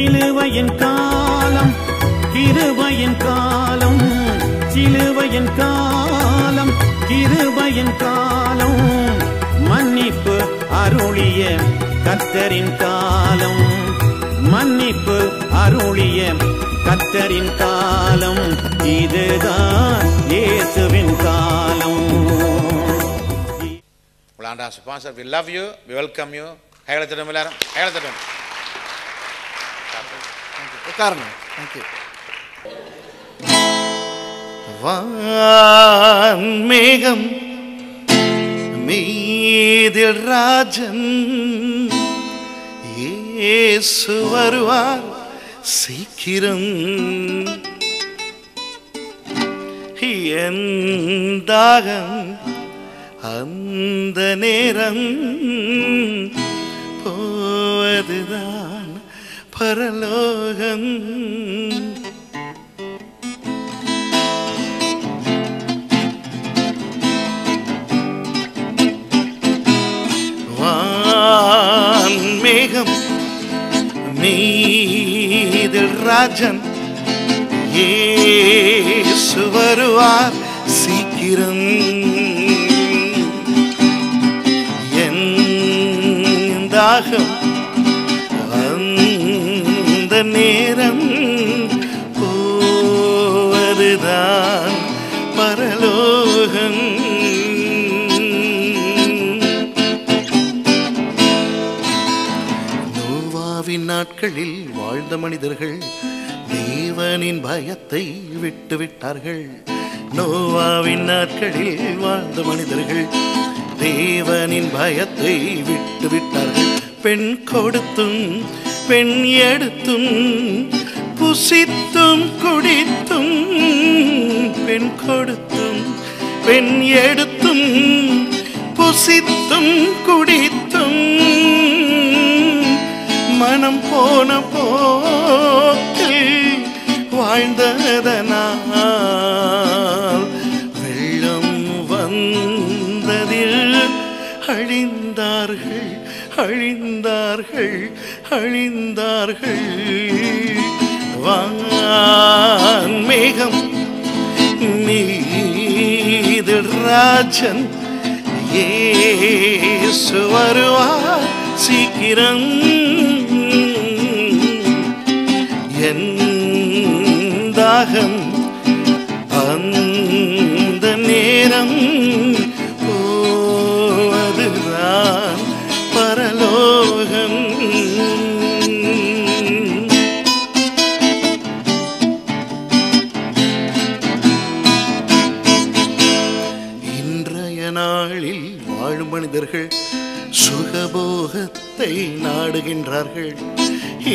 சிலுவையின் காலம் கிருபையின் காலம் சிலுவையின் காலம் கிருபையின் காலம் மன்னிப்பு அருளிய கத்தரின் காலம் மன்னிப்பு அருளிய கத்தரின் காலம் இதுதான் இயேசுவின் காலம் Lord, சுபாசர் we love you we welcome you welcome you. Hail to the காரணம் தேங்க்யூ வான்மேகம் மீதில் ராஜன் ஏசு வருவார் சீக்கிரம் எந்தாகம் அந்த நேரம் போவதுதான் பரலோகம் மேகம் மீதில் ராஜன் ஏசு வருவார் சீக்கிரம் என் தாகம் நேரம் போவதுதான் பரலோகம் நோவாவின் நாட்களில் வாழ்ந்த மனிதர்கள் தேவனின் பயத்தை விட்டுவிட்டார்கள் நோவாவின் நாட்களில் வாழ்ந்த மனிதர்கள் தேவனின் பயத்தை விட்டுவிட்டார்கள் பெண் கொடுத்தும் பெண் எடுத்தும் புசித்தும் குடித்தும் பெண் கொடுத்தும் பெண் எடுத்தும் புசித்தும் குடித்தும் மனம் போன போக்கு வாழ்ந்ததனால் வெள்ளம் வந்ததில் அழிந்தார்கள் அழிந்தார்கள் அழிந்தார்கள் மேகம் நீதிராஜன் ஏ சுவருவா சீக்கிரம் நாடுகின்றார்கள் சுகபோகத்தை நாடுகின்றார்கள்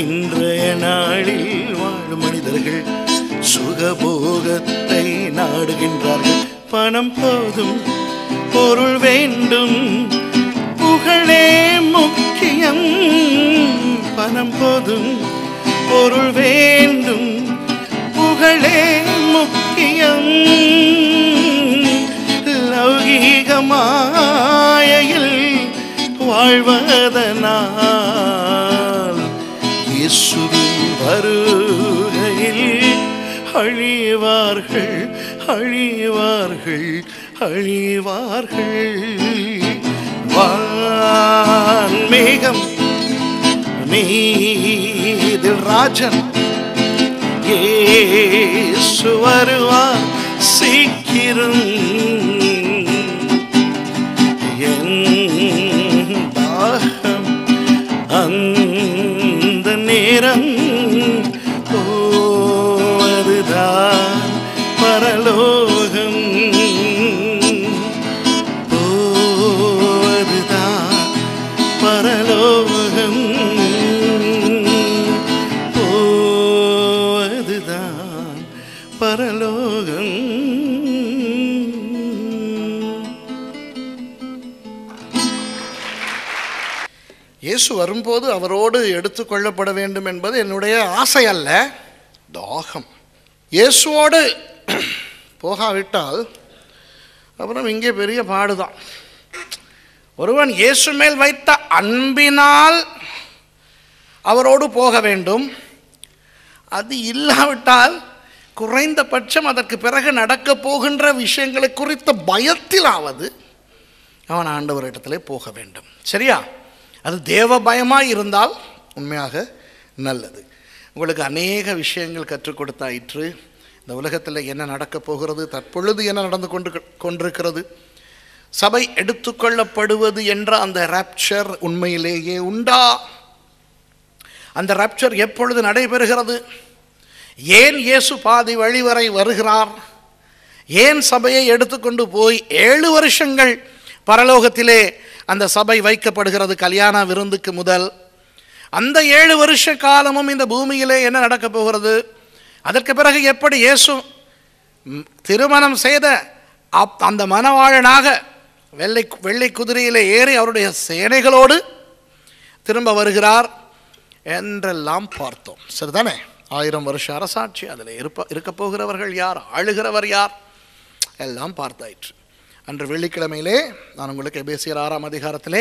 இன்றைய நாளில் வாழும் மனிதர்கள் சுகபோகத்தை நாடுகின்றார்கள் பணம் போதும் பொருள் வேண்டும் புகழே முக்கியம் பணம் போதும் பொருள் வேண்டும் புகழே முக்கியம் தெய்வீக மாயையில் வாழ்வதனால் இசுவின் வருகையில் அழிவார்கள் அழிவார்கள் அழிவார்கள் வான்மேகம் மீதில் ராஜன் ஏ வருவார் சீக்கிரம் நேரம் ஓ அதுதான் பரலோ இயேசு வரும்போது அவரோடு கொள்ளப்பட வேண்டும் என்பது என்னுடைய ஆசை அல்ல தாகம் இயேசுவோடு போகாவிட்டால் அப்புறம் இங்கே பெரிய பாடுதான் ஒருவன் இயேசு மேல் வைத்த அன்பினால் அவரோடு போக வேண்டும் அது இல்லாவிட்டால் குறைந்தபட்சம் அதற்கு பிறகு நடக்கப் போகின்ற விஷயங்களை குறித்த பயத்திலாவது அவன் ஆண்டவர் இடத்துல போக வேண்டும் சரியா அது தேவ பயமாக இருந்தால் உண்மையாக நல்லது உங்களுக்கு அநேக விஷயங்கள் கற்றுக் கொடுத்தாயிற்று இந்த உலகத்தில் என்ன நடக்கப் போகிறது தற்பொழுது என்ன நடந்து கொண்டு கொண்டிருக்கிறது சபை எடுத்துக்கொள்ளப்படுவது என்ற அந்த ராப்சர் உண்மையிலேயே உண்டா அந்த ராப்சர் எப்பொழுது நடைபெறுகிறது ஏன் இயேசு பாதி வழிவரை வருகிறார் ஏன் சபையை எடுத்துக்கொண்டு போய் ஏழு வருஷங்கள் பரலோகத்திலே அந்த சபை வைக்கப்படுகிறது கல்யாண விருந்துக்கு முதல் அந்த ஏழு வருஷ காலமும் இந்த பூமியிலே என்ன நடக்கப் போகிறது அதற்கு பிறகு எப்படி இயேசு திருமணம் செய்த அப் அந்த மனவாழனாக வெள்ளை வெள்ளை குதிரையில் ஏறி அவருடைய சேனைகளோடு திரும்ப வருகிறார் என்றெல்லாம் பார்த்தோம் சரிதானே ஆயிரம் வருஷ அரசாட்சி அதில் இருப்ப இருக்க போகிறவர்கள் யார் ஆளுகிறவர் யார் எல்லாம் பார்த்தாயிற்று அன்று வெள்ளிக்கிழமையிலே நான் உங்களுக்கு எபேசியர் ஆறாம் அதிகாரத்திலே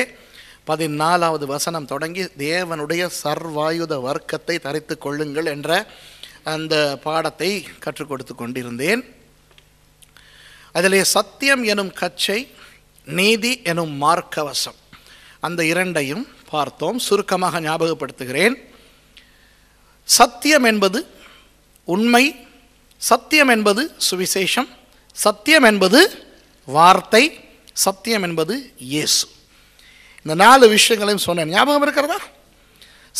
பதினாலாவது வசனம் தொடங்கி தேவனுடைய சர்வாயுத வர்க்கத்தை தரித்து கொள்ளுங்கள் என்ற அந்த பாடத்தை கற்றுக் கொடுத்து கொண்டிருந்தேன் அதிலே சத்தியம் எனும் கச்சை நீதி எனும் மார்க்கவசம் அந்த இரண்டையும் பார்த்தோம் சுருக்கமாக ஞாபகப்படுத்துகிறேன் சத்தியம் என்பது உண்மை சத்தியம் என்பது சுவிசேஷம் சத்தியம் என்பது வார்த்தை சத்தியம் என்பது இயேசு இந்த நாலு விஷயங்களையும் சொன்னேன் ஞாபகம் இருக்கிறதா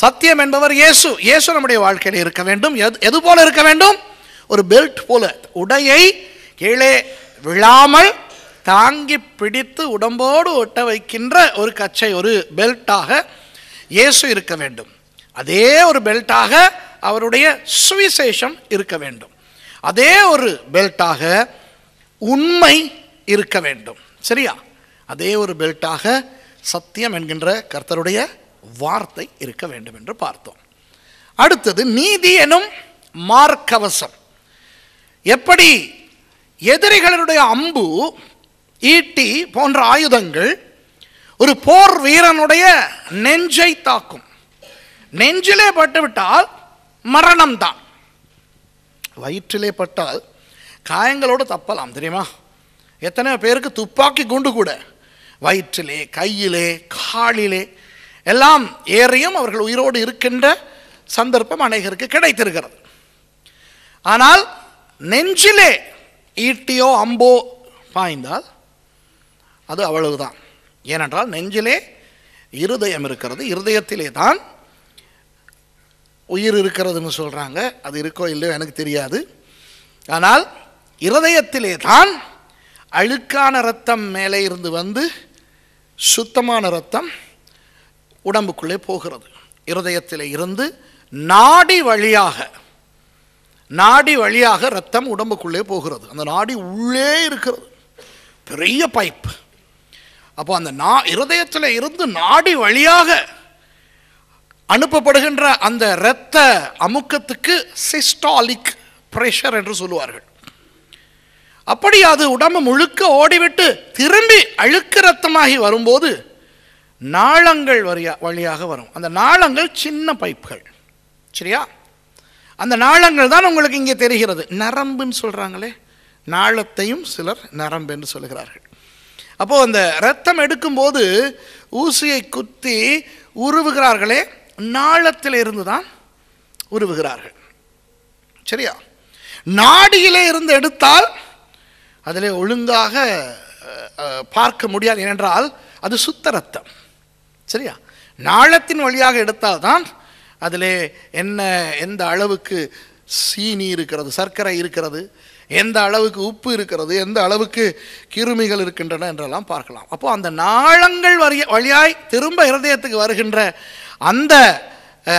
சத்தியம் என்பவர் இயேசு இயேசு நம்முடைய வாழ்க்கையில் இருக்க வேண்டும் எது எது போல இருக்க வேண்டும் ஒரு பெல்ட் போல உடையை கீழே விழாமல் தாங்கி பிடித்து உடம்போடு ஒட்ட வைக்கின்ற ஒரு கச்சை ஒரு பெல்ட்டாக இயேசு இருக்க வேண்டும் அதே ஒரு பெல்ட்டாக அவருடைய சுவிசேஷம் இருக்க வேண்டும் அதே ஒரு பெல்ட்டாக உண்மை இருக்க வேண்டும் சரியா அதே ஒரு பெல்ட்டாக சத்தியம் என்கின்ற கர்த்தருடைய வார்த்தை இருக்க வேண்டும் என்று பார்த்தோம் அடுத்தது நீதி எனும் மார்க்கவசம் எப்படி எதிரிகளுடைய அம்பு ஈட்டி போன்ற ஆயுதங்கள் ஒரு போர் வீரனுடைய நெஞ்சை தாக்கும் நெஞ்சிலே பட்டுவிட்டால் மரணம்தான் வயிற்றிலே பட்டால் காயங்களோடு தப்பலாம் தெரியுமா எத்தனை பேருக்கு துப்பாக்கி குண்டு கூட வயிற்றிலே கையிலே காலிலே எல்லாம் ஏறியும் அவர்கள் உயிரோடு இருக்கின்ற சந்தர்ப்பம் அநேகருக்கு கிடைத்திருக்கிறது ஆனால் நெஞ்சிலே ஈட்டியோ அம்போ பாய்ந்தால் அது அவ்வளவுதான் ஏனென்றால் நெஞ்சிலே இருதயம் இருக்கிறது இருதயத்திலே தான் உயிர் இருக்கிறதுன்னு சொல்கிறாங்க அது இருக்கோ இல்லையோ எனக்கு தெரியாது ஆனால் இருதயத்திலே தான் அழுக்கான ரத்தம் மேலே இருந்து வந்து சுத்தமான ரத்தம் உடம்புக்குள்ளே போகிறது இருதயத்தில் இருந்து நாடி வழியாக நாடி வழியாக ரத்தம் உடம்புக்குள்ளே போகிறது அந்த நாடி உள்ளே இருக்கிறது பெரிய பைப் அப்போ அந்த நா இருதயத்தில் இருந்து நாடி வழியாக அனுப்பப்படுகின்ற அந்த இரத்த அமுக்கத்துக்கு சிஸ்டாலிக் ப்ரெஷர் என்று சொல்லுவார்கள் அப்படி அது உடம்பு முழுக்க ஓடிவிட்டு திரும்பி அழுக்கு ரத்தமாகி வரும்போது நாளங்கள் வரியா வழியாக வரும் அந்த நாளங்கள் சின்ன பைப்புகள் சரியா அந்த நாளங்கள் தான் உங்களுக்கு இங்கே தெரிகிறது நரம்புன்னு சொல்கிறாங்களே நாளத்தையும் சிலர் நரம்பு என்று சொல்கிறார்கள் அப்போது அந்த ரத்தம் எடுக்கும்போது ஊசியை குத்தி உருவுகிறார்களே நாளத்தில் இருந்து தான் உருவுகிறார்கள் சரியா நாடியிலே இருந்து எடுத்தால் அதில் ஒழுங்காக பார்க்க முடியாது ஏனென்றால் அது சுத்த ரத்தம் சரியா நாளத்தின் வழியாக எடுத்தால்தான் அதில் என்ன எந்த அளவுக்கு சீனி இருக்கிறது சர்க்கரை இருக்கிறது எந்த அளவுக்கு உப்பு இருக்கிறது எந்த அளவுக்கு கிருமிகள் இருக்கின்றன என்றெல்லாம் பார்க்கலாம் அப்போது அந்த நாளங்கள் வரிய வழியாய் திரும்ப இருதயத்துக்கு வருகின்ற அந்த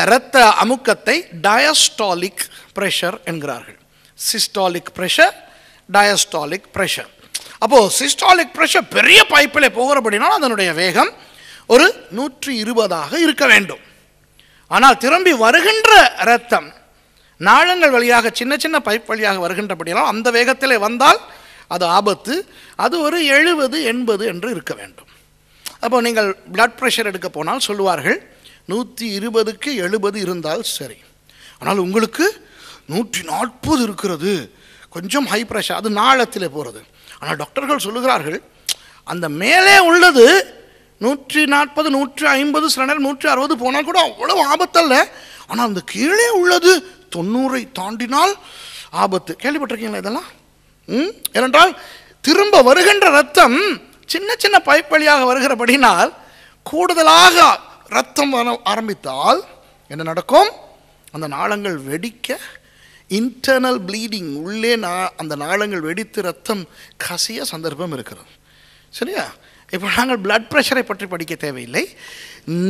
இரத்த அமுக்கத்தை டயஸ்டாலிக் ப்ரெஷர் என்கிறார்கள் சிஸ்டாலிக் ப்ரெஷர் டயஸ்டாலிக் ப்ரெஷர் அப்போது சிஸ்டாலிக் ப்ரெஷர் பெரிய பைப்பில் போகிறபடினால் அதனுடைய வேகம் ஒரு நூற்றி இருபதாக இருக்க வேண்டும் ஆனால் திரும்பி வருகின்ற இரத்தம் நாளங்கள் வழியாக சின்ன சின்ன பைப் வழியாக வருகின்றபடியால் அந்த வேகத்தில் வந்தால் அது ஆபத்து அது ஒரு எழுபது எண்பது என்று இருக்க வேண்டும் அப்போ நீங்கள் பிளட் ப்ரெஷர் எடுக்க போனால் சொல்லுவார்கள் நூற்றி இருபதுக்கு எழுபது இருந்தால் சரி ஆனால் உங்களுக்கு நூற்றி நாற்பது இருக்கிறது கொஞ்சம் ஹை ப்ரெஷர் அது நாளத்தில் போகிறது ஆனால் டாக்டர்கள் சொல்லுகிறார்கள் அந்த மேலே உள்ளது நூற்றி நாற்பது நூற்றி ஐம்பது சில நேரம் நூற்றி அறுபது போனால் கூட அவ்வளோ ஆபத்தல்ல ஆனால் அந்த கீழே உள்ளது தொண்ணூறை தாண்டினால் ஆபத்து கேள்விப்பட்டிருக்கீங்களா இதெல்லாம் ஏனென்றால் திரும்ப வருகின்ற ரத்தம் சின்ன சின்ன பைப் வழியாக வருகிறபடினால் கூடுதலாக ரத்தம் ஆரம்பித்தால் என்ன நடக்கும் அந்த நாளங்கள் வெடிக்க இன்டர்னல் ப்ளீடிங் உள்ளே நா அந்த நாளங்கள் வெடித்து ரத்தம் கசிய சந்தர்ப்பம் இருக்கிறது சரியா இப்போ நாங்கள் பிளட் ப்ரெஷரை பற்றி படிக்க தேவையில்லை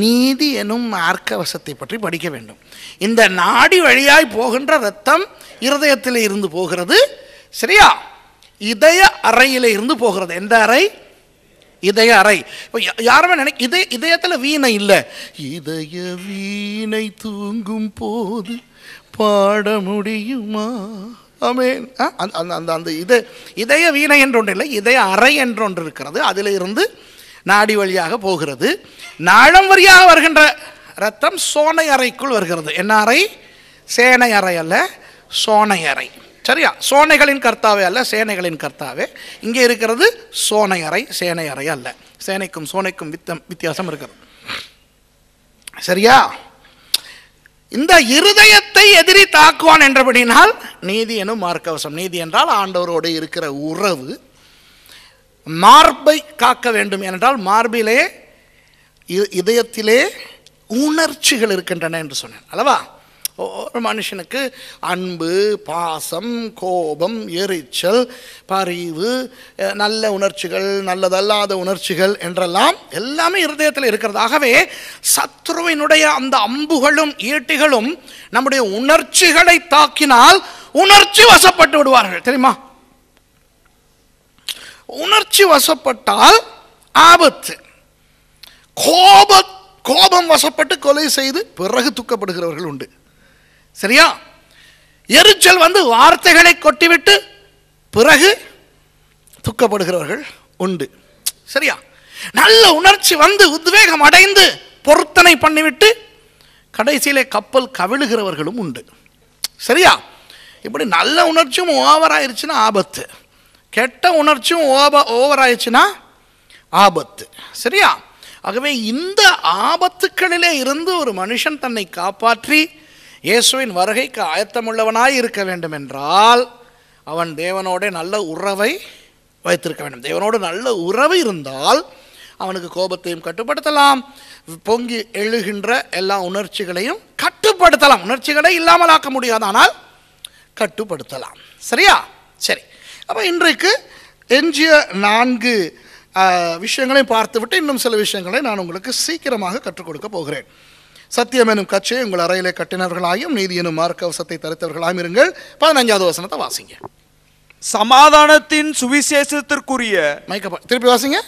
நீதி எனும் ஆர்க்கவசத்தை பற்றி படிக்க வேண்டும் இந்த நாடி வழியாய் போகின்ற ரத்தம் இருதயத்தில் இருந்து போகிறது சரியா இதய அறையில் இருந்து போகிறது எந்த அறை இதய அறை இப்போ யாருமே நினை இதய இதயத்தில் வீணை இல்லை இதய வீணை தூங்கும் போது பாட முடியுமா அமேன் அந்த அந்த அந்த இதய இதய வீணை என்று ஒன்று இல்லை இதய அறை என்று ஒன்று இருக்கிறது அதில் இருந்து நாடி வழியாக போகிறது நாளம் வழியாக வருகின்ற ரத்தம் சோனை அறைக்குள் வருகிறது என்ன அறை சேனை அறை அல்ல சோனை அறை சரியா சோனைகளின் கர்த்தாவே அல்ல சேனைகளின் கர்த்தாவே இங்கே இருக்கிறது சோனை அறை சேனை அறை அல்ல சேனைக்கும் சோனைக்கும் வித்தம் வித்தியாசம் இருக்கிறது சரியா இந்த இருதயத்தை எதிரி தாக்குவான் என்றபடினால் நீதி எனும் மார்க்கவசம் நீதி என்றால் ஆண்டவரோடு இருக்கிற உறவு மார்பை காக்க வேண்டும் என்றால் மார்பிலே இதயத்திலே உணர்ச்சிகள் இருக்கின்றன என்று சொன்னேன் அல்லவா ஒரு மனுஷனுக்கு அன்பு பாசம் கோபம் எரிச்சல் பரிவு நல்ல உணர்ச்சிகள் நல்லதல்லாத உணர்ச்சிகள் என்றெல்லாம் எல்லாமே இருதயத்தில் இருக்கிறதாகவே சத்ருவினுடைய அந்த அம்புகளும் ஈட்டிகளும் நம்முடைய உணர்ச்சிகளை தாக்கினால் உணர்ச்சி வசப்பட்டு விடுவார்கள் தெரியுமா உணர்ச்சி வசப்பட்டால் ஆபத்து கோப கோபம் வசப்பட்டு கொலை செய்து பிறகு துக்கப்படுகிறவர்கள் உண்டு சரியா எரிச்சல் வந்து வார்த்தைகளை கொட்டிவிட்டு பிறகு துக்கப்படுகிறவர்கள் உண்டு சரியா நல்ல உணர்ச்சி வந்து உத்வேகம் அடைந்து பொருத்தனை பண்ணிவிட்டு கடைசியிலே கப்பல் கவிழுகிறவர்களும் உண்டு சரியா இப்படி நல்ல உணர்ச்சியும் ஓவர் ஆயிடுச்சுன்னா ஆபத்து கெட்ட உணர்ச்சியும் ஓப ஓவர் ஆயிடுச்சுன்னா ஆபத்து சரியா ஆகவே இந்த ஆபத்துக்களிலே இருந்து ஒரு மனுஷன் தன்னை காப்பாற்றி இயேசுவின் வருகைக்கு ஆயத்தமுள்ளவனாய் இருக்க வேண்டும் என்றால் அவன் தேவனோட நல்ல உறவை வைத்திருக்க வேண்டும் தேவனோடு நல்ல உறவு இருந்தால் அவனுக்கு கோபத்தையும் கட்டுப்படுத்தலாம் பொங்கி எழுகின்ற எல்லா உணர்ச்சிகளையும் கட்டுப்படுத்தலாம் உணர்ச்சிகளை இல்லாமல் ஆக்க முடியாது ஆனால் கட்டுப்படுத்தலாம் சரியா சரி அப்போ இன்றைக்கு எஞ்சிய நான்கு விஷயங்களையும் பார்த்துவிட்டு இன்னும் சில விஷயங்களை நான் உங்களுக்கு சீக்கிரமாக கற்றுக் கொடுக்க போகிறேன் சத்தியம் எனும் கட்சியை உங்கள் அறையிலே கட்டினவர்களாயும் நீதி எனும் மார்க்கவசத்தை தரித்தவர்களாயும் இருங்கள் பதினஞ்சாவது வசனத்தை வாசிங்க சமாதானத்தின் சுவிசேஷத்திற்குரிய திருப்பி வாசிங்க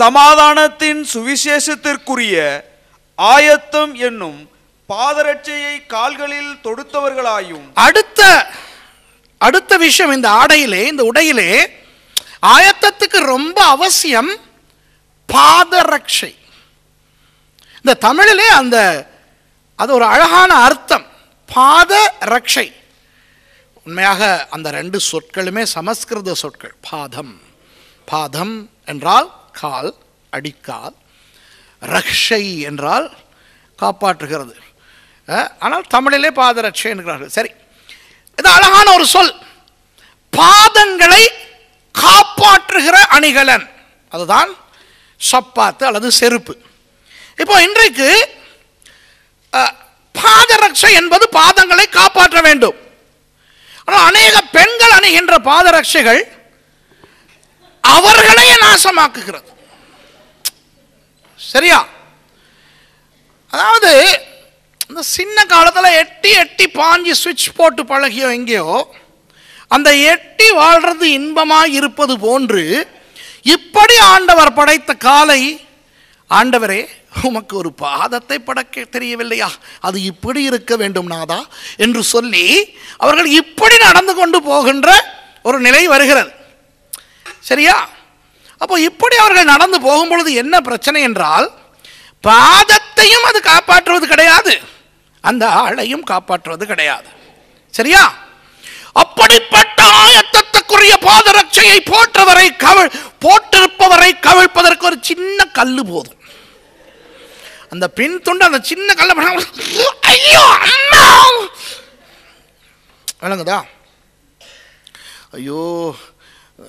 சமாதானத்தின் சுவிசேஷத்திற்குரிய ஆயத்தம் என்னும் பாதரட்சையை கால்களில் தொடுத்தவர்களாயும் அடுத்த அடுத்த விஷயம் இந்த ஆடையிலே இந்த உடையிலே ஆயத்தத்துக்கு ரொம்ப அவசியம் பாதரட்சை இந்த தமிழிலே அந்த அது ஒரு அழகான அர்த்தம் பாத ரக்ஷை உண்மையாக அந்த ரெண்டு சொற்களுமே சமஸ்கிருத சொற்கள் பாதம் பாதம் என்றால் கால் அடிக்கால் ரக்ஷை என்றால் காப்பாற்றுகிறது ஆனால் தமிழிலே பாதரட்சை என்கிறார்கள் சரி இது அழகான ஒரு சொல் பாதங்களை காப்பாற்றுகிற அணிகலன் அதுதான் சப்பாத்து அல்லது செருப்பு இப்போ இன்றைக்கு பாதரட்சை என்பது பாதங்களை காப்பாற்ற வேண்டும் ஆனால் அநேக பெண்கள் அணுகின்ற பாதரட்சைகள் அவர்களையே நாசமாக்குகிறது சரியா அதாவது இந்த சின்ன காலத்தில் எட்டி எட்டி பாஞ்சு சுவிட்ச் போட்டு பழகியோ எங்கேயோ அந்த எட்டி வாழ்றது இன்பமாக இருப்பது போன்று இப்படி ஆண்டவர் படைத்த காலை ஆண்டவரே உமக்கு ஒரு பாதத்தை படக்க தெரியவில்லையா அது இப்படி இருக்க வேண்டும் நாதா என்று சொல்லி அவர்கள் இப்படி நடந்து கொண்டு போகின்ற ஒரு நிலை வருகிறது சரியா அப்போ இப்படி அவர்கள் நடந்து போகும்பொழுது என்ன பிரச்சனை என்றால் பாதத்தையும் அது காப்பாற்றுவது கிடையாது அந்த ஆளையும் காப்பாற்றுவது கிடையாது சரியா அப்படிப்பட்ட ஆயத்தத்துக்குரிய பாதரட்சையை போற்றவரை கவிழ் போட்டிருப்பவரை கவிழ்ப்பதற்கு ஒரு சின்ன கல் போதும் அந்த பெண் தொண்டு அந்த சின்ன கல்ல ஐயோ அம்மா விளங்குதா ஐயோ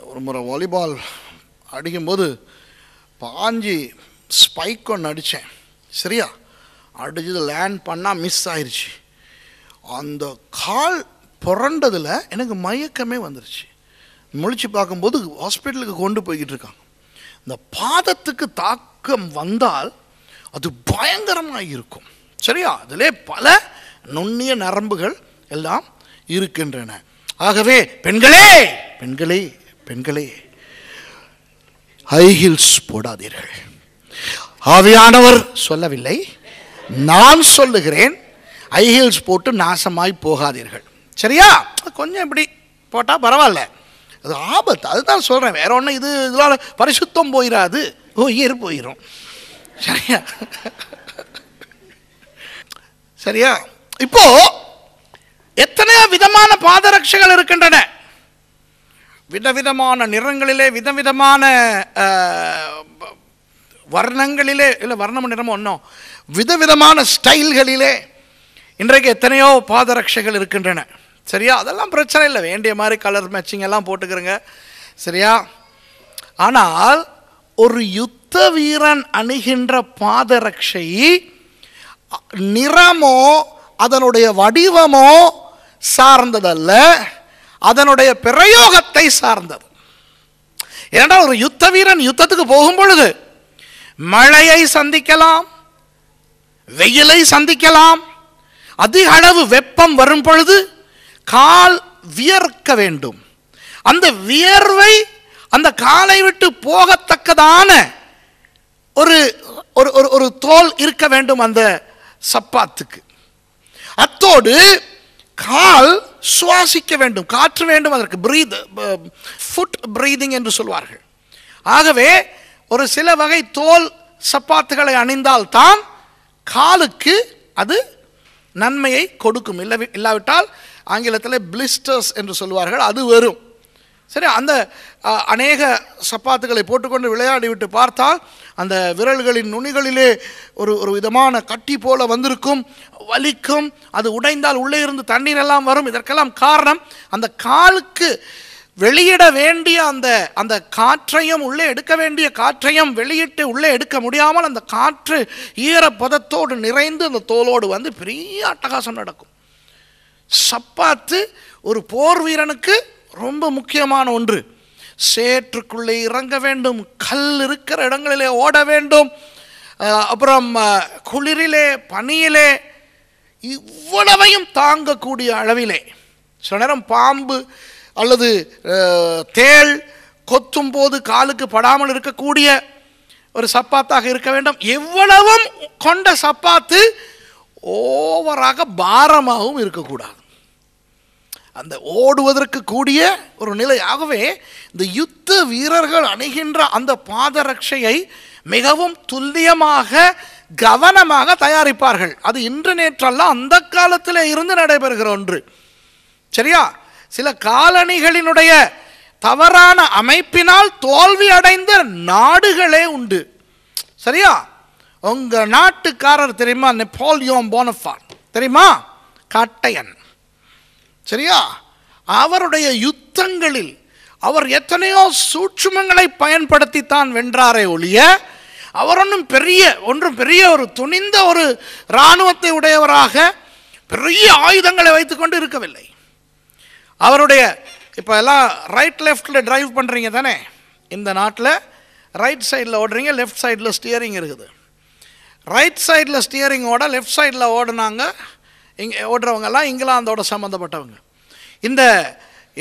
ஒரு முறை வாலிபால் அடிக்கும்போது பாஞ்சி ஸ்பைக் ஒன்று அடித்தேன் சரியா அடிச்சது லேண்ட் பண்ணால் மிஸ் ஆயிடுச்சு அந்த கால் புரண்டதில் எனக்கு மயக்கமே வந்துருச்சு முழிச்சு பார்க்கும்போது ஹாஸ்பிட்டலுக்கு கொண்டு போய்கிட்டு இருக்காங்க இந்த பாதத்துக்கு தாக்கம் வந்தால் அது பயங்கரமாக இருக்கும் சரியா அதிலே பல நுண்ணிய நரம்புகள் எல்லாம் இருக்கின்றன ஆகவே பெண்களே பெண்களே பெண்களே ஹைஹில்ஸ் போடாதீர்கள் ஆவியானவர் சொல்லவில்லை நான் சொல்லுகிறேன் ஹைஹில்ஸ் போட்டு நாசமாய் போகாதீர்கள் சரியா கொஞ்சம் இப்படி போட்டால் பரவாயில்ல அது ஆபத்து அதுதான் சொல்கிறேன் வேற ஒன்று இது இதனால் பரிசுத்தம் போயிடாது உயிர் போயிடும் சரியா சரியா இப்போ எத்தனையோ விதமான பாதரட்சைகள் இருக்கின்றன விதவிதமான நிறங்களிலே விதவிதமான வர்ணங்களிலே இல்லை வர்ணம் நிறமும் ஒன்றும் விதவிதமான ஸ்டைல்களிலே இன்றைக்கு எத்தனையோ பாதரட்சைகள் இருக்கின்றன சரியா அதெல்லாம் பிரச்சனை இல்லை வேண்டிய மாதிரி கலர் மேட்சிங் எல்லாம் போட்டுக்கிறேங்க சரியா ஆனால் ஒரு யுத் யுத்த வீரன் அணுகின்ற பாதரட்சை நிறமோ அதனுடைய வடிவமோ சார்ந்ததல்ல அதனுடைய பிரயோகத்தை சார்ந்தது ஏனென்றால் ஒரு யுத்த வீரன் யுத்தத்துக்கு போகும் பொழுது மழையை சந்திக்கலாம் வெயிலை சந்திக்கலாம் அதிக அளவு வெப்பம் வரும் பொழுது கால் வியர்க்க வேண்டும் அந்த வியர்வை அந்த காலை விட்டு போகத்தக்கதான ஒரு ஒரு ஒரு ஒரு தோல் இருக்க வேண்டும் அந்த சப்பாத்துக்கு அத்தோடு கால் சுவாசிக்க வேண்டும் காற்று வேண்டும் அதற்கு பிரீத் ஃபுட் பிரீதிங் என்று சொல்வார்கள் ஆகவே ஒரு சில வகை தோல் சப்பாத்துகளை அணிந்தால்தான் காலுக்கு அது நன்மையை கொடுக்கும் இல்லை இல்லாவிட்டால் ஆங்கிலத்தில் பிளிஸ்டர்ஸ் என்று சொல்வார்கள் அது வரும் சரி அந்த அநேக சப்பாத்துகளை போட்டுக்கொண்டு விளையாடி விட்டு பார்த்தால் அந்த விரல்களின் நுனிகளிலே ஒரு ஒரு விதமான கட்டி போல வந்திருக்கும் வலிக்கும் அது உடைந்தால் உள்ளே இருந்து தண்ணீர் எல்லாம் வரும் இதற்கெல்லாம் காரணம் அந்த காலுக்கு வெளியிட வேண்டிய அந்த அந்த காற்றையும் உள்ளே எடுக்க வேண்டிய காற்றையும் வெளியிட்டு உள்ளே எடுக்க முடியாமல் அந்த காற்று ஈரப்பதத்தோடு நிறைந்து அந்த தோலோடு வந்து பெரிய அட்டகாசம் நடக்கும் சப்பாத்து ஒரு போர் வீரனுக்கு ரொம்ப முக்கியமான ஒன்று சேற்றுக்குள்ளே இறங்க வேண்டும் கல் இருக்கிற இடங்களிலே ஓட வேண்டும் அப்புறம் குளிரிலே பனியிலே இவ்வளவையும் தாங்கக்கூடிய அளவிலே சில நேரம் பாம்பு அல்லது தேள் கொத்தும் போது காலுக்கு படாமல் இருக்கக்கூடிய ஒரு சப்பாத்தாக இருக்க வேண்டும் எவ்வளவும் கொண்ட சப்பாத்து ஓவராக பாரமாகவும் இருக்கக்கூடாது அந்த ஓடுவதற்கு கூடிய ஒரு நிலையாகவே இந்த யுத்த வீரர்கள் அணுகின்ற அந்த பாதரட்சையை மிகவும் துல்லியமாக கவனமாக தயாரிப்பார்கள் அது இன்று நேற்றல்ல அந்த காலத்தில் இருந்து நடைபெறுகிற ஒன்று சரியா சில காலணிகளினுடைய தவறான அமைப்பினால் தோல்வி அடைந்த நாடுகளே உண்டு சரியா உங்கள் நாட்டுக்காரர் தெரியுமா நெப்போலியோன் போனஃபார் தெரியுமா காட்டையன் சரியா அவருடைய யுத்தங்களில் அவர் எத்தனையோ சூட்சுமங்களை பயன்படுத்தித்தான் வென்றாரே ஒழிய அவர் ஒன்றும் பெரிய ஒன்றும் பெரிய ஒரு துணிந்த ஒரு இராணுவத்தை உடையவராக பெரிய ஆயுதங்களை வைத்துக்கொண்டு இருக்கவில்லை அவருடைய இப்போ எல்லாம் ரைட் லெஃப்டில் டிரைவ் பண்ணுறீங்க தானே இந்த நாட்டில் ரைட் சைடில் ஓடுறீங்க லெஃப்ட் சைடில் ஸ்டியரிங் இருக்குது ரைட் சைடில் ஸ்டியரிங் ஓட லெஃப்ட் சைடில் ஓடினாங்க இங்கே ஓடுறவங்கெல்லாம் இங்கிலாந்தோட சம்மந்தப்பட்டவங்க இந்த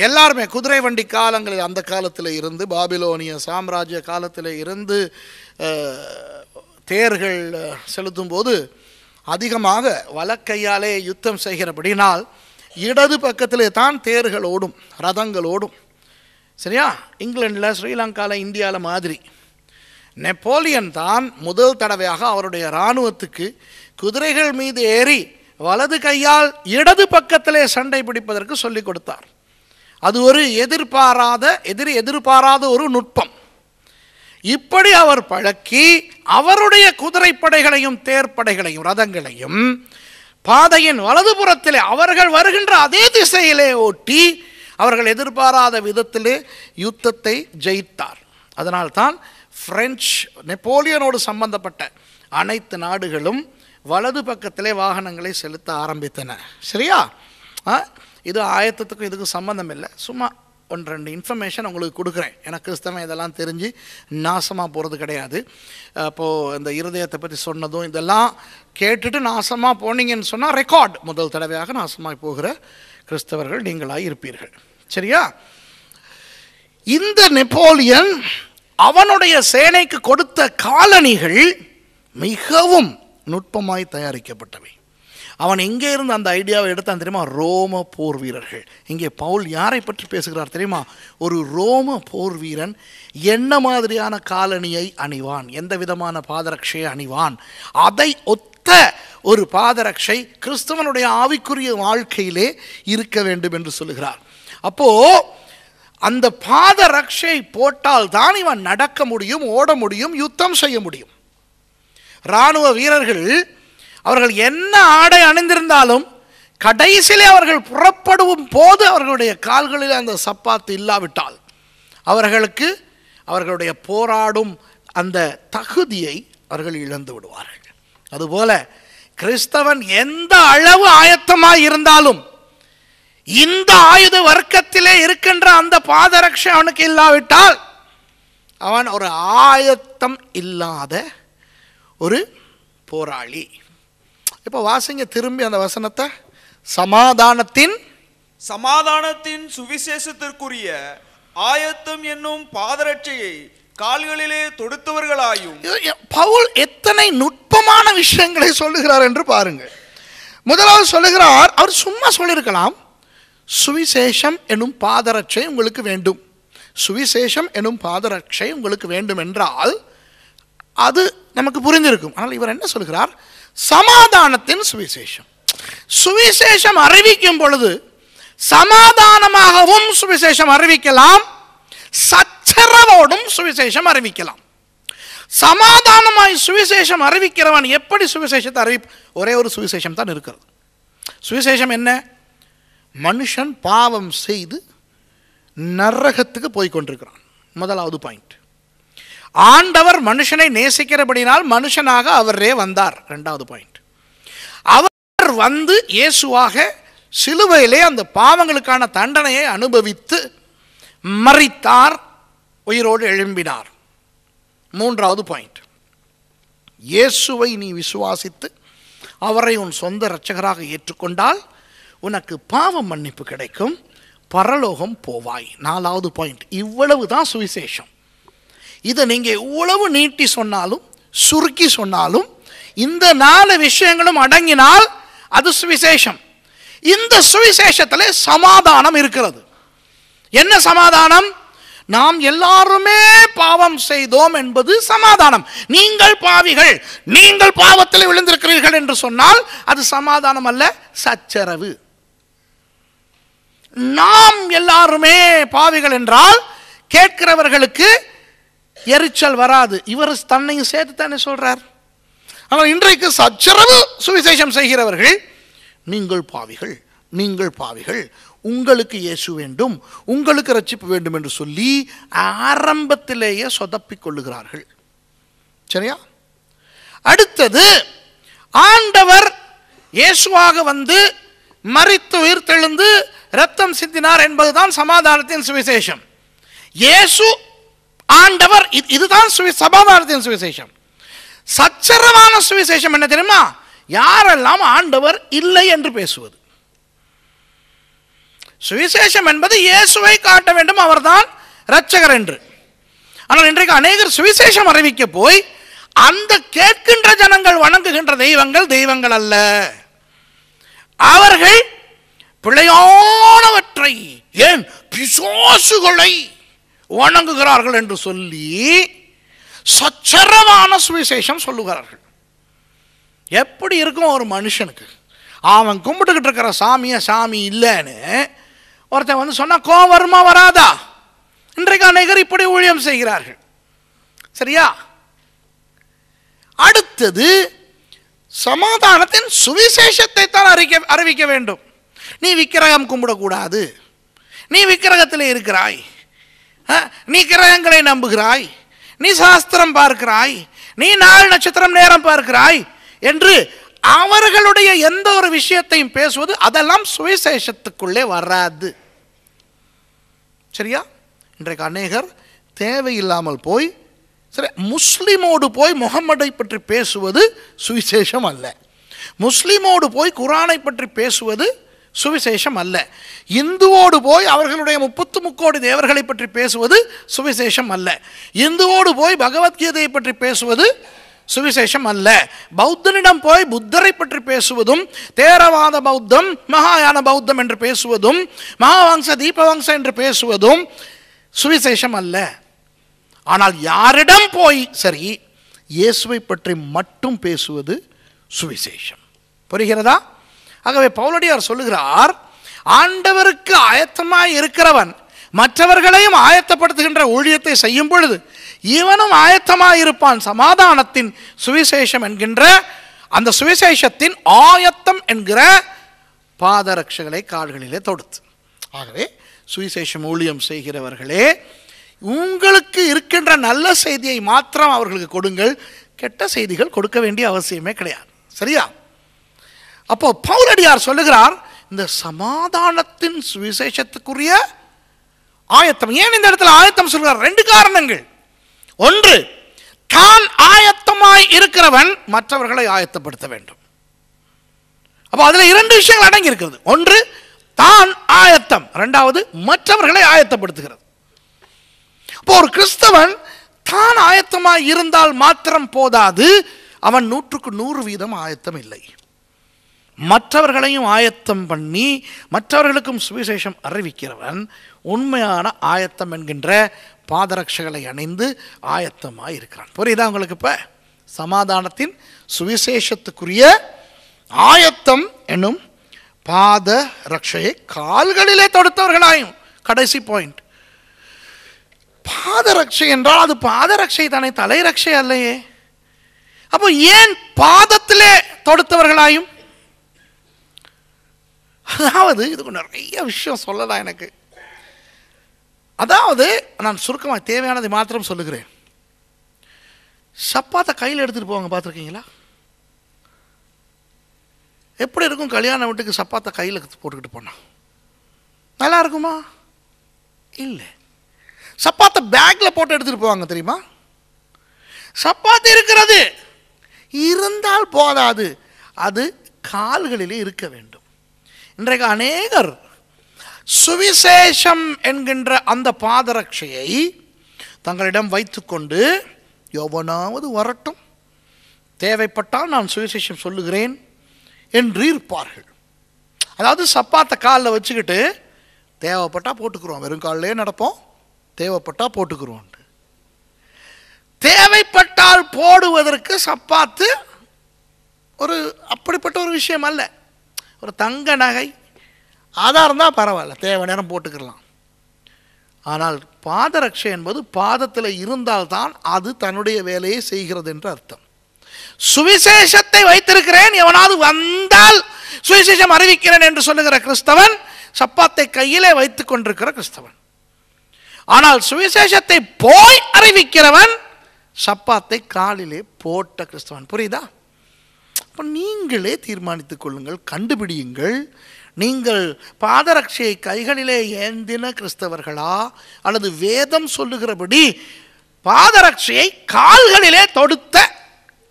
எல்லாருமே குதிரை வண்டி காலங்களில் அந்த காலத்தில் இருந்து பாபிலோனிய சாம்ராஜ்ய காலத்தில் இருந்து தேர்கள் செலுத்தும் போது அதிகமாக வலக்கையாலே யுத்தம் செய்கிறபடினால் இடது பக்கத்திலே தான் தேர்கள் ஓடும் ரதங்கள் ஓடும் சரியா இங்கிலாண்டில் ஸ்ரீலங்காவில் இந்தியாவில் மாதிரி நெப்போலியன் தான் முதல் தடவையாக அவருடைய இராணுவத்துக்கு குதிரைகள் மீது ஏறி வலது கையால் இடது பக்கத்திலே சண்டை பிடிப்பதற்கு சொல்லிக் கொடுத்தார் அது ஒரு எதிர்பாராத எதிரி எதிர்பாராத ஒரு நுட்பம் இப்படி அவர் பழக்கி அவருடைய குதிரைப்படைகளையும் தேர்ப்படைகளையும் ரதங்களையும் பாதையின் வலதுபுறத்திலே அவர்கள் வருகின்ற அதே திசையிலே ஓட்டி அவர்கள் எதிர்பாராத விதத்திலே யுத்தத்தை ஜெயித்தார் அதனால்தான் பிரெஞ்சு நெப்போலியனோடு சம்பந்தப்பட்ட அனைத்து நாடுகளும் வலது பக்கத்திலே வாகனங்களை செலுத்த ஆரம்பித்தன சரியா இது ஆயத்தத்துக்கும் இதுக்கும் சம்மந்தம் இல்லை சும்மா ஒன்று ரெண்டு இன்ஃபர்மேஷன் உங்களுக்கு கொடுக்குறேன் எனக்கு கிறிஸ்தவன் இதெல்லாம் தெரிஞ்சு நாசமாக போகிறது கிடையாது அப்போது இந்த இருதயத்தை பற்றி சொன்னதும் இதெல்லாம் கேட்டுட்டு நாசமாக போனீங்கன்னு சொன்னால் ரெக்கார்ட் முதல் தடவையாக நாசமாக போகிற கிறிஸ்தவர்கள் நீங்களாக இருப்பீர்கள் சரியா இந்த நெப்போலியன் அவனுடைய சேனைக்கு கொடுத்த காலணிகள் மிகவும் நுட்பமாய் தயாரிக்கப்பட்டவை அவன் எங்கே இருந்து அந்த ஐடியாவை எடுத்தான் தெரியுமா ரோம போர் வீரர்கள் இங்கே பவுல் யாரை பற்றி பேசுகிறார் தெரியுமா ஒரு ரோம போர் வீரன் என்ன மாதிரியான காலணியை அணிவான் எந்த விதமான பாதரட்சையை அணிவான் அதை ஒத்த ஒரு பாதரட்சை கிறிஸ்தவனுடைய ஆவிக்குரிய வாழ்க்கையிலே இருக்க வேண்டும் என்று சொல்லுகிறார் அப்போது அந்த பாதரட்சை போட்டால் தான் இவன் நடக்க முடியும் ஓட முடியும் யுத்தம் செய்ய முடியும் இராணுவ வீரர்கள் அவர்கள் என்ன ஆடை அணிந்திருந்தாலும் கடைசியிலே அவர்கள் புறப்படும் போது அவர்களுடைய கால்களில் அந்த சப்பாத்து இல்லாவிட்டால் அவர்களுக்கு அவர்களுடைய போராடும் அந்த தகுதியை அவர்கள் இழந்து விடுவார்கள் அதுபோல கிறிஸ்தவன் எந்த அளவு ஆயத்தமாக இருந்தாலும் இந்த ஆயுத வர்க்கத்திலே இருக்கின்ற அந்த பாதரட்சை அவனுக்கு இல்லாவிட்டால் அவன் ஒரு ஆயத்தம் இல்லாத ஒரு போராளி இப்போ வாசிங்க திரும்பி அந்த வசனத்தை சமாதானத்தின் சமாதானத்தின் சுவிசேஷத்திற்குரிய ஆயத்தம் என்னும் பாதரட்சையை கால்களிலே தொடுத்தவர்களாயும் பவுல் எத்தனை நுட்பமான விஷயங்களை சொல்லுகிறார் என்று பாருங்கள் முதலாவது சொல்லுகிறார் அவர் சும்மா சொல்லியிருக்கலாம் சுவிசேஷம் எனும் பாதரட்சை உங்களுக்கு வேண்டும் சுவிசேஷம் எனும் பாதரட்சை உங்களுக்கு வேண்டும் என்றால் அது நமக்கு புரிஞ்சிருக்கும் ஆனால் இவர் என்ன சொல்கிறார் சமாதானத்தின் சுவிசேஷம் சுவிசேஷம் அறிவிக்கும் பொழுது சமாதானமாகவும் சுவிசேஷம் அறிவிக்கலாம் சச்சரவோடும் சுவிசேஷம் அறிவிக்கலாம் சமாதானமாய் சுவிசேஷம் அறிவிக்கிறவன் எப்படி சுவிசேஷத்தை அறிவி ஒரே ஒரு சுவிசேஷம் தான் இருக்கிறது சுவிசேஷம் என்ன மனுஷன் பாவம் செய்து நரகத்துக்கு போய் கொண்டிருக்கிறான் முதலாவது பாயிண்ட் ஆண்டவர் மனுஷனை நேசிக்கிறபடினால் மனுஷனாக அவரே வந்தார் ரெண்டாவது பாயிண்ட் அவர் வந்து இயேசுவாக சிலுவையிலே அந்த பாவங்களுக்கான தண்டனையை அனுபவித்து மறித்தார் உயிரோடு எழும்பினார் மூன்றாவது பாயிண்ட் இயேசுவை நீ விசுவாசித்து அவரை உன் சொந்த இரட்சகராக ஏற்றுக்கொண்டால் உனக்கு பாவ மன்னிப்பு கிடைக்கும் பரலோகம் போவாய் நாலாவது பாயிண்ட் இவ்வளவு தான் சுவிசேஷம் இதை நீங்கள் எவ்வளவு நீட்டி சொன்னாலும் சுருக்கி சொன்னாலும் இந்த நாலு விஷயங்களும் அடங்கினால் அது சுவிசேஷம் இந்த சுவிசேஷத்தில் சமாதானம் இருக்கிறது என்ன சமாதானம் நாம் எல்லாருமே பாவம் செய்தோம் என்பது சமாதானம் நீங்கள் பாவிகள் நீங்கள் பாவத்தில் விழுந்திருக்கிறீர்கள் என்று சொன்னால் அது சமாதானம் அல்ல சச்சரவு நாம் எல்லாருமே பாவிகள் என்றால் கேட்கிறவர்களுக்கு எரிச்சல் வராது இவர் தன்னையும் சேர்த்து தானே சொல்றார் ஆனால் இன்றைக்கு சச்சரவு சுவிசேஷம் செய்கிறவர்கள் நீங்கள் பாவிகள் நீங்கள் பாவிகள் உங்களுக்கு இயேசு வேண்டும் உங்களுக்கு ரட்சிப்பு வேண்டும் என்று சொல்லி ஆரம்பத்திலேயே சொதப்பிக் கொள்ளுகிறார்கள் சரியா அடுத்தது ஆண்டவர் இயேசுவாக வந்து மறித்து உயிர்த்தெழுந்து ரத்தம் சிந்தினார் என்பதுதான் சமாதானத்தின் சுவிசேஷம் இயேசு ஆண்டவர் இதுதான் சுவி சபாதாரத்தின் சுவிசேஷம் சச்சரவான சுவிசேஷம் என்ன தெரியுமா யாரெல்லாம் ஆண்டவர் இல்லை என்று பேசுவது சுவிசேஷம் என்பது இயேசுவை காட்ட வேண்டும் அவர்தான் இரட்சகர் என்று ஆனால் இன்றைக்கு அநேகர் சுவிசேஷம் அறிவிக்க போய் அந்த கேட்கின்ற ஜனங்கள் வணங்குகின்ற தெய்வங்கள் தெய்வங்கள் அல்ல அவர்கள் பிழையானவற்றை ஏன் பிசோசுகளை வணங்குகிறார்கள் என்று சொல்லி சச்சரவான சுவிசேஷம் சொல்லுகிறார்கள் எப்படி இருக்கும் ஒரு மனுஷனுக்கு அவன் கும்பிட்டுக்கிட்டு இருக்கிற சாமியை சாமி இல்லைன்னு ஒருத்தன் வந்து சொன்னால் கோவம் வருமா வராதா இன்றைக்கு அநேகர் இப்படி ஊழியம் செய்கிறார்கள் சரியா அடுத்தது சமாதானத்தின் சுவிசேஷத்தை தான் அறிக்க அறிவிக்க வேண்டும் நீ விக்கிரகம் கும்பிடக்கூடாது நீ விக்கிரகத்தில் இருக்கிறாய் நீ கிரகங்களை நம்புகிறாய் நீ சாஸ்திரம் பார்க்கிறாய் நீ நாள் நட்சத்திரம் நேரம் பார்க்கிறாய் என்று அவர்களுடைய எந்த ஒரு விஷயத்தையும் பேசுவது அதெல்லாம் சுவிசேஷத்துக்குள்ளே வராது சரியா இன்றைக்கு அநேகர் தேவையில்லாமல் போய் சரி முஸ்லீமோடு போய் முகம்மதை பற்றி பேசுவது சுவிசேஷம் அல்ல முஸ்லீமோடு போய் குரானை பற்றி பேசுவது சுவிசேஷம் அல்ல இந்துவோடு போய் அவர்களுடைய முப்பத்து முக்கோடி தேவர்களை பற்றி பேசுவது சுவிசேஷம் அல்ல இந்துவோடு போய் பகவத்கீதையை பற்றி பேசுவது சுவிசேஷம் அல்ல பௌத்தனிடம் போய் புத்தரை பற்றி பேசுவதும் தேரவாத பௌத்தம் மகாயான பௌத்தம் என்று பேசுவதும் மகாவம்ச தீபவம்சம் என்று பேசுவதும் சுவிசேஷம் அல்ல ஆனால் யாரிடம் போய் சரி இயேசுவை பற்றி மட்டும் பேசுவது சுவிசேஷம் புரிகிறதா ஆகவே பவுலடியார் சொல்லுகிறார் ஆண்டவருக்கு ஆயத்தமாய் இருக்கிறவன் மற்றவர்களையும் ஆயத்தப்படுத்துகின்ற ஊழியத்தை செய்யும் பொழுது இவனும் இருப்பான் சமாதானத்தின் சுவிசேஷம் என்கின்ற அந்த சுவிசேஷத்தின் ஆயத்தம் என்கிற பாதரட்சைகளை கால்களிலே தொடுத்து ஆகவே சுவிசேஷம் ஊழியம் செய்கிறவர்களே உங்களுக்கு இருக்கின்ற நல்ல செய்தியை மாத்திரம் அவர்களுக்கு கொடுங்கள் கெட்ட செய்திகள் கொடுக்க வேண்டிய அவசியமே கிடையாது சரியா அப்போ பௌரடியார் சொல்லுகிறார் இந்த சமாதானத்தின் சுவிசேஷத்துக்குரிய ஆயத்தம் ஏன் இந்த இடத்துல ஆயத்தம் சொல்கிறார் ரெண்டு காரணங்கள் ஒன்று தான் ஆயத்தமாய் இருக்கிறவன் மற்றவர்களை ஆயத்தப்படுத்த வேண்டும் அப்போ அதில் இரண்டு விஷயங்கள் அடங்கி இருக்கிறது ஒன்று தான் ஆயத்தம் ரெண்டாவது மற்றவர்களை ஆயத்தப்படுத்துகிறது இப்போ ஒரு கிறிஸ்தவன் தான் ஆயத்தமாய் இருந்தால் மாத்திரம் போதாது அவன் நூற்றுக்கு நூறு வீதம் ஆயத்தம் இல்லை மற்றவர்களையும் ஆயத்தம் பண்ணி மற்றவர்களுக்கும் சுவிசேஷம் அறிவிக்கிறவன் உண்மையான ஆயத்தம் என்கின்ற பாதரட்சைகளை அணிந்து ஆயத்தமாக இருக்கிறான் புரியுதா உங்களுக்கு இப்போ சமாதானத்தின் சுவிசேஷத்துக்குரிய ஆயத்தம் என்னும் பாத ரட்சையை கால்களிலே தொடுத்தவர்களாயும் கடைசி பாயிண்ட் பாதரட்சை என்றால் அது பாதரட்சை தானே ரட்சை அல்லையே அப்போ ஏன் பாதத்திலே தொடுத்தவர்களாயும் அதாவது இதுக்கு நிறைய விஷயம் சொல்லலாம் எனக்கு அதாவது நான் சுருக்கமாக தேவையானதை மாத்திரம் சொல்லுகிறேன் சப்பாத்தை கையில் எடுத்துகிட்டு போவாங்க பார்த்துருக்கீங்களா எப்படி இருக்கும் கல்யாண வீட்டுக்கு சப்பாத்தை கையில் போட்டுக்கிட்டு போனால் நல்லா இருக்குமா இல்லை சப்பாத்தை பேக்கில் போட்டு எடுத்துகிட்டு போவாங்க தெரியுமா சப்பாத்தி இருக்கிறது இருந்தால் போதாது அது கால்களிலே இருக்க வேண்டும் இன்றைக்கு அநேகர் சுவிசேஷம் என்கின்ற அந்த பாதரட்சையை தங்களிடம் வைத்துக்கொண்டு எவனாவது வரட்டும் தேவைப்பட்டால் நான் சுவிசேஷம் சொல்லுகிறேன் என்று இருப்பார்கள் அதாவது சப்பாத்தை காலில் வச்சுக்கிட்டு தேவைப்பட்டால் போட்டுக்கிறோம் வெறும் காலிலே நடப்போம் தேவைப்பட்டால் போட்டுக்கிறோம் தேவைப்பட்டால் போடுவதற்கு சப்பாத்து ஒரு அப்படிப்பட்ட ஒரு விஷயம் அல்ல ஒரு தங்க நகை அதாக இருந்தால் பரவாயில்ல தேவை நேரம் போட்டுக்கலாம் ஆனால் பாதரக்ஷை என்பது பாதத்தில் இருந்தால்தான் அது தன்னுடைய வேலையை செய்கிறது என்று அர்த்தம் சுவிசேஷத்தை வைத்திருக்கிறேன் எவனாவது வந்தால் சுவிசேஷம் அறிவிக்கிறேன் என்று சொல்லுகிற கிறிஸ்தவன் சப்பாத்தை கையிலே வைத்துக் கொண்டிருக்கிற கிறிஸ்தவன் ஆனால் சுவிசேஷத்தை போய் அறிவிக்கிறவன் சப்பாத்தை காலிலே போட்ட கிறிஸ்தவன் புரியுதா அப்போ நீங்களே தீர்மானித்து கொள்ளுங்கள் கண்டுபிடியுங்கள் நீங்கள் பாதரட்சையை கைகளிலே ஏந்தின கிறிஸ்தவர்களா அல்லது வேதம் சொல்லுகிறபடி பாதரட்சையை கால்களிலே தொடுத்த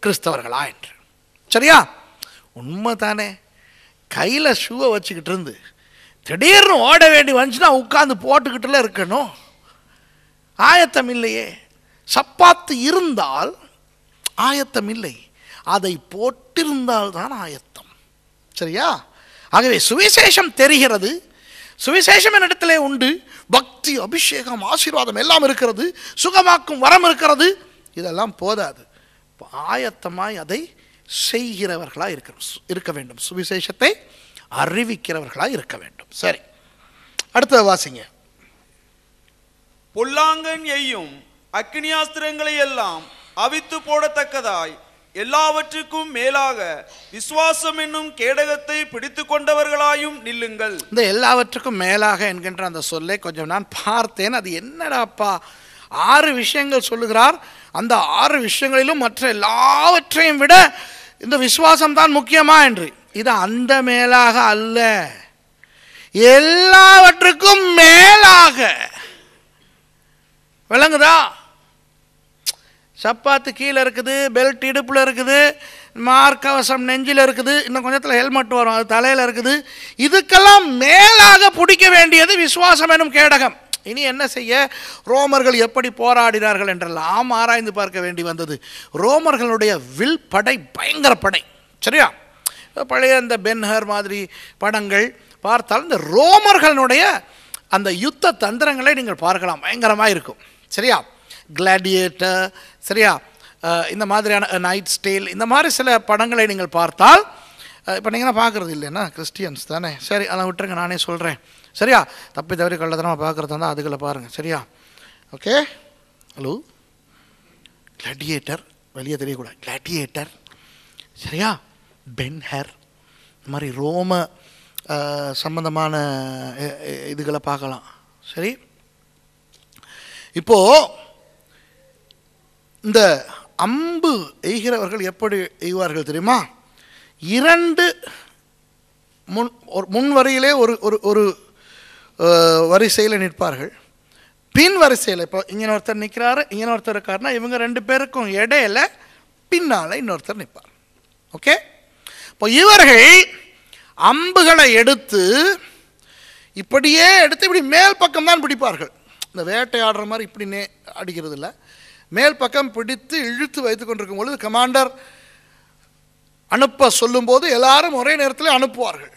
கிறிஸ்தவர்களா என்று சரியா உண்மை தானே கையில் ஷூவை வச்சுக்கிட்டு இருந்து திடீர்னு ஓட வேண்டி வந்துச்சுன்னா உட்காந்து போட்டுக்கிட்டுல இருக்கணும் ஆயத்தம் இல்லையே சப்பாத்து இருந்தால் ஆயத்தம் இல்லை அதை போட்டிருந்தால்தான் ஆயத்தம் சரியா ஆகவே சுவிசேஷம் தெரிகிறது சுவிசேஷம் என்னிடத்திலே உண்டு பக்தி அபிஷேகம் ஆசீர்வாதம் எல்லாம் இருக்கிறது சுகமாக்கும் வரம் இருக்கிறது இதெல்லாம் போதாது ஆயத்தமாய் அதை செய்கிறவர்களாக இருக்கிற இருக்க வேண்டும் சுவிசேஷத்தை அறிவிக்கிறவர்களாக இருக்க வேண்டும் சரி அடுத்தது வாசிங்க பொல்லாங்கன் எய்யும் அக்னியாஸ்திரங்களை எல்லாம் அவித்து போடத்தக்கதாய் எல்லாவற்றுக்கும் மேலாக விசுவாசம் என்னும் கேடகத்தை பிடித்து கொண்டவர்களாயும் நில்லுங்கள் இந்த எல்லாவற்றுக்கும் மேலாக என்கின்ற அந்த சொல்லை கொஞ்சம் நான் பார்த்தேன் அது என்னடாப்பா ஆறு விஷயங்கள் சொல்லுகிறார் அந்த ஆறு விஷயங்களிலும் மற்ற எல்லாவற்றையும் விட இந்த விசுவாசம் தான் முக்கியமா என்று இது அந்த மேலாக அல்ல எல்லாவற்றுக்கும் மேலாக விளங்குதா சப்பாத்து கீழே இருக்குது பெல்ட் இடுப்பில் இருக்குது மார்க்கவசம் நெஞ்சில் இருக்குது இன்னும் கொஞ்சத்தில் ஹெல்மெட் வரும் அது தலையில் இருக்குது இதுக்கெல்லாம் மேலாக பிடிக்க வேண்டியது விசுவாசம் எனும் கேடகம் இனி என்ன செய்ய ரோமர்கள் எப்படி போராடினார்கள் என்றெல்லாம் ஆராய்ந்து பார்க்க வேண்டி வந்தது ரோமர்களுடைய வில் படை பயங்கர படை சரியா பழைய அந்த பென்ஹர் மாதிரி படங்கள் பார்த்தால் இந்த ரோமர்களுடைய அந்த யுத்த தந்திரங்களை நீங்கள் பார்க்கலாம் பயங்கரமாக இருக்கும் சரியா கிளாடியேட்டர் சரியா இந்த மாதிரியான நைட் ஸ்டேல் இந்த மாதிரி சில படங்களை நீங்கள் பார்த்தால் இப்போ நீங்களாம் பார்க்குறது இல்லைன்னா கிறிஸ்டியன்ஸ் தானே சரி அதை விட்டுருங்க நானே சொல்கிறேன் சரியா தப்பி தவறி கள்ளத்தனமாக பார்க்குறது தான் அதுகளை பாருங்கள் சரியா ஓகே ஹலோ கிளாடியேட்டர் வெளியே தெரியக்கூடாது கிளாடியேட்டர் சரியா பென்ஹர் இந்த மாதிரி ரோம சம்பந்தமான இதுகளை பார்க்கலாம் சரி இப்போது இந்த அம்பு எய்கிறவர்கள் எப்படி எய்வார்கள் தெரியுமா இரண்டு முன் ஒரு முன் வரியிலே ஒரு ஒரு ஒரு வரிசையில் நிற்பார்கள் பின் வரிசையில் இப்போ இங்கே ஒருத்தர் நிற்கிறாரு இங்கே ஒருத்தர் இருக்காருன்னா இவங்க ரெண்டு பேருக்கும் இடையில பின்னால் இன்னொருத்தர் நிற்பார் ஓகே இப்போ இவர்கள் அம்புகளை எடுத்து இப்படியே எடுத்து இப்படி மேல் பக்கம் தான் பிடிப்பார்கள் இந்த வேட்டையாடுற மாதிரி இப்படி நே அடிக்கிறது இல்லை மேல் பக்கம் பிடித்து இழுத்து வைத்து கொண்டிருக்கும் பொழுது கமாண்டர் அனுப்ப சொல்லும்போது எல்லாரும் ஒரே நேரத்தில் அனுப்புவார்கள்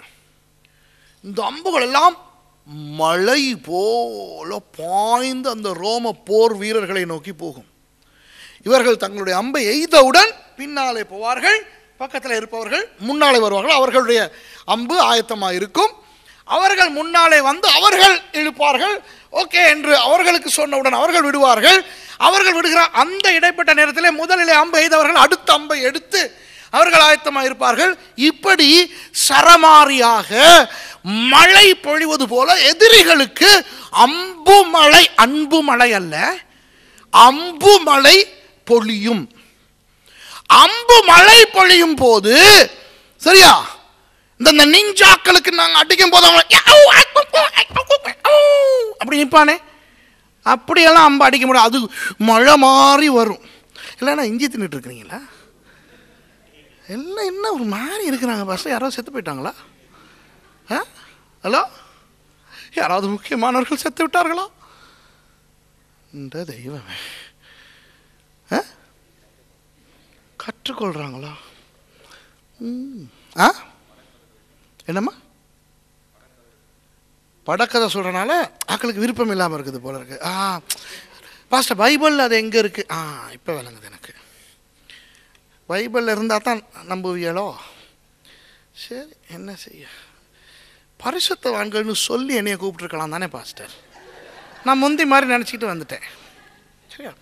இந்த அம்புகள் எல்லாம் மழை போல பாய்ந்து அந்த ரோம போர் வீரர்களை நோக்கி போகும் இவர்கள் தங்களுடைய அம்பை எய்தவுடன் பின்னாலே போவார்கள் பக்கத்தில் இருப்பவர்கள் முன்னாலே வருவார்கள் அவர்களுடைய அம்பு ஆயத்தமாக இருக்கும் அவர்கள் முன்னாலே வந்து அவர்கள் இழுப்பார்கள் ஓகே என்று அவர்களுக்கு சொன்னவுடன் அவர்கள் விடுவார்கள் அவர்கள் விடுகிற அந்த இடைப்பட்ட நேரத்தில் முதலிலே அம்பு எய்தவர்கள் அடுத்த அம்பை எடுத்து அவர்கள் ஆயத்தமாக இருப்பார்கள் இப்படி சரமாரியாக மழை பொழிவது போல எதிரிகளுக்கு அம்பு மழை அன்பு மழை அல்ல அம்பு மழை பொழியும் அம்பு மழை பொழியும் போது சரியா இந்த நெஞ்சாக்களுக்கு நாங்கள் அடிக்கும் போது அப்படி நிற்பானே அப்படியெல்லாம் அம்பு அடிக்க முடியாது அது மழை மாறி வரும் இல்லைன்னா இஞ்சி தின்னுட்டு இருக்கிறீங்களா எல்லாம் என்ன ஒரு மாதிரி இருக்கிறாங்க பஸ்ஸில் யாராவது செத்து போயிட்டாங்களா ஆ ஹலோ யாராவது முக்கியமானவர்கள் செத்து விட்டார்களோ இந்த தெய்வமே கற்றுக்கொள்கிறாங்களா ஆ என்னம்மா படக்கதை சொல்கிறனால ஆக்களுக்கு விருப்பம் இல்லாமல் இருக்குது போல இருக்கு ஆ பாஸ்டர் பைபிளில் அது எங்கே இருக்குது ஆ இப்போ விளங்குது எனக்கு பைபிளில் இருந்தால் தான் நம்புவியலோ சரி என்ன செய்ய பரிசுத்தவான்கள்னு சொல்லி என்னையை கூப்பிட்ருக்கலாம் தானே பாஸ்டர் நான் முந்தி மாதிரி நினச்சிக்கிட்டு வந்துட்டேன் சரியா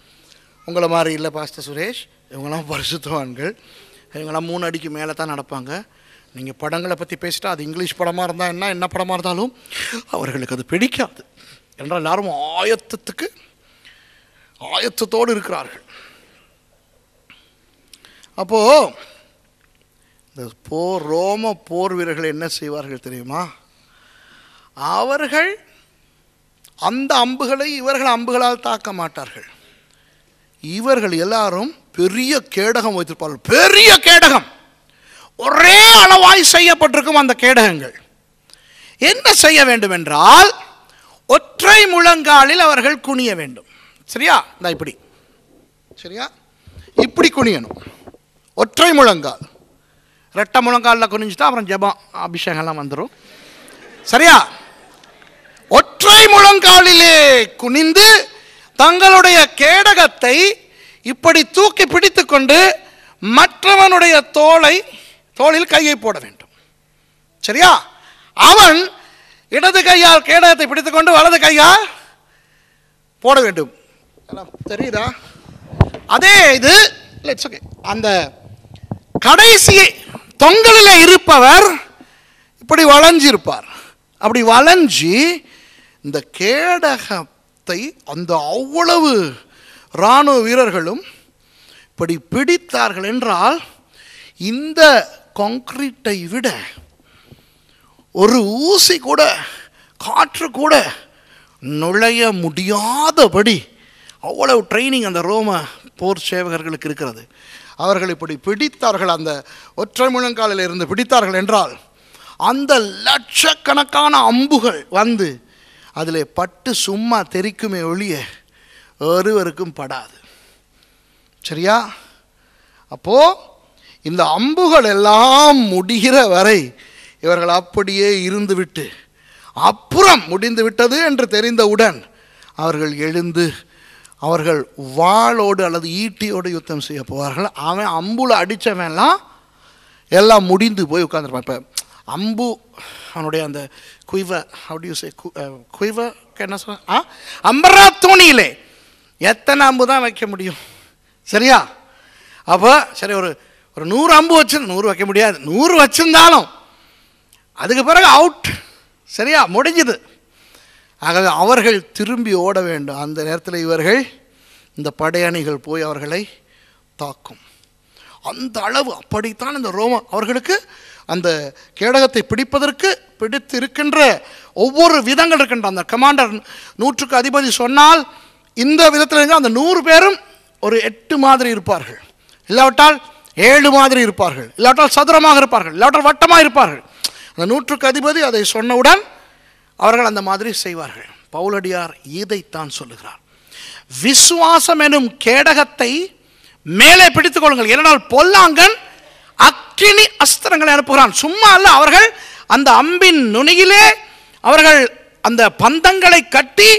உங்களை மாதிரி இல்லை பாஸ்டர் சுரேஷ் இவங்களாம் பரிசுத்தவான்கள் இவங்களாம் மூணு அடிக்கு மேலே தான் நடப்பாங்க நீங்கள் படங்களை பற்றி பேசிட்டா அது இங்கிலீஷ் படமாக இருந்தால் என்ன என்ன படமாக இருந்தாலும் அவர்களுக்கு அது பிடிக்காது என்றால் எல்லாரும் ஆயத்தத்துக்கு ஆயத்தத்தோடு இருக்கிறார்கள் அப்போது இந்த போர் ரோம போர் வீரர்கள் என்ன செய்வார்கள் தெரியுமா அவர்கள் அந்த அம்புகளை இவர்கள் அம்புகளால் தாக்க மாட்டார்கள் இவர்கள் எல்லாரும் பெரிய கேடகம் வைத்திருப்பார்கள் பெரிய கேடகம் ஒரே அளவாய் செய்யப்பட்டிருக்கும் அந்த கேடகங்கள் என்ன செய்ய வேண்டும் என்றால் ஒற்றை முழங்காலில் அவர்கள் குனிய வேண்டும் சரியா இந்த இப்படி சரியா இப்படி குனியணும் ஒற்றை முழங்கால் ரெட்டை முழங்காலில் குனிஞ்சுட்டா அப்புறம் ஜபம் அபிஷேகம்லாம் வந்துடும் சரியா ஒற்றை முழங்காலிலே குனிந்து தங்களுடைய கேடகத்தை இப்படி தூக்கி பிடித்து கொண்டு மற்றவனுடைய தோலை தோளில் கையை போட வேண்டும் சரியா அவன் இடது கையால் கேடகத்தை பிடித்துக்கொண்டு வலது கையால் போட வேண்டும் தெரியுதா அதே இது ஓகே அந்த கடைசி தொங்கலில் இருப்பவர் இப்படி வளைஞ்சிருப்பார் அப்படி வளைஞ்சி இந்த கேடகத்தை அந்த அவ்வளவு இராணுவ வீரர்களும் இப்படி பிடித்தார்கள் என்றால் இந்த கான்கிரீட்டை விட ஒரு ஊசி கூட காற்று கூட நுழைய முடியாதபடி அவ்வளவு ட்ரைனிங் அந்த ரோம போர் சேவகர்களுக்கு இருக்கிறது அவர்கள் இப்படி பிடித்தார்கள் அந்த ஒற்றை முழங்காலில் இருந்து பிடித்தார்கள் என்றால் அந்த லட்சக்கணக்கான அம்புகள் வந்து அதில் பட்டு சும்மா தெரிக்குமே ஒழிய ஒருவருக்கும் படாது சரியா அப்போது இந்த அம்புகள் எல்லாம் முடிகிற வரை இவர்கள் அப்படியே இருந்துவிட்டு அப்புறம் முடிந்து விட்டது என்று தெரிந்தவுடன் அவர்கள் எழுந்து அவர்கள் வாளோடு அல்லது ஈட்டியோடு யுத்தம் செய்ய போவார்கள் அவன் அம்புல அடித்தவன்லாம் எல்லாம் முடிந்து போய் உட்காந்துருப்பான் இப்போ அம்பு அவனுடைய அந்த குய்வ அப்படி யூஸ் குய்வ என்ன சொல்ல ஆ அம்பரா தோணியிலே எத்தனை அம்பு தான் வைக்க முடியும் சரியா அப்போ சரி ஒரு ஒரு நூறு அம்பு வச்சு நூறு வைக்க முடியாது நூறு வச்சுருந்தாலும் அதுக்கு பிறகு அவுட் சரியா முடிஞ்சுது ஆகவே அவர்கள் திரும்பி ஓட வேண்டும் அந்த நேரத்தில் இவர்கள் இந்த படையணிகள் போய் அவர்களை தாக்கும் அந்த அளவு அப்படித்தான் இந்த ரோம அவர்களுக்கு அந்த கேடகத்தை பிடிப்பதற்கு பிடித்து இருக்கின்ற ஒவ்வொரு விதங்கள் இருக்கின்ற அந்த கமாண்டர் நூற்றுக்கு அதிபதி சொன்னால் இந்த விதத்தில் அந்த நூறு பேரும் ஒரு எட்டு மாதிரி இருப்பார்கள் இல்லாவிட்டால் ஏழு மாதிரி இருப்பார்கள் இல்லாட்டால் சதுரமாக இருப்பார்கள் இல்லாட்டால் வட்டமாக இருப்பார்கள் அந்த நூற்றுக்கு அதிபதி அதை சொன்னவுடன் அவர்கள் அந்த மாதிரி செய்வார்கள் பவுலடியார் இதைத்தான் சொல்லுகிறார் விசுவாசம் எனும் கேடகத்தை மேலே பிடித்துக் கொள்ளுங்கள் ஏனால் பொல்லாங்கன் அக்கினி அஸ்திரங்களை அனுப்புகிறான் சும்மா அல்ல அவர்கள் அந்த அம்பின் நுனியிலே அவர்கள் அந்த பந்தங்களை கட்டி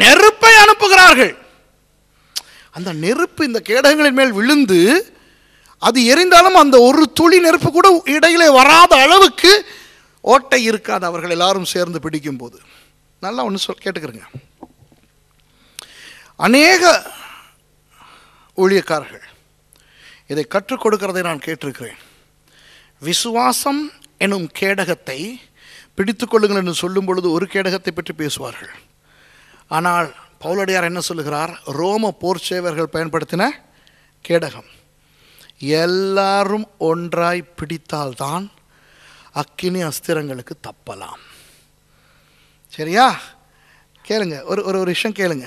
நெருப்பை அனுப்புகிறார்கள் அந்த நெருப்பு இந்த கேடகங்களின் மேல் விழுந்து அது எரிந்தாலும் அந்த ஒரு துளி நெருப்பு கூட இடையிலே வராத அளவுக்கு ஓட்டை இருக்காது அவர்கள் எல்லாரும் சேர்ந்து பிடிக்கும் போது நல்லா ஒன்று சொல் கேட்டுக்கிறேங்க அநேக ஊழியக்காரர்கள் இதை கற்றுக் கொடுக்கிறதை நான் கேட்டிருக்கிறேன் விசுவாசம் எனும் கேடகத்தை பிடித்து கொள்ளுங்கள் என்று சொல்லும் பொழுது ஒரு கேடகத்தை பற்றி பேசுவார்கள் ஆனால் பவுலடியார் என்ன சொல்லுகிறார் ரோம போர் சேவர்கள் பயன்படுத்தின கேடகம் எல்லாரும் ஒன்றாய் பிடித்தால்தான் அக்கினி அஸ்திரங்களுக்கு தப்பலாம் சரியா கேளுங்க ஒரு ஒரு ஒரு விஷயம் கேளுங்க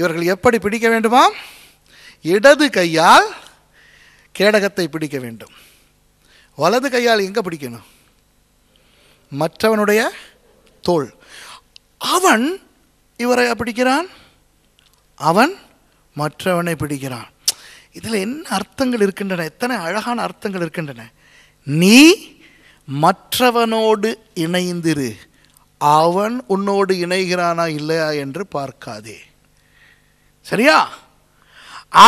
இவர்கள் எப்படி பிடிக்க வேண்டுமா இடது கையால் கேடகத்தை பிடிக்க வேண்டும் வலது கையால் எங்கே பிடிக்கணும் மற்றவனுடைய தோல் அவன் இவரை பிடிக்கிறான் அவன் மற்றவனை பிடிக்கிறான் இதில் என்ன அர்த்தங்கள் இருக்கின்றன எத்தனை அழகான அர்த்தங்கள் இருக்கின்றன நீ மற்றவனோடு இணைந்திரு அவன் உன்னோடு இணைகிறானா இல்லையா என்று பார்க்காதே சரியா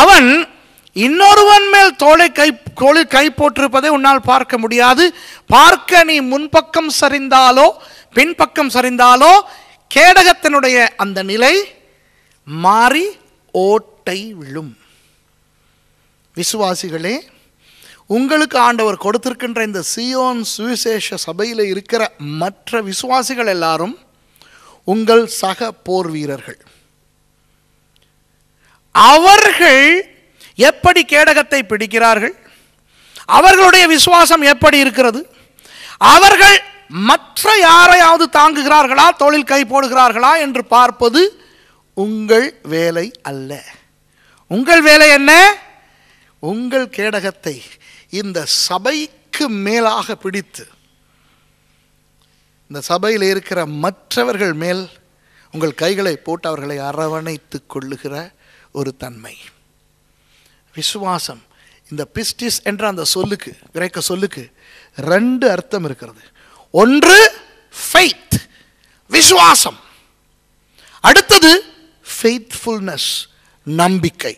அவன் இன்னொருவன் மேல் தோலை கை தோளில் கை போட்டிருப்பதை உன்னால் பார்க்க முடியாது பார்க்க நீ முன்பக்கம் சரிந்தாலோ பின்பக்கம் சரிந்தாலோ கேடகத்தினுடைய அந்த நிலை மாறி ஓட்டை விழும் விசுவாசிகளே உங்களுக்கு ஆண்டவர் கொடுத்திருக்கின்ற இந்த சியோன் சுவிசேஷ சபையில் இருக்கிற மற்ற விசுவாசிகள் எல்லாரும் உங்கள் சக போர் வீரர்கள் அவர்கள் எப்படி கேடகத்தை பிடிக்கிறார்கள் அவர்களுடைய விசுவாசம் எப்படி இருக்கிறது அவர்கள் மற்ற யாரையாவது தாங்குகிறார்களா தொழில் கை போடுகிறார்களா என்று பார்ப்பது உங்கள் வேலை அல்ல உங்கள் வேலை என்ன உங்கள் கேடகத்தை இந்த சபைக்கு மேலாக பிடித்து இந்த சபையில் இருக்கிற மற்றவர்கள் மேல் உங்கள் கைகளை போட்டு அவர்களை அரவணைத்து கொள்ளுகிற ஒரு தன்மை விசுவாசம் இந்த பிஸ்டிஸ் என்ற அந்த சொல்லுக்கு கிரேக்க சொல்லுக்கு ரெண்டு அர்த்தம் இருக்கிறது ஒன்று ஃபெய்த் விசுவாசம் அடுத்தது ஃபெய்த்ஃபுல்னஸ் நம்பிக்கை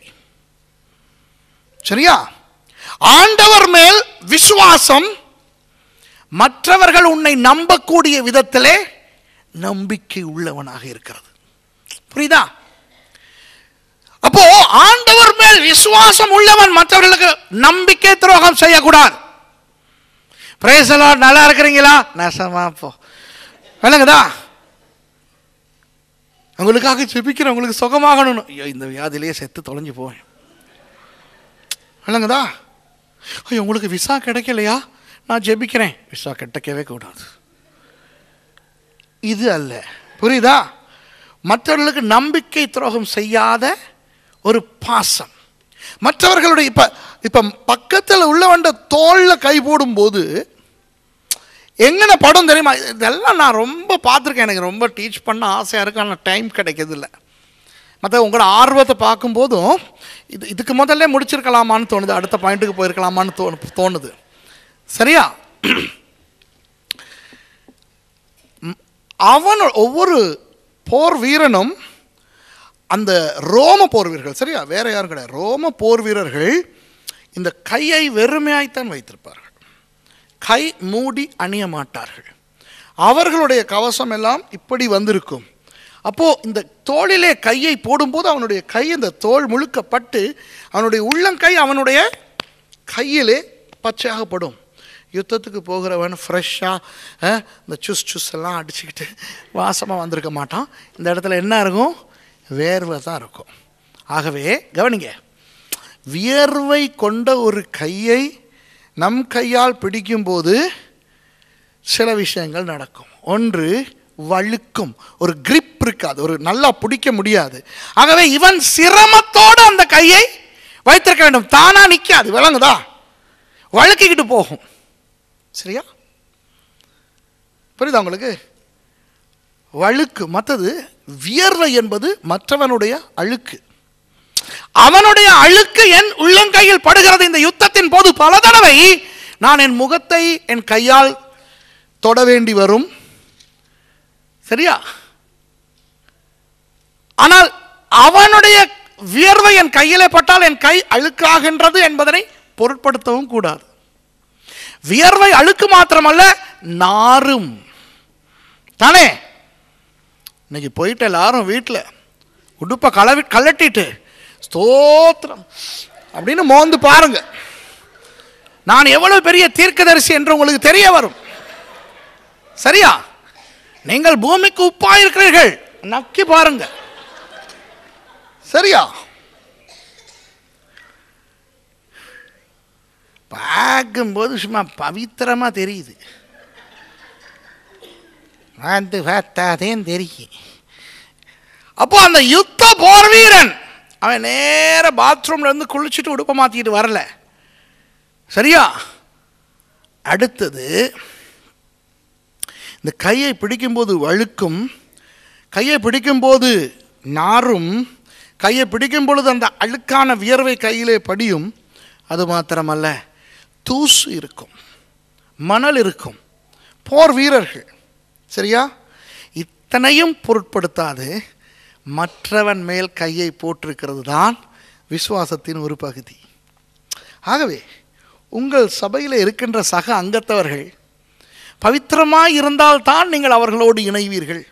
சரியா ஆண்டவர் மேல் விசுவாசம் மற்றவர்கள் உன்னை நம்பக்கூடிய விதத்திலே நம்பிக்கை உள்ளவனாக இருக்கிறது புரியுதா அப்போ ஆண்டவர் மேல் விசுவாசம் உள்ளவன் மற்றவர்களுக்கு நம்பிக்கை துரோகம் செய்யக்கூடாது பிரேசலா நல்லா இருக்கிறீங்களா நெசமா போ விளங்குதா உங்களுக்காக சுபிக்கிறேன் உங்களுக்கு சுகமாகணும் ஐயோ இந்த வியாதிலேயே செத்து தொலைஞ்சு போவேன் விளங்குதா ஐயோ உங்களுக்கு விசா கிடைக்கலையா நான் ஜெபிக்கிறேன் விசா கிடைக்கவே கூடாது இது அல்ல புரியுதா மற்றவர்களுக்கு நம்பிக்கை துரோகம் செய்யாத ஒரு பாசம் மற்றவர்களுடைய இப்போ இப்போ பக்கத்தில் வண்ட தோளில் கை போடும்போது எங்கன படம் தெரியுமா இதெல்லாம் நான் ரொம்ப பார்த்துருக்கேன் எனக்கு ரொம்ப டீச் பண்ண ஆசையாக இருக்கு ஆனால் டைம் இல்லை அதை உங்களோட ஆர்வத்தை பார்க்கும்போதும் இது இதுக்கு முதல்ல முடிச்சிருக்கலாமான்னு தோணுது அடுத்த பாயிண்ட்டுக்கு போயிருக்கலாமான்னு தோணு தோணுது சரியா அவன் ஒவ்வொரு போர் வீரனும் அந்த ரோம போர் வீரர்கள் சரியா வேற யாரும் கிடையாது ரோம போர் வீரர்கள் இந்த கையை வெறுமையாய்த்தான் வைத்திருப்பார்கள் கை மூடி அணிய மாட்டார்கள் அவர்களுடைய கவசம் எல்லாம் இப்படி வந்திருக்கும் அப்போது இந்த தோளிலே கையை போடும்போது அவனுடைய கை இந்த தோல் முழுக்கப்பட்டு அவனுடைய அவனுடைய உள்ளங்கை அவனுடைய கையிலே பச்சையாகப்படும் யுத்தத்துக்கு போகிறவன் ஃப்ரெஷ்ஷாக இந்த சுஸ் சுஸ் எல்லாம் அடிச்சுக்கிட்டு வாசமாக வந்திருக்க மாட்டான் இந்த இடத்துல என்ன இருக்கும் வேர்வை தான் இருக்கும் ஆகவே கவனிங்க வியர்வை கொண்ட ஒரு கையை நம் கையால் பிடிக்கும்போது சில விஷயங்கள் நடக்கும் ஒன்று வழுக்கும் ஒரு கிரிப் இருக்காது ஒரு நல்லா பிடிக்க முடியாது ஆகவே இவன் சிரமத்தோடு அந்த கையை வைத்திருக்க வேண்டும் தானாக நிற்காது விளங்குதா வழுக்கிக்கிட்டு போகும் சரியா புரியுதா உங்களுக்கு வழுக்கு மற்றது வியர்வை என்பது மற்றவனுடைய அழுக்கு அவனுடைய அழுக்கு என் உள்ளங்கையில் படுகிறது இந்த யுத்தத்தின் போது பல தடவை நான் என் முகத்தை என் கையால் தொட வேண்டி வரும் சரியா ஆனால் அவனுடைய வியர்வை என் கையிலே பட்டால் என் கை அழுக்காகின்றது என்பதனை பொருட்படுத்தவும் கூடாது வியர்வை அழுக்கு மாத்திரமல்ல நாரும் தானே இன்னைக்கு போயிட்டு எல்லாரும் வீட்டில் உடுப்பை கலவி கலட்டிட்டு ஸ்தோத்திரம் அப்படின்னு மோந்து பாருங்க நான் எவ்வளவு பெரிய தீர்க்கதரிசி என்று உங்களுக்கு தெரிய வரும் சரியா நீங்கள் பூமிக்கு உப்பா இருக்கிறீர்கள் நக்கி பாருங்க சரியா பார்க்கும் போது சும்மா பவித்திரமாக தெரியுது வந்து பார்த்தாதேன்னு தெரியும் அப்போ அந்த யுத்த போர் வீரன் அவன் நேர இருந்து குளிச்சுட்டு உடுப்ப மாத்திட்டு வரல சரியா அடுத்தது இந்த கையை பிடிக்கும்போது வழுக்கும் கையை பிடிக்கும்போது நாரும் கையை பிடிக்கும் பொழுது அந்த அழுக்கான வியர்வை கையிலே படியும் அது மாத்திரமல்ல தூசு இருக்கும் மணல் இருக்கும் போர் வீரர்கள் சரியா இத்தனையும் பொருட்படுத்தாது மற்றவன் மேல் கையை போட்டிருக்கிறது தான் விசுவாசத்தின் ஒரு பகுதி ஆகவே உங்கள் சபையில் இருக்கின்ற சக அங்கத்தவர்கள் பவித்திரமாய் இருந்தால்தான் நீங்கள் அவர்களோடு இணைவீர்கள்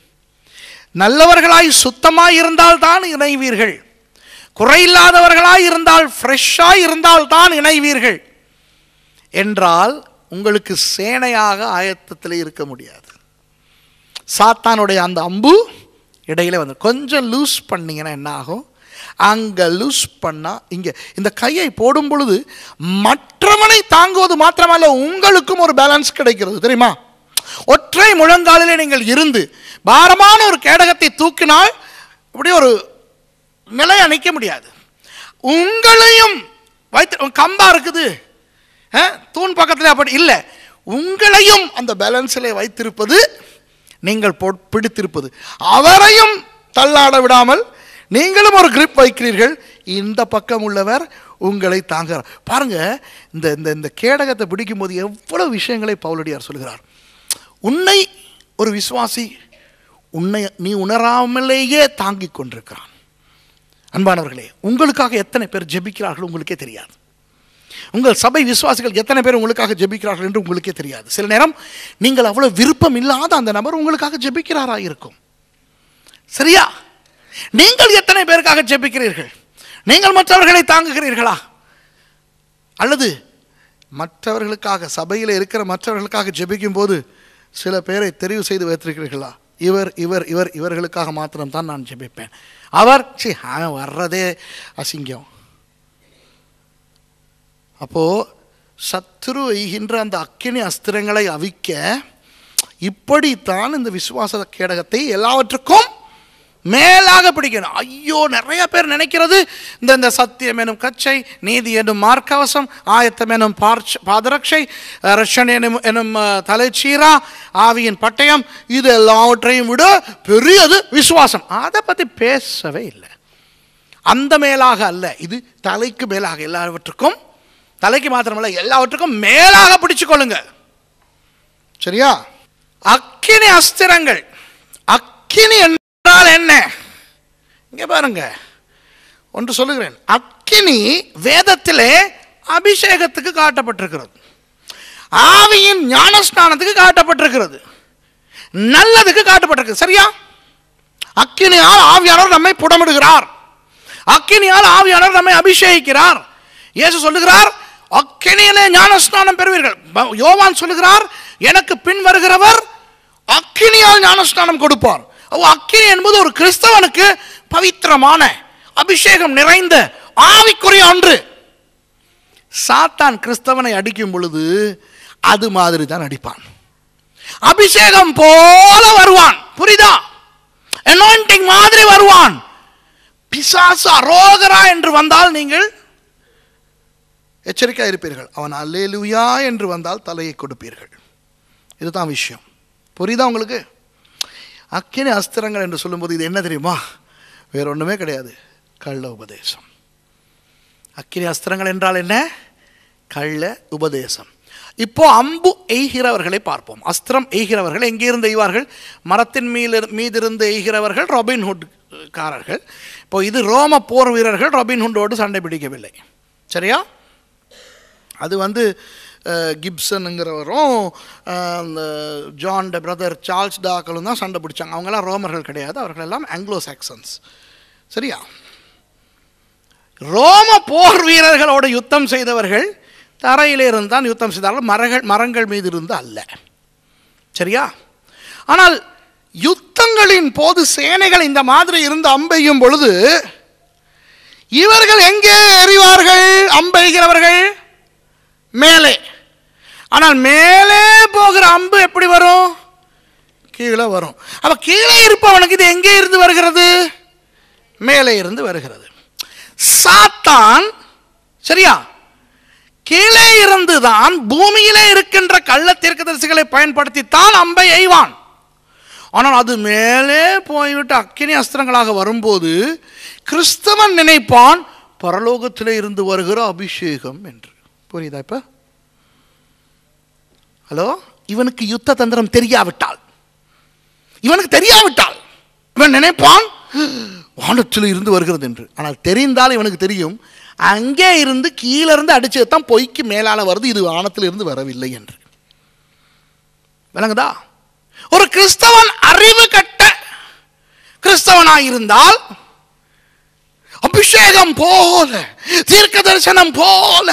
நல்லவர்களாய் சுத்தமாய் இருந்தால்தான் இணைவீர்கள் குறையில்லாதவர்களாய் இருந்தால் ஃப்ரெஷ்ஷாக இருந்தால்தான் இணைவீர்கள் என்றால் உங்களுக்கு சேனையாக ஆயத்தத்தில் இருக்க முடியாது சாத்தானுடைய அந்த அம்பு இடையில வந்து கொஞ்சம் லூஸ் பண்ணிங்கன்னா என்ன ஆகும் அங்கே லூஸ் பண்ணால் இங்கே இந்த கையை போடும் பொழுது மற்றவனை தாங்குவது மாத்திரமல்ல உங்களுக்கும் ஒரு பேலன்ஸ் கிடைக்கிறது தெரியுமா ஒற்றை முழங்காலிலே நீங்கள் இருந்து பாரமான ஒரு கேடகத்தை தூக்கினால் அப்படியே ஒரு நிலையை நிற்க முடியாது உங்களையும் வைத்து கம்பா இருக்குது தூண் பக்கத்தில் அப்படி இல்லை உங்களையும் அந்த பேலன்ஸில் வைத்திருப்பது நீங்கள் பிடித்திருப்பது அவரையும் தள்ளாட விடாமல் நீங்களும் ஒரு கிரிப் வைக்கிறீர்கள் இந்த பக்கம் உள்ளவர் உங்களை தாங்குகிறார் பாருங்கள் இந்த இந்த இந்த கேடகத்தை பிடிக்கும்போது எவ்வளோ விஷயங்களை பவுலடியார் சொல்கிறார் உன்னை ஒரு விசுவாசி உன்னை நீ உணராமலேயே தாங்கிக் கொண்டிருக்கிறான் அன்பானவர்களே உங்களுக்காக எத்தனை பேர் ஜெபிக்கிறார்கள் உங்களுக்கே தெரியாது உங்கள் சபை விசுவாசிகள் எத்தனை பேர் உங்களுக்காக ஜெபிக்கிறார்கள் என்று உங்களுக்கே தெரியாது சில நேரம் நீங்கள் அவ்வளோ விருப்பம் இல்லாத அந்த நபர் உங்களுக்காக ஜெபிக்கிறாரா இருக்கும் சரியா நீங்கள் எத்தனை பேருக்காக ஜெபிக்கிறீர்கள் நீங்கள் மற்றவர்களை தாங்குகிறீர்களா அல்லது மற்றவர்களுக்காக சபையில் இருக்கிற மற்றவர்களுக்காக ஜெபிக்கும் போது சில பேரை தெரிவு செய்து வைத்திருக்கிறீர்களா இவர் இவர் இவர் இவர்களுக்காக மாத்திரம்தான் நான் ஜெபிப்பேன் அவர் சி அவன் வர்றதே அசிங்கம் அப்போது சத்ரு வைகின்ற அந்த அக்கினி அஸ்திரங்களை அவிக்க இப்படித்தான் இந்த விசுவாச கேடகத்தை எல்லாவற்றுக்கும் மேலாக பிடிக்கணும் ஐயோ நிறைய பேர் நினைக்கிறது இந்த இந்த சத்தியம் எனும் கச்சை நீதி எனும் மார்க்கவசம் ஆயத்தம் எனும் பார்ச் பாதரட்சை ரஷன் எனும் எனும் தலைச்சீரா ஆவியின் பட்டயம் இது எல்லாவற்றையும் விட பெரியது விசுவாசம் அதை பற்றி பேசவே இல்லை அந்த மேலாக அல்ல இது தலைக்கு மேலாக எல்லாவற்றுக்கும் தலைக்கு மாத்திரமல்ல எல்லாவற்றுக்கும் மேலாக பிடிச்சுக்கொள்ளுங்க சரியா அக்கினி அஸ்திரங்கள் அக்கினி என்றால் என்ன இங்கே பாருங்க ஒன்று சொல்லுகிறேன் அக்கினி வேதத்திலே அபிஷேகத்துக்கு காட்டப்பட்டிருக்கிறது ஆவியின் ஞானஸ்நானத்துக்கு காட்டப்பட்டிருக்கிறது நல்லதுக்கு காட்டப்பட்டிருக்கு சரியா அக்கினியால் ஆவியானவர் நம்மை புடமிடுகிறார் அக்கினியால் ஆவியானவர் நம்மை அபிஷேகிக்கிறார் இயேசு சொல்லுகிறார் அக்கினியிலே ஞானஸ்தானம் பெறுவீர்கள் யோவான் சொல்லுகிறார் எனக்கு பின் வருகிறவர் அக்கினியால் ஞானஸ்நானம் கொடுப்பார் அக்கினி என்பது ஒரு கிறிஸ்தவனுக்கு பவித்திரமான அபிஷேகம் நிறைந்த ஆவிக்குரிய ஒன்று சாத்தான் கிறிஸ்தவனை அடிக்கும் பொழுது அது மாதிரி தான் அடிப்பான் அபிஷேகம் போல வருவான் புரிதா அனாயிண்டிங் மாதிரி வருவான் பிசாசு அரோகரா என்று வந்தால் நீங்கள் எச்சரிக்கையாக இருப்பீர்கள் அவன் அல்லேலுயா என்று வந்தால் தலையை கொடுப்பீர்கள் இதுதான் விஷயம் புரியுதா உங்களுக்கு அக்கினி அஸ்திரங்கள் என்று சொல்லும்போது இது என்ன தெரியுமா வேற ஒன்றுமே கிடையாது கள்ள உபதேசம் அக்கினி அஸ்திரங்கள் என்றால் என்ன கள்ள உபதேசம் இப்போ அம்பு எய்கிறவர்களை பார்ப்போம் அஸ்திரம் எய்கிறவர்கள் எங்கிருந்து எய்வார்கள் மரத்தின் மீது மீதிருந்து எய்கிறவர்கள் ரொபின்ஹுட்காரர்கள் இப்போ இது ரோம போர் வீரர்கள் ரொபின்ஹுண்டோடு சண்டை பிடிக்கவில்லை சரியா அது வந்து கிப்சனுங்கிறவரும் அந்த ஜான் பிரதர் சார்ல்ஸ் டாக்களும் தான் சண்டை பிடிச்சாங்க அவங்களாம் ரோமர்கள் கிடையாது அவர்கள் எல்லாம் ஆங்கிலோ சாக்சன்ஸ் சரியா ரோம போர் வீரர்களோட யுத்தம் செய்தவர்கள் தரையில் தான் யுத்தம் செய்தார்கள் மரங்கள் மரங்கள் மீது இருந்து அல்ல சரியா ஆனால் யுத்தங்களின் போது சேனைகள் இந்த மாதிரி இருந்து அம்பெய்யும் பொழுது இவர்கள் எங்கே எறிவார்கள் அம்பெய்கிறவர்கள் மேலே ஆனால் மேலே போகிற அம்பு எப்படி வரும் கீழே வரும் அப்போ கீழே இருப்பவனுக்கு இது எங்கே இருந்து வருகிறது மேலே இருந்து வருகிறது சாத்தான் சரியா கீழே இருந்து தான் பூமியிலே இருக்கின்ற கள்ள தீர்க்கதரிசிகளை தான் அம்பை எய்வான் ஆனால் அது மேலே போய்விட்டு அக்கினி அஸ்திரங்களாக வரும்போது கிறிஸ்தவன் நினைப்பான் பரலோகத்தில் இருந்து வருகிற அபிஷேகம் என்று புரியுதா இப்போ ஹலோ இவனுக்கு யுத்த தந்திரம் தெரியாவிட்டால் இவனுக்கு தெரியாவிட்டால் இவன் நினைப்பான் வானத்தில் இருந்து வருகிறது என்று ஆனால் தெரிந்தால் இவனுக்கு தெரியும் அங்கே இருந்து கீழேருந்து அடிச்சது தான் பொய்க்கு மேலால் வருது இது வானத்தில் இருந்து வரவில்லை என்று விளங்குதா ஒரு கிறிஸ்தவன் அறிவு கட்ட கிறிஸ்தவனாக இருந்தால் அபிஷேகம் போல தீர்க்க தரிசனம் போல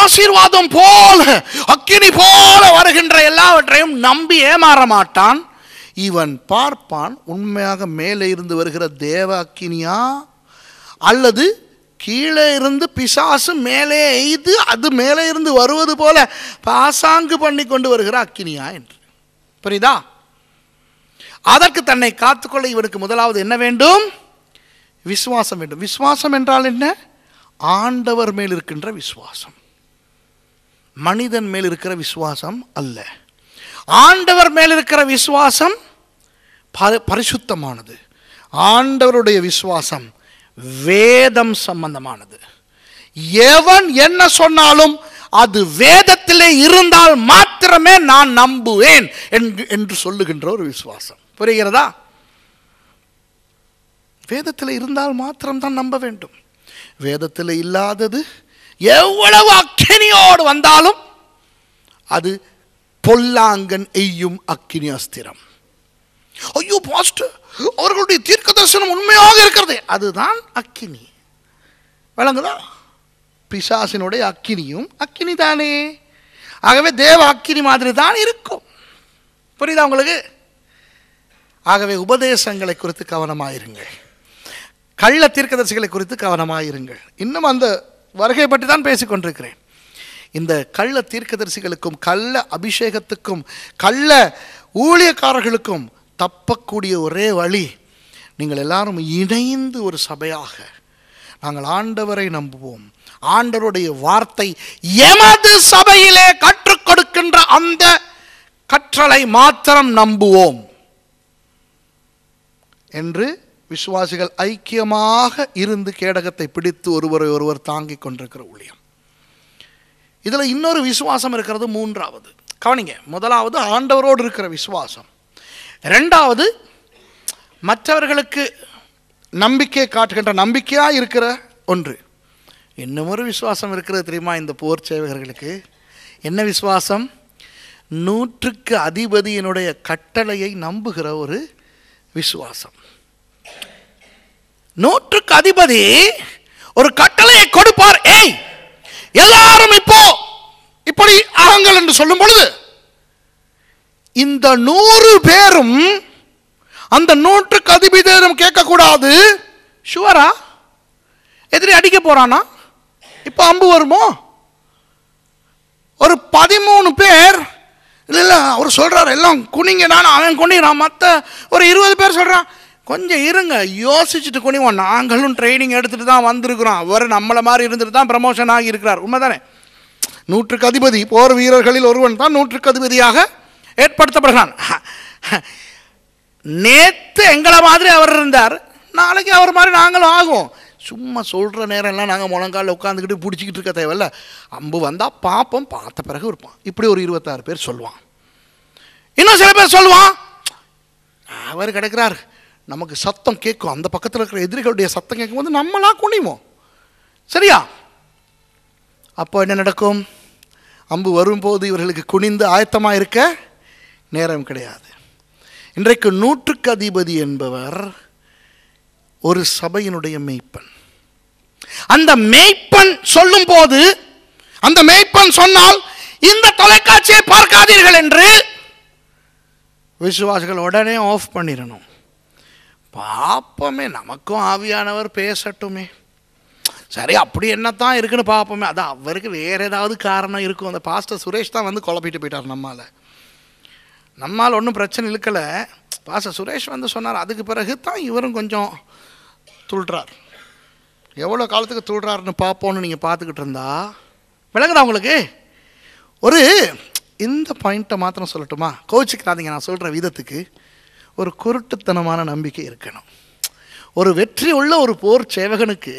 ஆசீர்வாதம் போல அக்கினி போல வருகின்ற எல்லாவற்றையும் நம்பி ஏமாற மாட்டான் இவன் பார்ப்பான் உண்மையாக மேலே இருந்து வருகிற தேவ அக்கினியா அல்லது கீழே இருந்து பிசாசு மேலே எய்து அது மேலே இருந்து வருவது போல பாசாங்கு பண்ணி கொண்டு வருகிற அக்கினியா என்று புரியுதா அதற்கு தன்னை காத்துக்கொள்ள இவனுக்கு முதலாவது என்ன வேண்டும் விசுவாசம் வேண்டும் விசுவாசம் என்றால் என்ன ஆண்டவர் மேல் இருக்கின்ற விசுவாசம் மனிதன் மேல் இருக்கிற விசுவாசம் அல்ல ஆண்டவர் மேல் இருக்கிற விசுவாசம் பரிசுத்தமானது ஆண்டவருடைய விசுவாசம் வேதம் சம்பந்தமானது எவன் என்ன சொன்னாலும் அது வேதத்திலே இருந்தால் மாத்திரமே நான் நம்புவேன் என்று சொல்லுகின்ற ஒரு விசுவாசம் புரிகிறதா வேதத்தில் இருந்தால் மாத்திரம்தான் நம்ப வேண்டும் வேதத்தில் இல்லாதது எவ்வளவு அக்கினியோடு வந்தாலும் அது பொல்லாங்கன் எய்யும் அக்கினி அஸ்திரம் ஐயோ பாஸ்டர் அவர்களுடைய தீர்க்க தரிசனம் உண்மையாக இருக்கிறது அதுதான் அக்கினி வழங்குதா பிசாசினுடைய அக்கினியும் அக்கினி தானே ஆகவே தேவ அக்கினி மாதிரி தான் இருக்கும் புரியுதா உங்களுக்கு ஆகவே உபதேசங்களை குறித்து கவனமாயிருங்கள் கள்ள தீர்க்கதரிசிகளை குறித்து கவனமாயிருங்கள் இன்னும் அந்த வருகை பற்றி தான் பேசிக்கொண்டிருக்கிறேன் இந்த கள்ள தீர்க்கதரிசிகளுக்கும் கள்ள அபிஷேகத்துக்கும் கள்ள ஊழியக்காரர்களுக்கும் தப்பக்கூடிய ஒரே வழி நீங்கள் எல்லாரும் இணைந்து ஒரு சபையாக நாங்கள் ஆண்டவரை நம்புவோம் ஆண்டவருடைய வார்த்தை எமது சபையிலே கற்றுக் கொடுக்கின்ற அந்த கற்றலை மாத்திரம் நம்புவோம் என்று விசுவாசிகள் ஐக்கியமாக இருந்து கேடகத்தை பிடித்து ஒருவரை ஒருவர் தாங்கி கொண்டிருக்கிற ஊழியம் இதில் இன்னொரு விசுவாசம் இருக்கிறது மூன்றாவது கவனிங்க முதலாவது ஆண்டவரோடு இருக்கிற விசுவாசம் ரெண்டாவது மற்றவர்களுக்கு நம்பிக்கை காட்டுகின்ற நம்பிக்கையாக இருக்கிற ஒன்று இன்னமொரு விசுவாசம் இருக்கிறது தெரியுமா இந்த போர் சேவகர்களுக்கு என்ன விசுவாசம் நூற்றுக்கு அதிபதியினுடைய கட்டளையை நம்புகிற ஒரு விசுவாசம் நூற்றுக்கு அதிபதி ஒரு கட்டளையை கொடுப்பார் ஏய் எல்லாரும் இப்போ இப்படி அகங்கள் என்று சொல்லும் பொழுது இந்த நூறு பேரும் அந்த நூற்றுக்கு அதிபதியும் கேட்கக்கூடாது ஷுவரா எதிரி அடிக்க போறானா இப்போ அம்பு வருமோ ஒரு பதிமூணு பேர் இல்லை இல்லை அவர் சொல்கிறார் எல்லாம் குனிங்க நான் அவன் குனிகிறான் மற்ற ஒரு இருபது பேர் சொல்கிறான் கொஞ்சம் இருங்க யோசிச்சுட்டு கூட நாங்களும் ட்ரைனிங் எடுத்துகிட்டு தான் வந்திருக்கிறோம் அவர் நம்மளை மாதிரி இருந்துட்டு தான் ப்ரமோஷன் ஆகியிருக்கிறார் உண்மை தானே நூற்றுக்கு அதிபதி போர் வீரர்களில் ஒருவன் தான் நூற்றுக்கு அதிபதியாக ஏற்படுத்தப்படுகிறான் நேற்று எங்களை மாதிரி அவர் இருந்தார் நாளைக்கு அவர் மாதிரி நாங்களும் ஆகும் சும்மா சொல்கிற நேரம்லாம் நாங்கள் முழங்காலில் உட்காந்துக்கிட்டு பிடிச்சிக்கிட்டு இருக்க தேவையில்ல அம்பு வந்தால் பார்ப்போம் பார்த்த பிறகு இருப்பான் இப்படி ஒரு இருபத்தாறு பேர் சொல்லுவான் இன்னும் சில பேர் சொல்லுவான் அவர் கிடக்கிறார் நமக்கு சத்தம் கேட்கும் அந்த பக்கத்தில் இருக்கிற எதிரிகளுடைய சத்தம் கேட்கும்போது நம்மளாக குனிவோம் சரியா அப்போ என்ன நடக்கும் அம்பு வரும்போது இவர்களுக்கு குனிந்து ஆயத்தமாக இருக்க நேரம் கிடையாது இன்றைக்கு நூற்றுக்கு அதிபதி என்பவர் ஒரு சபையினுடைய மெய்ப்பன் அந்த மெய்ப்பன் சொல்லும் போது அந்த மெய்ப்பன் சொன்னால் இந்த தொலைக்காட்சியை பார்க்காதீர்கள் என்று விசுவாசிகள் உடனே ஆஃப் பண்ணிடணும் பாப்பமே நமக்கும் ஆவியானவர் பேசட்டுமே சரி அப்படி என்னத்தான் இருக்குன்னு பார்ப்போமே அது அவருக்கு வேறு ஏதாவது காரணம் இருக்கும் அந்த பாஸ்டர் சுரேஷ் தான் வந்து குழப்பிட்டு போயிட்டார் நம்மால் நம்மால் ஒன்றும் பிரச்சனை இருக்கலை பாஸ்டர் சுரேஷ் வந்து சொன்னார் அதுக்கு பிறகு தான் இவரும் கொஞ்சம் துள்றார் எவ்வளோ காலத்துக்கு துள்றாருன்னு பார்ப்போன்னு நீங்கள் பார்த்துக்கிட்டு இருந்தா விளங்குதா உங்களுக்கு ஒரு இந்த பாயிண்ட்டை மாத்திரம் சொல்லட்டுமா கோச்சிக்கிறாதீங்க நான் சொல்கிற விதத்துக்கு ஒரு குருட்டுத்தனமான நம்பிக்கை இருக்கணும் ஒரு வெற்றி உள்ள ஒரு போர் சேவகனுக்கு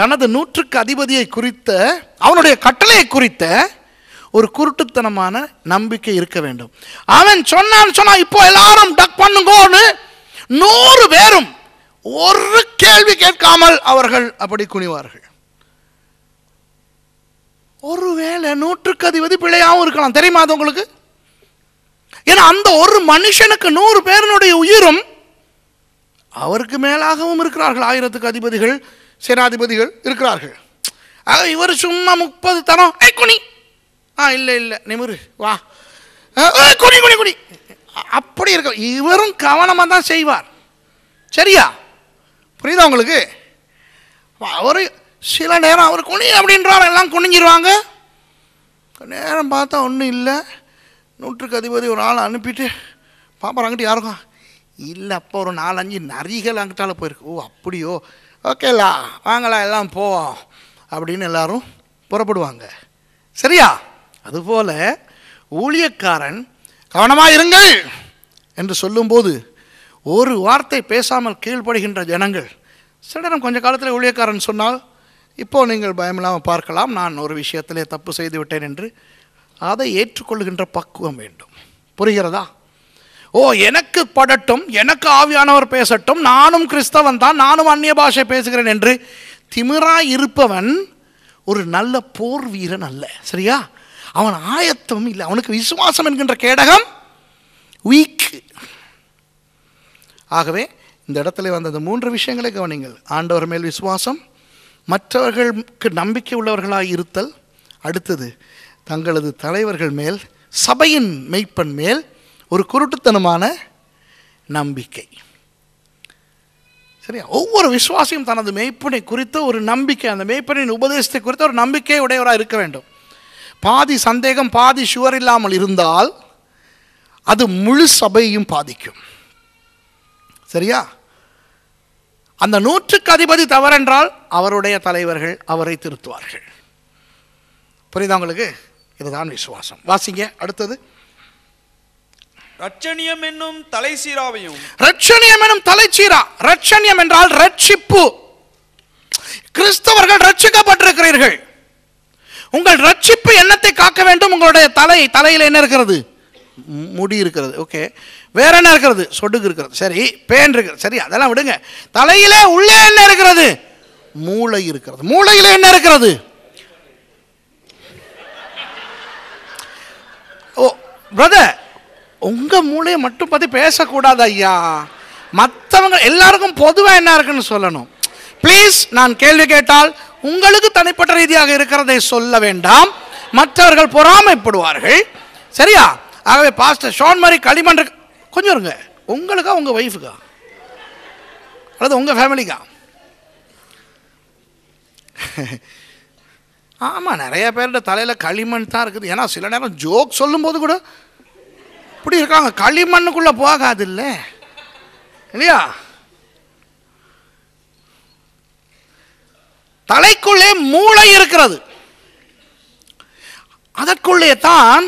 தனது நூற்றுக்கு அதிபதியை குறித்த அவனுடைய கட்டளையை குறித்த ஒரு குருட்டுத்தனமான நம்பிக்கை இருக்க வேண்டும் அவன் சொன்னான் சொன்னா இப்போ எல்லாரும் டக் பண்ணுங்கன்னு நூறு பேரும் ஒரு கேள்வி கேட்காமல் அவர்கள் அப்படி குனிவார்கள் ஒருவேளை நூற்றுக்கு அதிபதி பிள்ளையாகவும் இருக்கலாம் தெரியுமா அது உங்களுக்கு ஏன்னா அந்த ஒரு மனுஷனுக்கு நூறு பேரனுடைய உயிரும் அவருக்கு மேலாகவும் இருக்கிறார்கள் ஆயிரத்துக்கு அதிபதிகள் சேனாதிபதிகள் இருக்கிறார்கள் ஆக இவர் சும்மா முப்பது தரம் ஏ குனி ஆ இல்லை இல்லை நிமிரு வா குனி குனி குனி அப்படி இருக்க இவரும் கவனமாக தான் செய்வார் சரியா புரியுதா உங்களுக்கு அவர் சில நேரம் அவர் குனி அப்படின்றார் எல்லாம் குனிஞ்சிருவாங்க நேரம் பார்த்தா ஒன்றும் இல்லை நூற்றுக்கு அதிபதி ஒரு ஆள் அனுப்பிட்டு பாப்பா அங்கிட்டு யாருக்கும் இல்லை அப்போ ஒரு நாலஞ்சு நரிகள் அங்கிட்டால போயிருக்கு ஓ அப்படியோ ஓகேலா வாங்கலாம் எல்லாம் போவோம் அப்படின்னு எல்லாரும் புறப்படுவாங்க சரியா அதுபோல் ஊழியக்காரன் கவனமாக இருங்கள் என்று சொல்லும்போது ஒரு வார்த்தை பேசாமல் கீழ்ப்படுகின்ற ஜனங்கள் சிலரும் கொஞ்ச காலத்தில் ஊழியக்காரன் சொன்னால் இப்போது நீங்கள் பயமில்லாமல் பார்க்கலாம் நான் ஒரு விஷயத்திலே தப்பு செய்து விட்டேன் என்று அதை ஏற்றுக்கொள்கின்ற பக்குவம் வேண்டும் புரிகிறதா ஓ எனக்கு படட்டும் எனக்கு ஆவியானவர் பேசட்டும் நானும் கிறிஸ்தவன் தான் நானும் அந்நிய பாஷை பேசுகிறேன் என்று திமிரா இருப்பவன் ஒரு நல்ல போர் வீரன் அல்ல சரியா அவன் ஆயத்தம் இல்லை அவனுக்கு விசுவாசம் என்கின்ற கேடகம் வீக் ஆகவே இந்த இடத்துல வந்த மூன்று விஷயங்களை கவனிங்கள் ஆண்டவர் மேல் விசுவாசம் மற்றவர்களுக்கு நம்பிக்கை உள்ளவர்களாக இருத்தல் அடுத்தது தங்களது தலைவர்கள் மேல் சபையின் மெய்ப்பன் மேல் ஒரு குருட்டுத்தனமான நம்பிக்கை சரியா ஒவ்வொரு விசுவாசியும் தனது மெய்ப்பனை குறித்த ஒரு நம்பிக்கை அந்த மெய்ப்பனின் உபதேசத்தை குறித்த ஒரு நம்பிக்கை உடையவராக இருக்க வேண்டும் பாதி சந்தேகம் பாதி சுவர் இல்லாமல் இருந்தால் அது முழு சபையையும் பாதிக்கும் சரியா அந்த நூற்றுக்கு அதிபதி தவறென்றால் அவருடைய தலைவர்கள் அவரை திருத்துவார்கள் புரியுதா உங்களுக்கு இதுதான் விசுவாசம் வாசிங்க அடுத்தது ரட்சணியம் என்னும் தலைச்சீராவையும் ரட்சணியம் என்னும் தலைச்சீரா ரட்சணியம் என்றால் ரட்சிப்பு கிறிஸ்தவர்கள் ரட்சிக்கப்பட்டிருக்கிறீர்கள் உங்கள் ரட்சிப்பு எண்ணத்தை காக்க வேண்டும் உங்களுடைய தலை தலையில் என்ன இருக்கிறது முடி இருக்கிறது ஓகே வேற என்ன இருக்கிறது சொடுக்கு இருக்கிறது சரி பேன் இருக்கிறது சரி அதெல்லாம் விடுங்க தலையிலே உள்ளே என்ன இருக்கிறது மூளை இருக்கிறது மூளையிலே என்ன இருக்கிறது ஓ பிரதர் உங்கள் மூளையை மட்டும் பற்றி பேசக்கூடாது ஐயா மற்றவங்க எல்லாருக்கும் பொதுவாக என்ன இருக்குன்னு சொல்லணும் ப்ளீஸ் நான் கேள்வி கேட்டால் உங்களுக்கு தனிப்பட்ட ரீதியாக இருக்கிறதை சொல்ல வேண்டாம் மற்றவர்கள் பொறாமைப்படுவார்கள் சரியா ஆகவே பாஸ்டர் ஷோன் மாதிரி களிமண் கொஞ்சம் இருங்க உங்களுக்கா உங்கள் ஒய்ஃபுக்கா அல்லது உங்கள் ஃபேமிலிக்கா ஆமாம் நிறைய பேர்கிட்ட தலையில் களிமண் தான் இருக்குது ஏன்னா சில நேரம் ஜோக் சொல்லும்போது கூட இப்படி இருக்காங்க களிமண்ணுக்குள்ளே போகாது இல்லை இல்லையா தலைக்குள்ளே மூளை இருக்கிறது அதற்குள்ளே தான்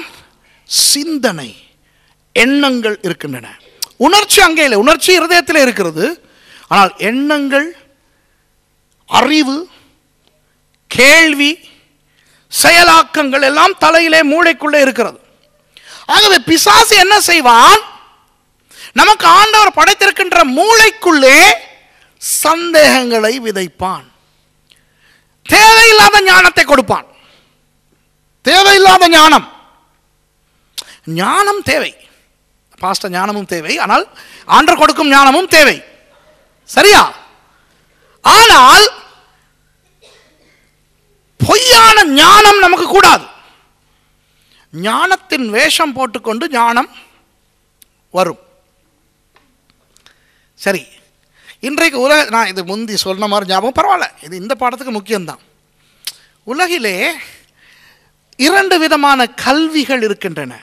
சிந்தனை எண்ணங்கள் இருக்கின்றன உணர்ச்சி அங்கே இல்லை உணர்ச்சி இருதயத்தில் இருக்கிறது ஆனால் எண்ணங்கள் அறிவு கேள்வி செயலாக்கங்கள் எல்லாம் தலையிலே மூளைக்குள்ளே இருக்கிறது ஆகவே பிசாசு என்ன செய்வான் நமக்கு ஆண்டவர் படைத்திருக்கின்ற மூளைக்குள்ளே சந்தேகங்களை விதைப்பான் தேவையில்லாத ஞானத்தை கொடுப்பான் தேவையில்லாத ஞானம் ஞானம் தேவை பாஸ்ட ஞானமும் தேவை ஆனால் ஆண்டர் கொடுக்கும் ஞானமும் தேவை சரியா ஆனால் பொய்யான ஞானம் நமக்கு கூடாது ஞானத்தின் வேஷம் போட்டுக்கொண்டு ஞானம் வரும் சரி இன்றைக்கு உலக நான் இது முந்தி சொன்ன மாதிரி ஞாபகம் பரவாயில்ல இது இந்த பாடத்துக்கு முக்கியம்தான் உலகிலே இரண்டு விதமான கல்விகள் இருக்கின்றன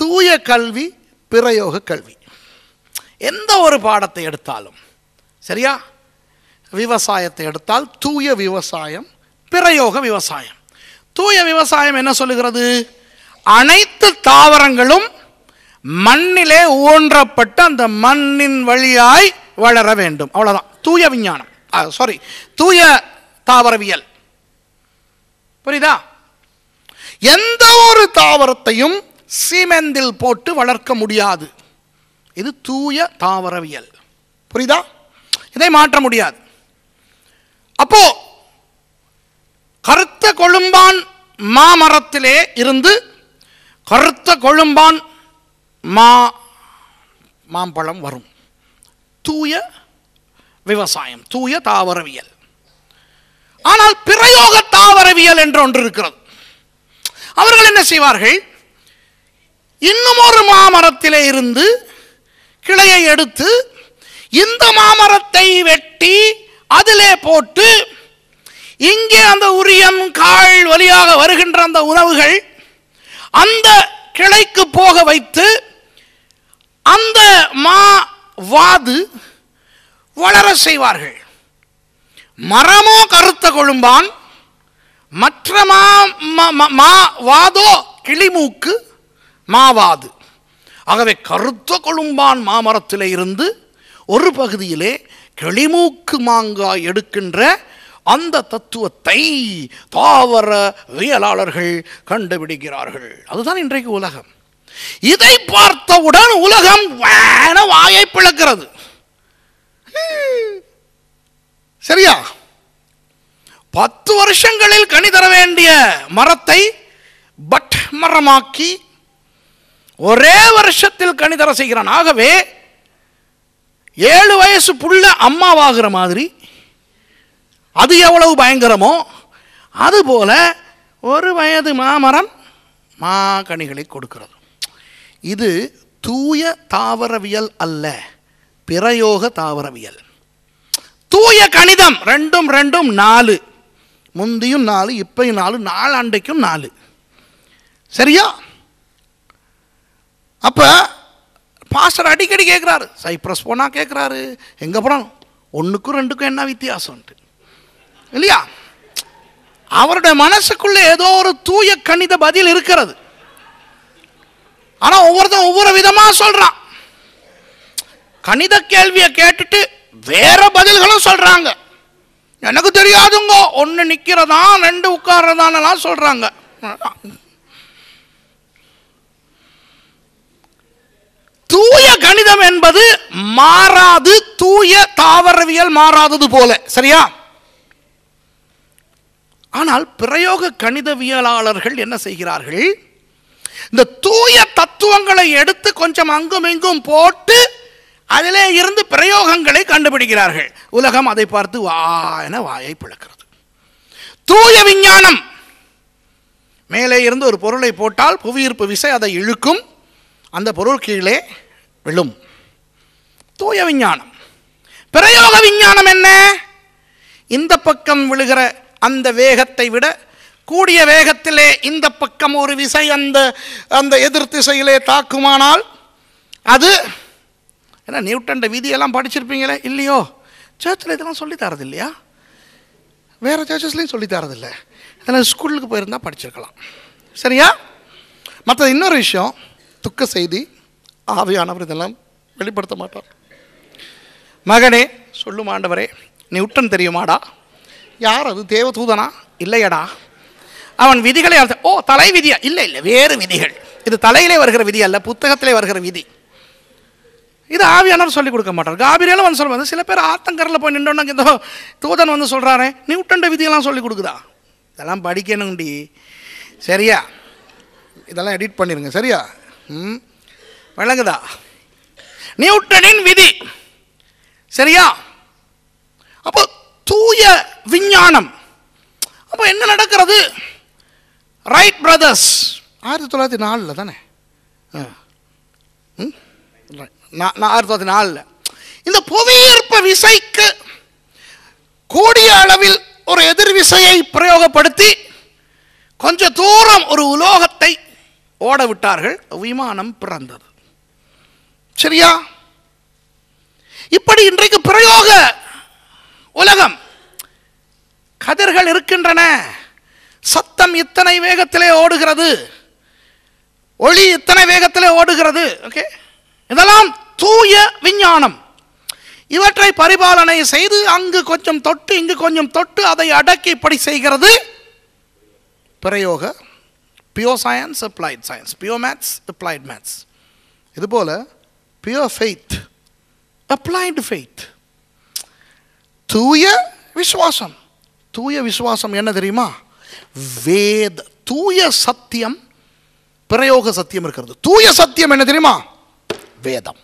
தூய கல்வி பிரயோக கல்வி எந்த ஒரு பாடத்தை எடுத்தாலும் சரியா விவசாயத்தை எடுத்தால் தூய விவசாயம் பிரயோக விவசாயம் தூய விவசாயம் என்ன சொல்லுகிறது அனைத்து தாவரங்களும் மண்ணிலே ஊன்றப்பட்டு அந்த மண்ணின் வழியாய் வளர வேண்டும் அவ்வளோதான் தூய விஞ்ஞானம் சாரி தூய தாவரவியல் புரியுதா எந்த ஒரு தாவரத்தையும் சீமெந்தில் போட்டு வளர்க்க முடியாது இது தூய தாவரவியல் புரியுதா இதை மாற்ற முடியாது அப்போ கருத்த கொழும்பான் மாமரத்திலே இருந்து கருத்த கொழும்பான் மா மாம்பழம் வரும் தூய விவசாயம் தூய தாவரவியல் ஆனால் பிரயோக தாவரவியல் என்று ஒன்று இருக்கிறது அவர்கள் என்ன செய்வார்கள் இன்னும் ஒரு மாமரத்திலே இருந்து கிளையை எடுத்து இந்த மாமரத்தை வெட்டி அதிலே போட்டு இங்கே அந்த உரியம் கால் வழியாக வருகின்ற அந்த உணவுகள் அந்த கிளைக்கு போக வைத்து அந்த மா வாது வளர செய்வார்கள் மரமோ கருத்த கொழும்பான் மற்ற மா மா வாதோ கிளிமூக்கு மாவாது ஆகவே கருத்த கொழும்பான் மாமரத்தில் இருந்து ஒரு பகுதியிலே கிளிமூக்கு மாங்காய் எடுக்கின்ற அந்த தத்துவத்தை தாவரவியலாளர்கள் கண்டுபிடிக்கிறார்கள் அதுதான் இன்றைக்கு உலகம் இதை பார்த்தவுடன் உலகம் வேண வாயை பிளக்கிறது சரியா பத்து வருஷங்களில் கனி தர வேண்டிய மரத்தை பட் மரமாக்கி ஒரே வருஷத்தில் கனி தர செய்கிறான் ஆகவே ஏழு வயசு புள்ள அம்மாவாகிற மாதிரி அது எவ்வளவு பயங்கரமோ அதுபோல் ஒரு வயது மாமரம் மா கனிகளை கொடுக்கிறது இது தூய தாவரவியல் அல்ல பிரயோக தாவரவியல் தூய கணிதம் ரெண்டும் ரெண்டும் நாலு முந்தியும் நாலு இப்பையும் நாலு அண்டைக்கும் நாலு சரியா அப்போ பாஸ்டர் அடிக்கடி கேட்குறாரு சைப்ரஸ் போனால் கேட்குறாரு எங்கே போனாலும் ஒன்றுக்கும் ரெண்டுக்கும் என்ன வித்தியாசம்ன்ட்டு இல்லையா அவருடைய மனசுக்குள்ளே ஏதோ ஒரு தூய கணித பதில் இருக்கிறது ஆனால் ஒவ்வொருத்தரும் ஒவ்வொரு விதமாக சொல்கிறான் கணித கேள்வியை கேட்டுட்டு வேற பதில்களும் சொல்கிறாங்க எனக்கு தெரியாதுங்க ஒன்று நிற்கிறதா ரெண்டு உட்கார்றதான்லாம் சொல்கிறாங்க தூய கணிதம் என்பது மாறாது தூய தாவரவியல் மாறாதது போல சரியா ஆனால் பிரயோக கணிதவியலாளர்கள் என்ன செய்கிறார்கள் இந்த தூய தத்துவங்களை எடுத்து கொஞ்சம் அங்கும் இங்கும் போட்டு அதிலே இருந்து பிரயோகங்களை கண்டுபிடிக்கிறார்கள் உலகம் அதை பார்த்து வா என வாயை பிளக்கிறது தூய விஞ்ஞானம் மேலே இருந்து ஒரு பொருளை போட்டால் புவியீர்ப்பு விசை அதை இழுக்கும் அந்த பொருள் கீழே விழும் தூய விஞ்ஞானம் பிரயோக விஞ்ஞானம் என்ன இந்த பக்கம் விழுகிற அந்த வேகத்தை விட கூடிய வேகத்திலே இந்த பக்கம் ஒரு விசை அந்த அந்த எதிர் திசையிலே தாக்குமானால் அது ஏன்னா நியூட்டன்ட விதியெல்லாம் படிச்சிருப்பீங்களே இல்லையோ சர்ச்சில் இதெல்லாம் சொல்லி தரது இல்லையா வேறு சர்ச்சஸ்லேயும் சொல்லி தரதில்லை இதெல்லாம் ஸ்கூலுக்கு போயிருந்தால் படிச்சிருக்கலாம் சரியா மற்றது இன்னொரு விஷயம் துக்க செய்தி ஆவியானவர் இதெல்லாம் வெளிப்படுத்த மாட்டார் மகனே சொல்லும் நியூட்டன் தெரியுமாடா யார் அது தூதனா இல்லையடா அவன் விதிகளை ஓ தலை விதியா இல்லை இல்லை வேறு விதிகள் இது தலையிலே வருகிற விதி அல்ல புத்தகத்திலே வருகிற விதி இது ஆவியானவர் சொல்லிக் கொடுக்க மாட்டார் காபிரியல் வந்து சொல்லுவாங்க சில பேர் ஆத்தங்கரில் போய் நின்றோன்னா இந்த தூதன் வந்து சொல்கிறாரே நியூட்டன்ட விதியெல்லாம் சொல்லிக் கொடுக்குதா இதெல்லாம் படிக்கணும்டி சரியா இதெல்லாம் எடிட் பண்ணிடுங்க சரியா ம் விளங்குதா நியூட்டனின் விதி சரியா அப்போ தூய விஞ்ஞானம் அப்போ என்ன நடக்கிறது ரைட் பிரதர்ஸ் ஆயிரத்தி தொள்ளாயிரத்தி நாலில் தானே நான் ஆயிரத்தி தொள்ளாயிரத்தி நாலில் இந்த புவியீர்ப்ப விசைக்கு கூடிய அளவில் ஒரு எதிர் விசையை பிரயோகப்படுத்தி கொஞ்ச தூரம் ஒரு உலோகத்தை ஓட விட்டார்கள் விமானம் பிறந்தது சரியா இப்படி இன்றைக்கு பிரயோக உலகம் கதிர்கள் இருக்கின்றன சத்தம் இத்தனை வேகத்திலே ஓடுகிறது ஒளி இத்தனை வேகத்திலே ஓடுகிறது ஓகே இதெல்லாம் தூய விஞ்ஞானம் இவற்றை பரிபாலனை செய்து அங்கு கொஞ்சம் தொட்டு இங்கு கொஞ்சம் தொட்டு அதை அடக்கி இப்படி செய்கிறது பிரயோக pure science applied science pure maths applied maths இதுபோல் பியோ ஃபெய்த் அப்ளைடு ஃபெய்த் தூய விசுவாசம் தூய விசுவாசம் என்ன தெரியுமா வேத தூய சத்தியம் பிரயோக சத்தியம் இருக்கிறது தூய சத்தியம் என்ன தெரியுமா வேதம்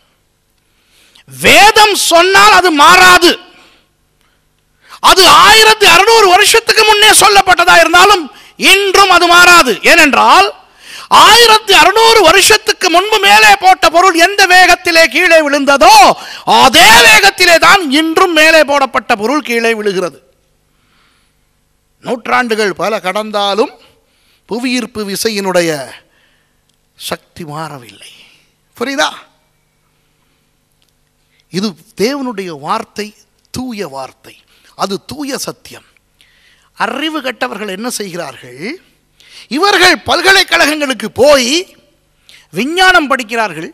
வேதம் சொன்னால் அது மாறாது அது ஆயிரத்தி அறுநூறு வருஷத்துக்கு முன்னே சொல்லப்பட்டதா இருந்தாலும் இன்றும் அது மாறாது ஏனென்றால் ஆயிரத்தி அறுநூறு வருஷத்துக்கு முன்பு மேலே போட்ட பொருள் எந்த வேகத்திலே கீழே விழுந்ததோ அதே வேகத்திலே தான் இன்றும் மேலே போடப்பட்ட பொருள் கீழே விழுகிறது நூற்றாண்டுகள் பல கடந்தாலும் புவியீர்ப்பு விசையினுடைய சக்தி மாறவில்லை புரியுதா இது தேவனுடைய வார்த்தை தூய வார்த்தை அது தூய சத்தியம் அறிவு கட்டவர்கள் என்ன செய்கிறார்கள் இவர்கள் பல்கலைக்கழகங்களுக்கு போய் விஞ்ஞானம் படிக்கிறார்கள்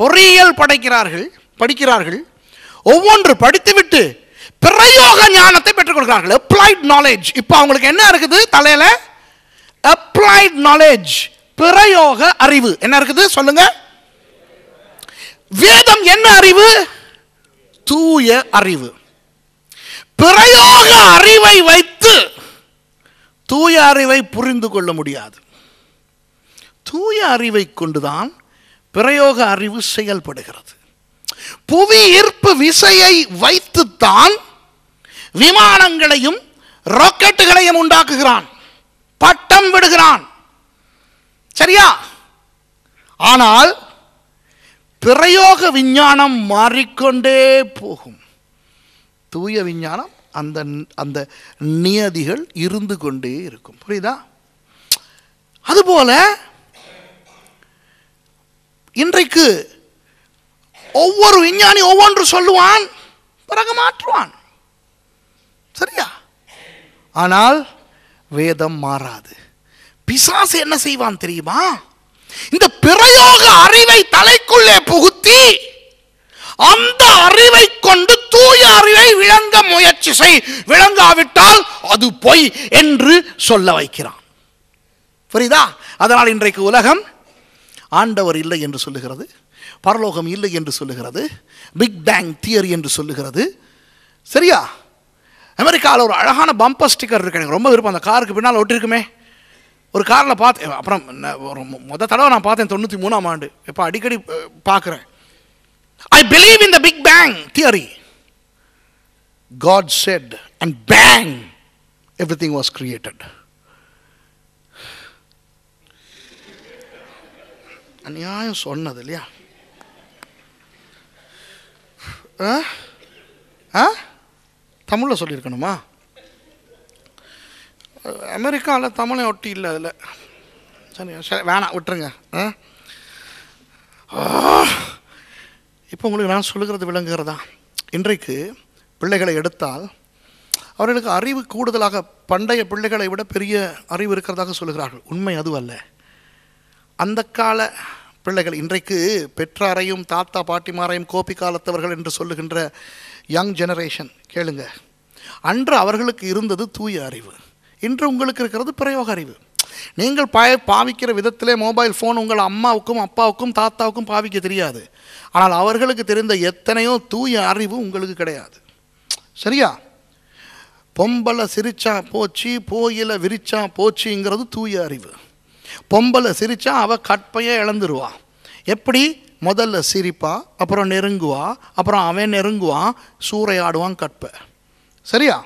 பொறியியல் படைக்கிறார்கள் படிக்கிறார்கள் ஒவ்வொன்று படித்துவிட்டு பிரயோக ஞானத்தை பெற்றுக்கொள்கிறார்கள் அப்ளைட் நாலேஜ் இப்போ அவங்களுக்கு என்ன இருக்குது தலையில் அப்ளைட் நாலேஜ் பிரயோக அறிவு என்ன இருக்குது சொல்லுங்க வேதம் என்ன அறிவு தூய அறிவு பிரயோக அறிவை வைத்து தூய அறிவை புரிந்து கொள்ள முடியாது தூய அறிவை கொண்டுதான் பிரயோக அறிவு செயல்படுகிறது புவி ஈர்ப்பு விசையை வைத்துத்தான் விமானங்களையும் ராக்கெட்டுகளையும் உண்டாக்குகிறான் பட்டம் விடுகிறான் சரியா ஆனால் பிரயோக விஞ்ஞானம் மாறிக்கொண்டே போகும் தூய விஞ்ஞானம் அந்த அந்த நியதிகள் இருந்து கொண்டே இருக்கும் புரியுதா அதுபோல இன்றைக்கு ஒவ்வொரு விஞ்ஞானி ஒவ்வொன்று சொல்லுவான் பிறகு மாற்றுவான் சரியா ஆனால் வேதம் மாறாது பிசாசு என்ன செய்வான் தெரியுமா இந்த பிரயோக அறிவை தலைக்குள்ளே புகுத்தி அந்த அறிவை கொண்டு தூய அறிவை விளங்க முயற்சி செய் விளங்காவிட்டால் அது பொய் என்று சொல்ல வைக்கிறான் புரியுதா அதனால் இன்றைக்கு உலகம் ஆண்டவர் இல்லை என்று சொல்லுகிறது பரலோகம் இல்லை என்று சொல்லுகிறது பிக் பேங் தியரி என்று சொல்லுகிறது சரியா அமெரிக்காவில் ஒரு அழகான பம்பர் ஸ்டிக்கர் இருக்கு எனக்கு ரொம்ப விருப்பம் அந்த காருக்கு பின்னால் ஒட்டிருக்குமே ஒரு காரில் பார்த்து அப்புறம் ஒரு முத தடவை நான் பார்த்தேன் தொண்ணூற்றி மூணாம் ஆண்டு இப்போ அடிக்கடி பார்க்குறேன் I believe in the big bang theory God said, and bang, everything was created. அநியாயம் சொன்னது இல்லையா ஆ தமிழில் சொல்லியிருக்கணுமா அமெரிக்காவில் தமிழை ஒட்டி இல்லை அதில் சரி சரி வேணாம் விட்டுருங்க இப்போ உங்களுக்கு நான் சொல்லுகிறது விளங்குகிறதா இன்றைக்கு பிள்ளைகளை எடுத்தால் அவர்களுக்கு அறிவு கூடுதலாக பண்டைய பிள்ளைகளை விட பெரிய அறிவு இருக்கிறதாக சொல்கிறார்கள் உண்மை அதுவல்ல அந்த கால பிள்ளைகள் இன்றைக்கு பெற்றாரையும் தாத்தா பாட்டிமாரையும் கோபி காலத்தவர்கள் என்று சொல்லுகின்ற யங் ஜெனரேஷன் கேளுங்க அன்று அவர்களுக்கு இருந்தது தூய அறிவு இன்று உங்களுக்கு இருக்கிறது பிரயோக அறிவு நீங்கள் பாய பாவிக்கிற விதத்திலே மொபைல் ஃபோன் உங்கள் அம்மாவுக்கும் அப்பாவுக்கும் தாத்தாவுக்கும் பாவிக்க தெரியாது ஆனால் அவர்களுக்கு தெரிந்த எத்தனையோ தூய அறிவு உங்களுக்கு கிடையாது சரியா பொம்பளை சிரிச்சா போச்சு போயில விரிச்சா போச்சுங்கிறது தூய அறிவு பொம்பளை சிரிச்சா அவள் கற்பையே இழந்துருவா எப்படி முதல்ல சிரிப்பா அப்புறம் நெருங்குவா அப்புறம் அவன் நெருங்குவான் சூறையாடுவான் கற்பை சரியா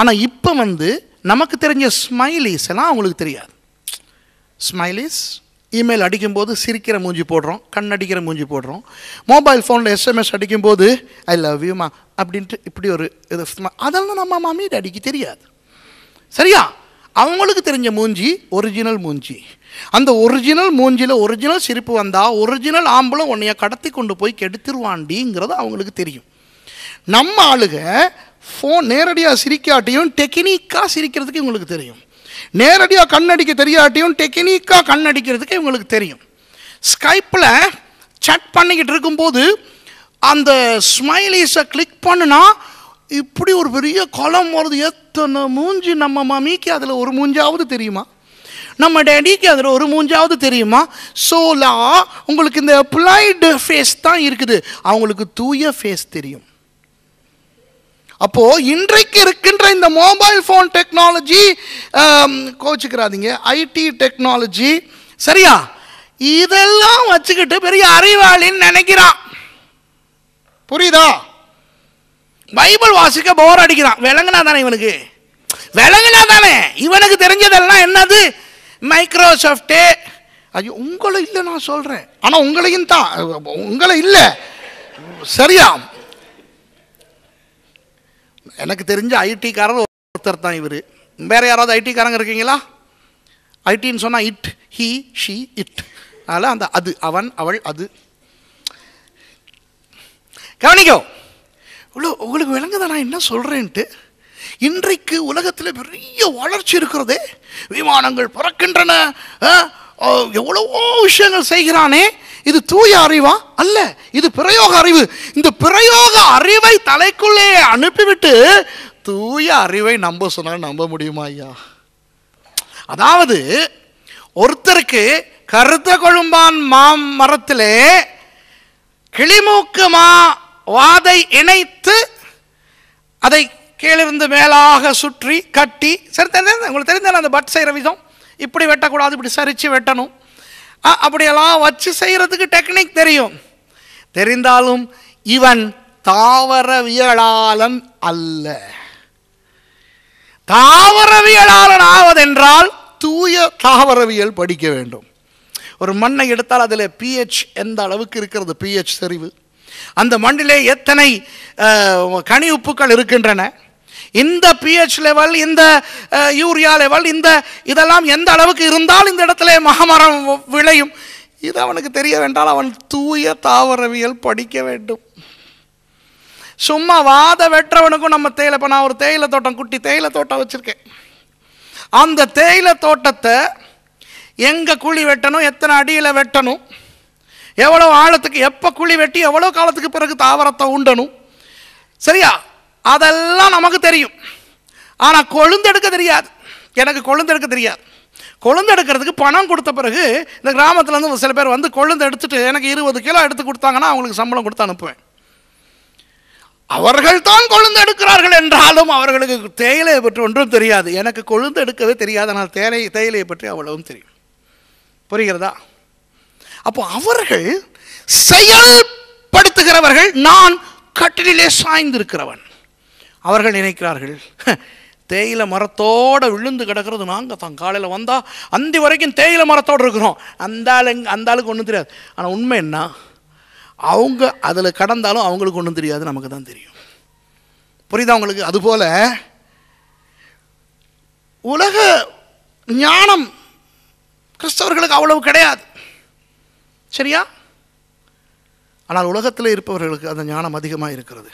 ஆனால் இப்போ வந்து நமக்கு தெரிஞ்ச ஸ்மைலீஸ் எல்லாம் அவங்களுக்கு தெரியாது ஸ்மைலீஸ் இமெயில் அடிக்கும்போது சிரிக்கிற மூஞ்சி போடுறோம் கண் அடிக்கிற மூஞ்சி போடுறோம் மொபைல் ஃபோனில் எஸ்எம்எஸ் அடிக்கும்போது ஐ லவ் யூமா அப்படின்ட்டு இப்படி ஒரு இது அதெல்லாம் நம்ம மாமி அடிக்க தெரியாது சரியா அவங்களுக்கு தெரிஞ்ச மூஞ்சி ஒரிஜினல் மூஞ்சி அந்த ஒரிஜினல் மூஞ்சியில் ஒரிஜினல் சிரிப்பு வந்தால் ஒரிஜினல் ஆம்பளம் உன்னைய கடத்தி கொண்டு போய் கெடுத்துருவாண்டிங்கிறது அவங்களுக்கு தெரியும் நம்ம ஆளுக ஃபோன் நேரடியாக சிரிக்காட்டியும் டெக்னிக்காக சிரிக்கிறதுக்கு இவங்களுக்கு தெரியும் நேரடியாக கண்ணடிக்க தெரியாட்டியும் டெக்னிக்காக கண்ணடிக்கிறதுக்கு இவங்களுக்கு தெரியும் ஸ்கைப்பில் சட் பண்ணிக்கிட்டு இருக்கும்போது அந்த ஸ்மைலிஸை கிளிக் பண்ணுனா இப்படி ஒரு பெரிய குளம் வருது எத்தனை மூஞ்சி நம்ம மம்மிக்கு அதில் ஒரு மூஞ்சாவது தெரியுமா நம்ம டேடிக்கு அதில் ஒரு மூஞ்சாவது தெரியுமா ஸோலா உங்களுக்கு இந்த அப்ளைடு ஃபேஸ் தான் இருக்குது அவங்களுக்கு தூய ஃபேஸ் தெரியும் அப்போ இன்றைக்கு இருக்கின்ற இந்த மொபைல் ஃபோன் டெக்னாலஜி கோச்சுக்கிறாதீங்க ஐடி டெக்னாலஜி சரியா இதெல்லாம் வச்சுக்கிட்டு பெரிய அறிவாளின்னு நினைக்கிறான் புரியுதா பைபிள் வாசிக்க போர் அடிக்கிறான் விலங்குனா தானே இவனுக்கு விலங்குனா தானே இவனுக்கு தெரிஞ்சதெல்லாம் என்னது மைக்ரோசாஃப்ட்டு ஐயோ உங்களை இல்லை நான் சொல்கிறேன் ஆனால் உங்களையும் தான் உங்களை இல்லை சரியா எனக்கு தெரிஞ்ச ஐடிக்காரர் ஒருத்தர் தான் இவர் வேறு யாராவது ஐடிக்காரங்க இருக்கீங்களா ஐடின்னு சொன்னால் இட் ஹி ஷி இட் அதனால் அந்த அது அவன் அவள் அது கவனிக்கோ இவ்வளோ உங்களுக்கு விளங்குதா நான் என்ன சொல்கிறேன்ட்டு இன்றைக்கு உலகத்தில் பெரிய வளர்ச்சி இருக்கிறதே விமானங்கள் பறக்கின்றன எவ்வளவோ விஷயங்கள் செய்கிறானே இது தூய அறிவா அல்ல இது பிரயோக அறிவு இந்த பிரயோக அறிவை தலைக்குள்ளே அனுப்பிவிட்டு தூய அறிவை நம்ப சொன்னால் நம்ப முடியுமா ஐயா அதாவது ஒருத்தருக்கு கருத்த கொழும்பான் மாம் மரத்திலே கிளிமூக்கு மா வாதை இணைத்து அதை கீழிருந்து மேலாக சுற்றி கட்டி சரி தெரிஞ்ச உங்களுக்கு தெரிஞ்சாலும் அந்த பட் செய்கிற விதம் இப்படி வெட்டக்கூடாது இப்படி சரித்து வெட்டணும் அப்படியெல்லாம் வச்சு செய்கிறதுக்கு டெக்னிக் தெரியும் தெரிந்தாலும் இவன் தாவரவியலாளன் அல்ல தாவரவியலாளன் ஆவதென்றால் தூய தாவரவியல் படிக்க வேண்டும் ஒரு மண்ணை எடுத்தால் அதில் பிஹெச் எந்த அளவுக்கு இருக்கிறது பிஹெச் செறிவு அந்த மண்ணிலே எத்தனை கனி உப்புக்கள் இருக்கின்றன இந்த பிஹெச் லெவல் இந்த யூரியா லெவல் இந்த இதெல்லாம் எந்த அளவுக்கு இருந்தால் இந்த இடத்துல மகமரம் விளையும் இது அவனுக்கு தெரிய வேண்டால் அவன் தூய தாவரவியல் படிக்க வேண்டும் சும்மா வாத வெட்டுறவனுக்கும் நம்ம தேயிலை இப்போ நான் ஒரு தேயிலை தோட்டம் குட்டி தேயிலை தோட்டம் வச்சுருக்கேன் அந்த தேயிலை தோட்டத்தை எங்கே குழி வெட்டணும் எத்தனை அடியில் வெட்டணும் எவ்வளோ ஆழத்துக்கு எப்போ குழி வெட்டி எவ்வளோ காலத்துக்கு பிறகு தாவரத்தை உண்டணும் சரியா அதெல்லாம் நமக்கு தெரியும் ஆனால் கொழுந்தெடுக்க தெரியாது எனக்கு கொழுந்தெடுக்க தெரியாது கொழுந்தெடுக்கிறதுக்கு பணம் கொடுத்த பிறகு இந்த கிராமத்துலேருந்து சில பேர் வந்து கொழுந்து எடுத்துட்டு எனக்கு இருபது கிலோ எடுத்து கொடுத்தாங்கன்னா அவங்களுக்கு சம்பளம் கொடுத்து அனுப்புவேன் அவர்கள் தான் கொழுந்து எடுக்கிறார்கள் என்றாலும் அவர்களுக்கு தேயிலையை பற்றி ஒன்றும் தெரியாது எனக்கு கொழுந்து எடுக்கவே தெரியாது ஆனால் தேலை தேயிலையை பற்றி அவ்வளவும் தெரியும் புரிகிறதா அப்போ அவர்கள் செயல்படுத்துகிறவர்கள் நான் கட்டிலே சாய்ந்திருக்கிறவன் அவர்கள் நினைக்கிறார்கள் தேயிலை மரத்தோடு விழுந்து கிடக்கிறது நாங்கள் தான் காலையில் வந்தால் அந்தி வரைக்கும் தேயிலை மரத்தோடு இருக்கிறோம் அந்த ஆளுங்க அந்த ஆளுக்கு ஒன்றும் தெரியாது ஆனால் உண்மை என்ன அவங்க அதில் கடந்தாலும் அவங்களுக்கு ஒன்றும் தெரியாது நமக்கு தான் தெரியும் புரியுதா அவங்களுக்கு அதுபோல் உலக ஞானம் கிறிஸ்தவர்களுக்கு அவ்வளவு கிடையாது சரியா ஆனால் உலகத்தில் இருப்பவர்களுக்கு அந்த ஞானம் அதிகமாக இருக்கிறது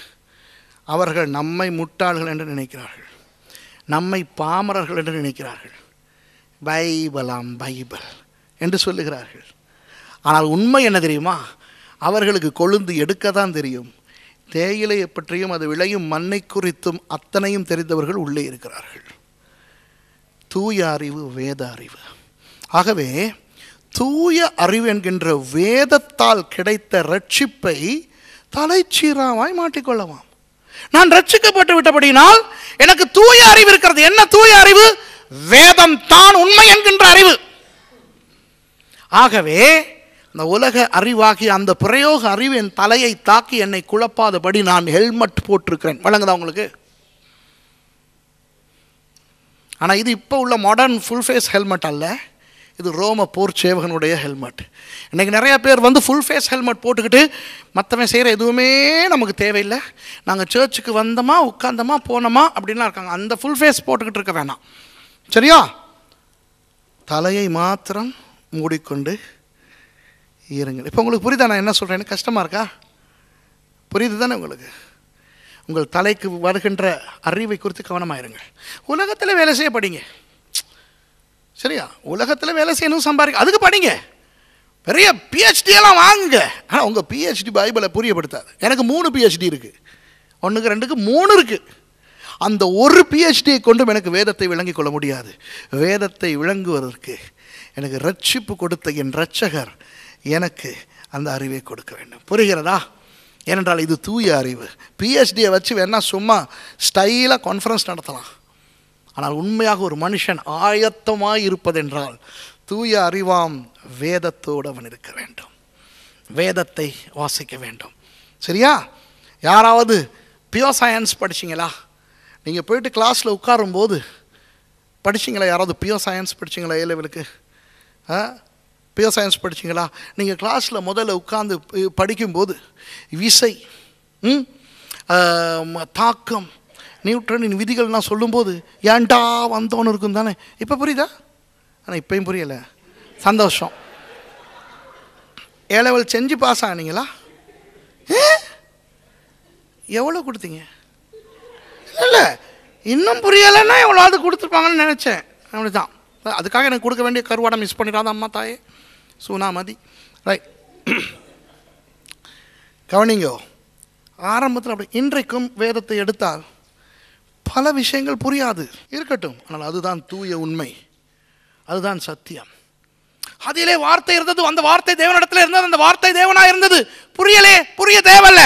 அவர்கள் நம்மை முட்டாள்கள் என்று நினைக்கிறார்கள் நம்மை பாமரர்கள் என்று நினைக்கிறார்கள் பைபலாம் பைபல் என்று சொல்லுகிறார்கள் ஆனால் உண்மை என்ன தெரியுமா அவர்களுக்கு கொழுந்து எடுக்க தான் தெரியும் தேயிலையை பற்றியும் அது விளையும் மண்ணை குறித்தும் அத்தனையும் தெரிந்தவர்கள் உள்ளே இருக்கிறார்கள் தூய அறிவு வேத அறிவு ஆகவே தூய அறிவு என்கின்ற வேதத்தால் கிடைத்த ரட்சிப்பை தலைச்சீராவாய் மாட்டிக்கொள்ளவாம் நான் ரட்சிக்கப்பட்டு விட்டபடியினால் எனக்கு தூய அறிவு இருக்கிறது என்ன தூய அறிவு வேதம் தான் உண்மை என்கின்ற அறிவு ஆகவே இந்த உலக அறிவாகிய அந்த பிரயோக அறிவு என் தலையை தாக்கி என்னை குழப்பாதபடி நான் ஹெல்மெட் போட்டிருக்கிறேன் வழங்குதா உங்களுக்கு ஆனால் இது இப்போ உள்ள மாடர்ன் ஃபுல் ஃபேஸ் ஹெல்மெட் அல்ல இது ரோம போர் சேவகனுடைய ஹெல்மெட் இன்றைக்கி நிறையா பேர் வந்து ஃபுல் ஃபேஸ் ஹெல்மெட் போட்டுக்கிட்டு மற்றவன் செய்கிற எதுவுமே நமக்கு தேவையில்லை நாங்கள் சர்ச்சுக்கு வந்தோமா உட்காந்தோமா போனோமா அப்படின்லாம் இருக்காங்க அந்த ஃபுல் ஃபேஸ் போட்டுக்கிட்டு இருக்க வேணாம் சரியா தலையை மாத்திரம் மூடிக்கொண்டு இருங்கள் இப்போ உங்களுக்கு புரியுதா நான் என்ன சொல்கிறேன்னு கஷ்டமாக இருக்கா புரியுது தானே உங்களுக்கு உங்கள் தலைக்கு வருகின்ற அறிவை குறித்து கவனமாக இருங்கள் உலகத்தில் வேலை செய்யப்படிங்க சரியா உலகத்தில் வேலை செய்யணும் சம்பாதிக்க அதுக்கு படிங்க பெரிய பிஹெச்டியெல்லாம் வாங்குங்க ஆனால் உங்கள் பிஹெச்டி பைபிளை புரியப்படுத்தாது எனக்கு மூணு பிஹெச்டி இருக்குது ஒன்றுக்கு ரெண்டுக்கு மூணு இருக்குது அந்த ஒரு பிஹெச்டியை கொண்டும் எனக்கு வேதத்தை விளங்கிக் கொள்ள முடியாது வேதத்தை விளங்குவதற்கு எனக்கு ரட்சிப்பு கொடுத்த என் ரட்சகர் எனக்கு அந்த அறிவை கொடுக்க வேண்டும் புரிகிறதா ஏனென்றால் இது தூய அறிவு பிஹெச்டியை வச்சு வேணால் சும்மா ஸ்டைலாக கான்ஃபரன்ஸ் நடத்தலாம் ஆனால் உண்மையாக ஒரு மனுஷன் ஆயத்தமாக இருப்பதென்றால் தூய அறிவாம் வேதத்தோடு அவன் இருக்க வேண்டும் வேதத்தை வாசிக்க வேண்டும் சரியா யாராவது பியோ சயின்ஸ் படிச்சிங்களா நீங்கள் போயிட்டு கிளாஸில் உட்காரும்போது படிச்சிங்களா யாராவது பியோ சயின்ஸ் படிச்சிங்களா ஏ லெவலுக்கு பியோ சயின்ஸ் படிச்சிங்களா நீங்கள் கிளாஸில் முதல்ல உட்காந்து படிக்கும்போது விசை தாக்கம் நியூட்டனின் விதிகள்லாம் சொல்லும்போது ஏன்டா வந்தோன்னு இருக்கும் தானே இப்போ புரியுதா ஆனால் இப்பயும் புரியலை சந்தோஷம் ஏழவல் செஞ்சு பாஸ் ஆனீங்களா எவ்வளோ கொடுத்தீங்க இல்லை இன்னும் புரியலைன்னா எவ்வளோவாது கொடுத்துருப்பாங்கன்னு நினச்சேன் அப்படி தான் அதுக்காக எனக்கு கொடுக்க வேண்டிய கருவாடை மிஸ் பண்ணிடாத அம்மா தாயே சூனாமதி ரைட் கவனிங்கோ ஆரம்பத்தில் அப்படி இன்றைக்கும் வேதத்தை எடுத்தால் பல விஷயங்கள் புரியாது இருக்கட்டும் ஆனால் அதுதான் தூய உண்மை அதுதான் சத்தியம் அதிலே வார்த்தை இருந்தது அந்த வார்த்தை தேவனிடத்தில் இருந்தது அந்த வார்த்தை தேவனா இருந்தது புரியலே புரிய தேவல்ல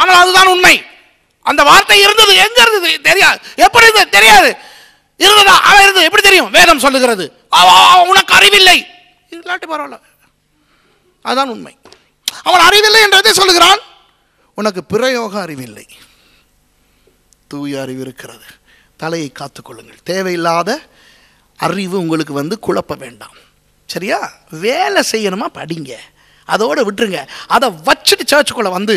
ஆனால் அதுதான் உண்மை அந்த வார்த்தை இருந்தது எங்க இருந்தது தெரியாது எப்படி இருந்தது தெரியாது இருந்ததா அவன் இருந்தது எப்படி தெரியும் வேதம் சொல்லுகிறது உனக்கு அறிவில்லை இல்லாட்டி பரவாயில்ல அதுதான் உண்மை அவன் அறிவில்லை என்று சொல்லுகிறான் உனக்கு பிரயோக அறிவில்லை தூய அறிவு இருக்கிறது தலையை காத்துக்கொள்ளுங்கள் தேவையில்லாத அறிவு உங்களுக்கு வந்து குழப்ப வேண்டாம் சரியா வேலை செய்யணுமா படிங்க அதோடு விட்டுருங்க அதை வச்சுட்டு சர்ச்சுக்குள்ளே வந்து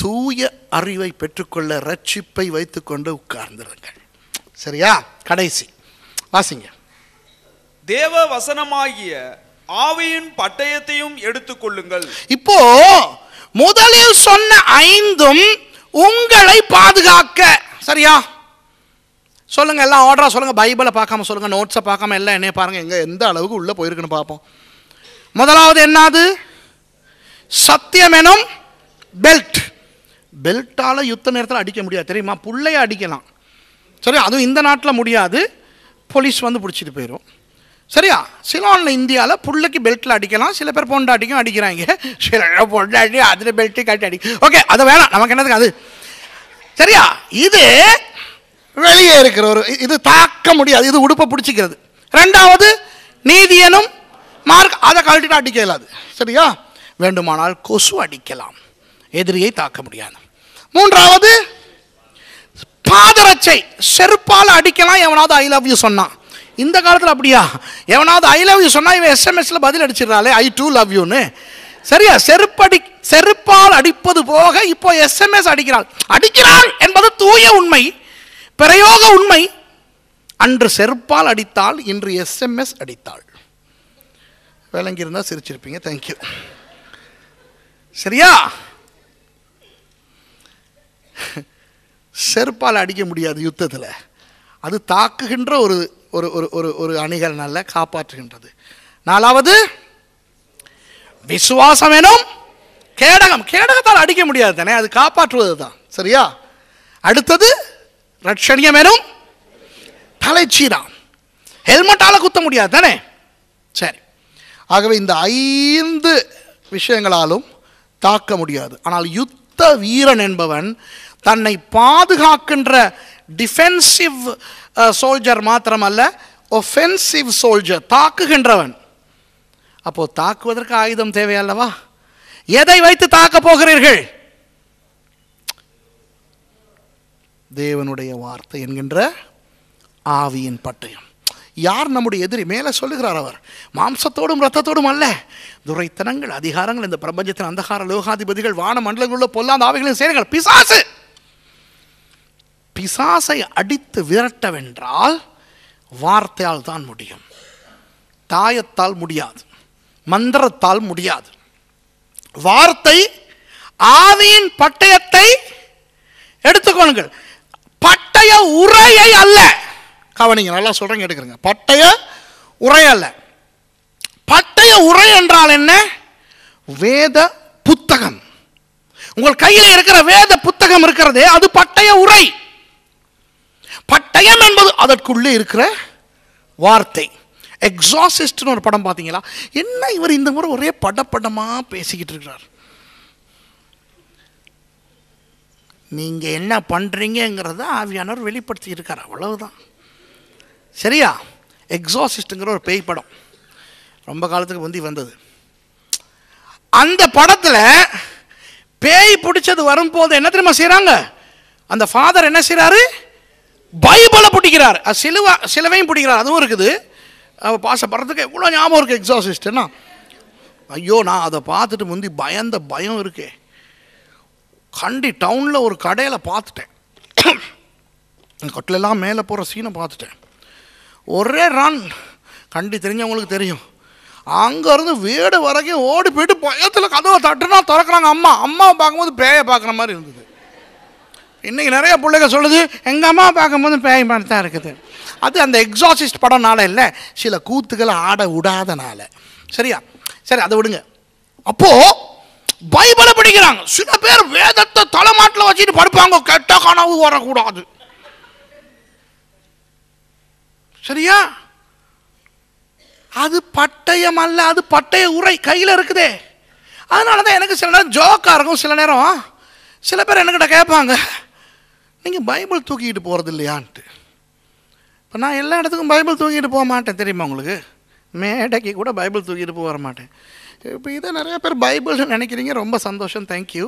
தூய அறிவை பெற்றுக்கொள்ள ரட்சிப்பை வைத்துக்கொண்டு உட்கார்ந்துருங்கள் சரியா கடைசி வாசிங்க தேவ வசனமாகிய ஆவியின் பட்டயத்தையும் எடுத்துக்கொள்ளுங்கள் இப்போ முதலில் சொன்ன ஐந்தும் உங்களை பாதுகாக்க சரியா சொல்லுங்கள் எல்லாம் ஆர்டரா சொல்லுங்கள் பைபிளை பார்க்காம சொல்லுங்கள் நோட்ஸை பார்க்காம எல்லாம் என்ன பாருங்கள் எங்க எந்த அளவுக்கு உள்ளே போயிருக்குன்னு பார்ப்போம் முதலாவது என்னது சத்தியம் எனும் பெல்ட் பெல்ட்டால் யுத்த நேரத்தில் அடிக்க முடியாது தெரியுமா புள்ளைய அடிக்கலாம் சரி அதுவும் இந்த நாட்டில் முடியாது போலீஸ் வந்து பிடிச்சிட்டு போயிடும் சரியா சிலோனில் இந்தியாவில் புள்ளுக்கு பெல்ட்டில் அடிக்கலாம் சில பேர் பொண்டாட்டிக்கும் அடிக்கிறாங்க சில பேர் பொண்டாட்டி அதில் பெல்ட்டு கட்டி அடி ஓகே அதை வேணாம் நமக்கு என்னதுக்கு அது சரியா இது வெளியே இருக்கிற ஒரு இது தாக்க முடியாது இது உடுப்பை பிடிச்சிக்கிறது ரெண்டாவது நீதியனும் மார்க் அதை கழட்டிட்டு அடிக்க இயலாது சரியா வேண்டுமானால் கொசு அடிக்கலாம் எதிரியை தாக்க முடியாது மூன்றாவது பாதரச்சை செருப்பால் அடிக்கலாம் எவனாவது ஐ லவ் யூ சொன்னான் இந்த காலத்தில் அப்படியா எவனாவது ஐ லவ் யூ சொன்னால் இவன் எஸ்எம்எஸ்ல பதில் அடிச்சிடறாளே ஐ டூ லவ் யூன்னு சரியா செருப்படி செருப்பால் அடிப்பது போக இப்போ எஸ்எம்எஸ் அடிக்கிறாள் அடிக்கிறாள் என்பது தூய உண்மை பிரயோக உண்மை அன்று செருப்பால் அடித்தால் இன்று எஸ்எம்எஸ் அடித்தாள் விளங்கியிருந்தால் சிரிச்சிருப்பீங்க தேங்க்யூ சரியா செருப்பால் அடிக்க முடியாது யுத்தத்தில் அது தாக்குகின்ற ஒரு ஒரு ஒரு ஒரு ஒரு நல்ல காப்பாற்றுகின்றது நாலாவது விசுவாசம் எனும் கேடகம் கேடகத்தால் அடிக்க முடியாது தானே அது காப்பாற்றுவது தான் சரியா அடுத்தது ரட்சணியம் எனும் தலைச்சீரா ஹெல்மெட்டால் குத்த முடியாது தானே சரி ஆகவே இந்த ஐந்து விஷயங்களாலும் தாக்க முடியாது ஆனால் யுத்த வீரன் என்பவன் தன்னை பாதுகாக்கின்ற டிஃபென்சிவ் சோல்ஜர் uh, மாத்திரமல்ல ஒஃபென்சிவ் சோல்ஜர் தாக்குகின்றவன் அப்போது தாக்குவதற்கு ஆயுதம் தேவையல்லவா எதை வைத்து தாக்க போகிறீர்கள் தேவனுடைய வார்த்தை என்கின்ற ஆவியின் பட்டயம் யார் நம்முடைய எதிரி மேலே சொல்லுகிறார் அவர் மாம்சத்தோடும் ரத்தத்தோடும் அல்ல துரைத்தனங்கள் அதிகாரங்கள் இந்த பிரபஞ்சத்தின் அந்தகார லோகாதிபதிகள் வான மண்டலங்களுள்ள பொல்லாத ஆவிகளின் செயல்கள் பிசாசு பிசாசை அடித்து விரட்டவென்றால் வார்த்தையால் தான் முடியும் தாயத்தால் முடியாது மந்திரத்தால் முடியாது வார்த்தை ஆவியின் பட்டயத்தை எடுத்துக்கொள்ளுங்கள் பட்டய உரையை அல்ல கவனிங்க நல்லா சொல்கிறேங்க எடுக்கிறங்க பட்டய உரை அல்ல பட்டய உரை என்றால் என்ன வேத புத்தகம் உங்கள் கையில் இருக்கிற வேத புத்தகம் இருக்கிறதே அது பட்டய உரை பட்டயம் என்பது அதற்குள்ளே இருக்கிற வார்த்தை எக்ஸாசிஸ்ட்னு ஒரு படம் பார்த்தீங்களா என்ன இவர் இந்த முறை ஒரே படப்படமாக பேசிக்கிட்டு இருக்கிறார் நீங்கள் என்ன பண்ணுறீங்கிறத ஆவியானவர் வெளிப்படுத்தி இருக்கார் அவ்வளவுதான் சரியா எக்ஸாசிஸ்ட்டுங்கிற ஒரு பேய் படம் ரொம்ப காலத்துக்கு முந்தி வந்தது அந்த படத்தில் பேய் பிடிச்சது வரும்போது என்ன தெரியுமா செய்கிறாங்க அந்த ஃபாதர் என்ன செய்கிறாரு பைபிளை பிடிக்கிறார் சிலுவை சிலுவையும் பிடிக்கிறார் அதுவும் இருக்குது பாசப்படுறதுக்கு எவ்வளோ ஞாபகம் இருக்குது எக்ஸாசிஸ்ட்னா ஐயோ நான் அதை பார்த்துட்டு முந்தி பயந்த பயம் இருக்கே கண்டி டவுனில் ஒரு கடையில் பார்த்துட்டேன் அந்த கட்டிலெல்லாம் மேலே போகிற சீனை பார்த்துட்டேன் ஒரே ரன் கண்டி தெரிஞ்சவங்களுக்கு தெரியும் அங்கேருந்து வீடு வரைக்கும் ஓடி போயிட்டு பயத்தில் கதவை தட்டுனா திறக்கிறாங்க அம்மா அம்மாவை பார்க்கும்போது பேயை பார்க்குற மாதிரி இருந்தது இன்றைக்கி நிறைய பிள்ளைங்க சொல்லுது எங்கள் அம்மா பார்க்கும்போது பேய் மாதிரி தான் இருக்குது அது அந்த எக்ஸாசிஸ்ட் படம்னால இல்லை சில கூத்துக்களை ஆட விடாதனால சரியா சரி அதை விடுங்க அப்போது பைபிளை படிக்கிறாங்க சில பேர் வேதத்தை தலைமாட்டில் வச்சுட்டு படுப்பாங்க கெட்ட கனவு வரக்கூடாது சரியா அது பட்டயம் அல்ல அது பட்டய உரை கையில் இருக்குதே அதனால தான் எனக்கு சில நேரம் ஜோக்காக இருக்கும் சில நேரம் சில பேர் என்கிட்ட கேட்பாங்க நீங்கள் பைபிள் தூக்கிக்கிட்டு போகிறது இல்லையான்ட்டு இப்போ நான் எல்லா இடத்துக்கும் பைபிள் தூக்கிட்டு போக மாட்டேன் தெரியுமா உங்களுக்கு மேடைக்கு கூட பைபிள் தூக்கிட்டு போக வர மாட்டேன் இப்போ இதை நிறைய பேர் பைபிள்னு நினைக்கிறீங்க ரொம்ப சந்தோஷம் தேங்க்யூ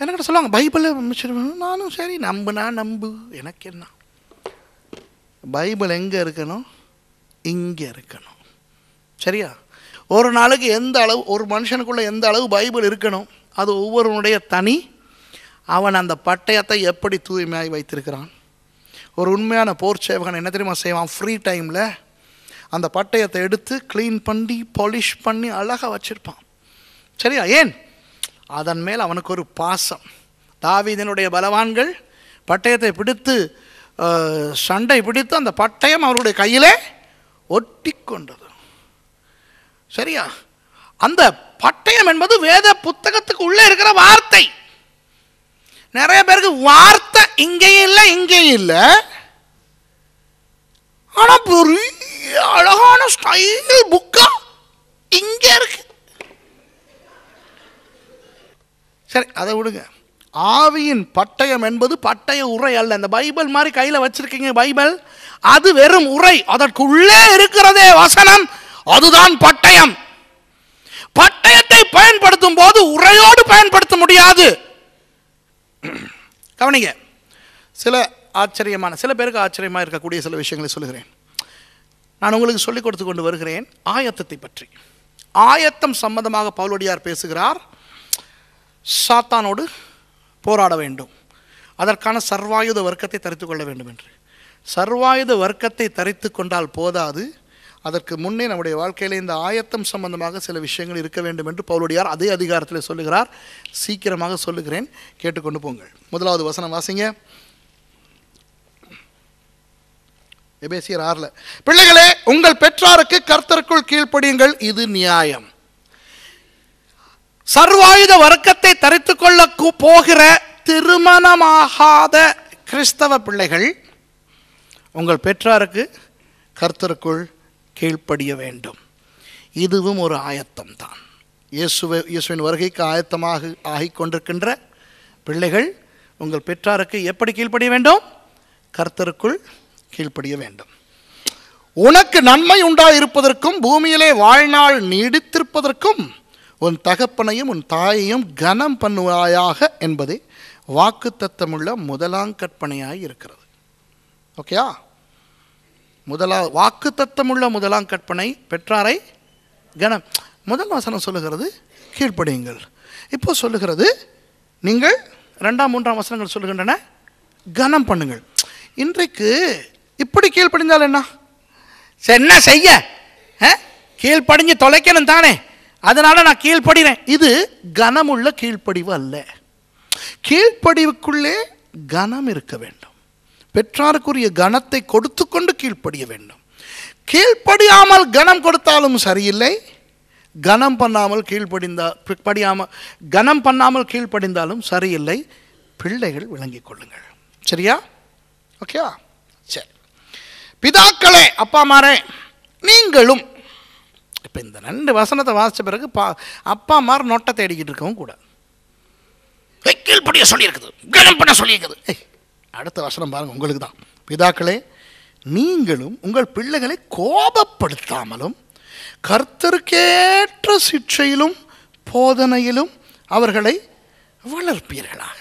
என்கிட்ட சொல்லுவாங்க பைபிளை நானும் சரி நம்புனா நம்பு எனக்கு என்ன பைபிள் எங்கே இருக்கணும் இங்கே இருக்கணும் சரியா ஒரு நாளுக்கு எந்த அளவு ஒரு மனுஷனுக்குள்ளே எந்த அளவு பைபிள் இருக்கணும் அது ஒவ்வொருவனுடைய தனி அவன் அந்த பட்டயத்தை எப்படி தூய்மையாகி வைத்திருக்கிறான் ஒரு உண்மையான போர் சேவகன் என்ன தெரியுமா செய்வான் ஃப்ரீ டைமில் அந்த பட்டயத்தை எடுத்து க்ளீன் பண்ணி பாலிஷ் பண்ணி அழகாக வச்சுருப்பான் சரியா ஏன் அதன் மேல் அவனுக்கு ஒரு பாசம் தாவீதனுடைய பலவான்கள் பட்டயத்தை பிடித்து சண்டை பிடித்து அந்த பட்டயம் அவருடைய கையிலே ஒட்டி கொண்டது சரியா அந்த பட்டயம் என்பது வேத புத்தகத்துக்கு உள்ளே இருக்கிற வார்த்தை நிறைய பேருக்கு வார்த்தை இங்கேயும் இல்லை இங்கேயும் இல்லை ஆனால் பெரிய அழகான ஸ்டைல் புக்கா இங்கே இருக்கு சரி அதை விடுங்க ஆவியின் பட்டயம் என்பது பட்டய உரை அல்ல இந்த பைபிள் மாதிரி கையில் வச்சிருக்கீங்க பைபிள் அது வெறும் உரை அதற்குள்ளே இருக்கிறதே வசனம் அதுதான் பட்டயம் பட்டயத்தை பயன்படுத்தும் போது உரையோடு பயன்படுத்த முடியாது கவனிங்க சில ஆச்சரியமான சில பேருக்கு ஆச்சரியமாக இருக்கக்கூடிய சில விஷயங்களை சொல்லுகிறேன் நான் உங்களுக்கு சொல்லிக் கொடுத்து கொண்டு வருகிறேன் ஆயத்தத்தை பற்றி ஆயத்தம் சம்பந்தமாக பவுலடியார் பேசுகிறார் சாத்தானோடு போராட வேண்டும் அதற்கான சர்வாயுத வர்க்கத்தை தரித்து கொள்ள வேண்டும் என்று சர்வாயுத வர்க்கத்தை தரித்து கொண்டால் போதாது அதற்கு முன்னே நம்முடைய வாழ்க்கையில் இந்த ஆயத்தம் சம்பந்தமாக சில விஷயங்கள் இருக்க வேண்டும் என்று பவுலுடையார் அதே அதிகாரத்தில் சொல்லுகிறார் சீக்கிரமாக சொல்லுகிறேன் கேட்டுக்கொண்டு போங்கள் முதலாவது வசனம் வாசிங்க எபேசியர் ஆறில் பிள்ளைகளே உங்கள் பெற்றாருக்கு கர்த்தருக்குள் கீழ்ப்படியுங்கள் இது நியாயம் சர்வாயுத வர்க்கத்தை தரித்து கொள்ள போகிற திருமணமாகாத கிறிஸ்தவ பிள்ளைகள் உங்கள் பெற்றாருக்கு கர்த்தருக்குள் கீழ்ப்படிய வேண்டும் இதுவும் ஒரு ஆயத்தம் தான் இயேசுவை இயேசுவின் வருகைக்கு ஆயத்தமாக கொண்டிருக்கின்ற பிள்ளைகள் உங்கள் பெற்றாருக்கு எப்படி கீழ்ப்படிய வேண்டும் கர்த்தருக்குள் கீழ்ப்படிய வேண்டும் உனக்கு நன்மை உண்டாயிருப்பதற்கும் பூமியிலே வாழ்நாள் நீடித்திருப்பதற்கும் உன் தகப்பனையும் உன் தாயையும் கனம் பண்ணுவாயாக என்பதே வாக்கு தத்தமுள்ள முதலாம் கற்பனையாக இருக்கிறது ஓகேயா முதலா வாக்கு தத்தமுள்ள முதலாம் கற்பனை பெற்றாரை கணம் முதல் வசனம் சொல்லுகிறது கீழ்ப்படியுங்கள் இப்போ சொல்லுகிறது நீங்கள் ரெண்டாம் மூன்றாம் வசனங்கள் சொல்லுகின்றன கனம் பண்ணுங்கள் இன்றைக்கு இப்படி கீழ்ப்படிந்தால் என்ன சரி என்ன செய்ய கீழ்ப்படிஞ்சு தொலைக்கணும் தானே அதனால் நான் கீழ்ப்படுகிறேன் இது கனமுள்ள கீழ்ப்படிவு அல்ல கீழ்ப்படிவுக்குள்ளே கனம் இருக்க வேண்டும் பெற்றாருக்குரிய கணத்தை கொடுத்து கொண்டு கீழ்ப்படிய வேண்டும் கீழ்ப்படியாமல் கணம் கொடுத்தாலும் சரியில்லை கணம் பண்ணாமல் கீழ்ப்படிந்தா படியாமல் கணம் பண்ணாமல் கீழ்ப்படிந்தாலும் சரியில்லை பிள்ளைகள் விளங்கிக் கொள்ளுங்கள் சரியா ஓகேவா சரி பிதாக்களே அப்பா மாறே நீங்களும் இப்போ இந்த ரெண்டு வசனத்தை வாசித்த பிறகு பா அப்பா மார் நொட்டை தேடிக்கிட்டு இருக்கவும் கூட கீழ்ப்படிய சொல்லியிருக்குது கனம் பண்ண சொல்லியிருக்குது ஏய் அடுத்த வசனம் பாருங்கள் உங்களுக்கு தான் பிதாக்களே நீங்களும் உங்கள் பிள்ளைகளை கோபப்படுத்தாமலும் கர்த்தருக்கேற்ற சிக்ஷையிலும் போதனையிலும் அவர்களை வளர்ப்பீர்களாக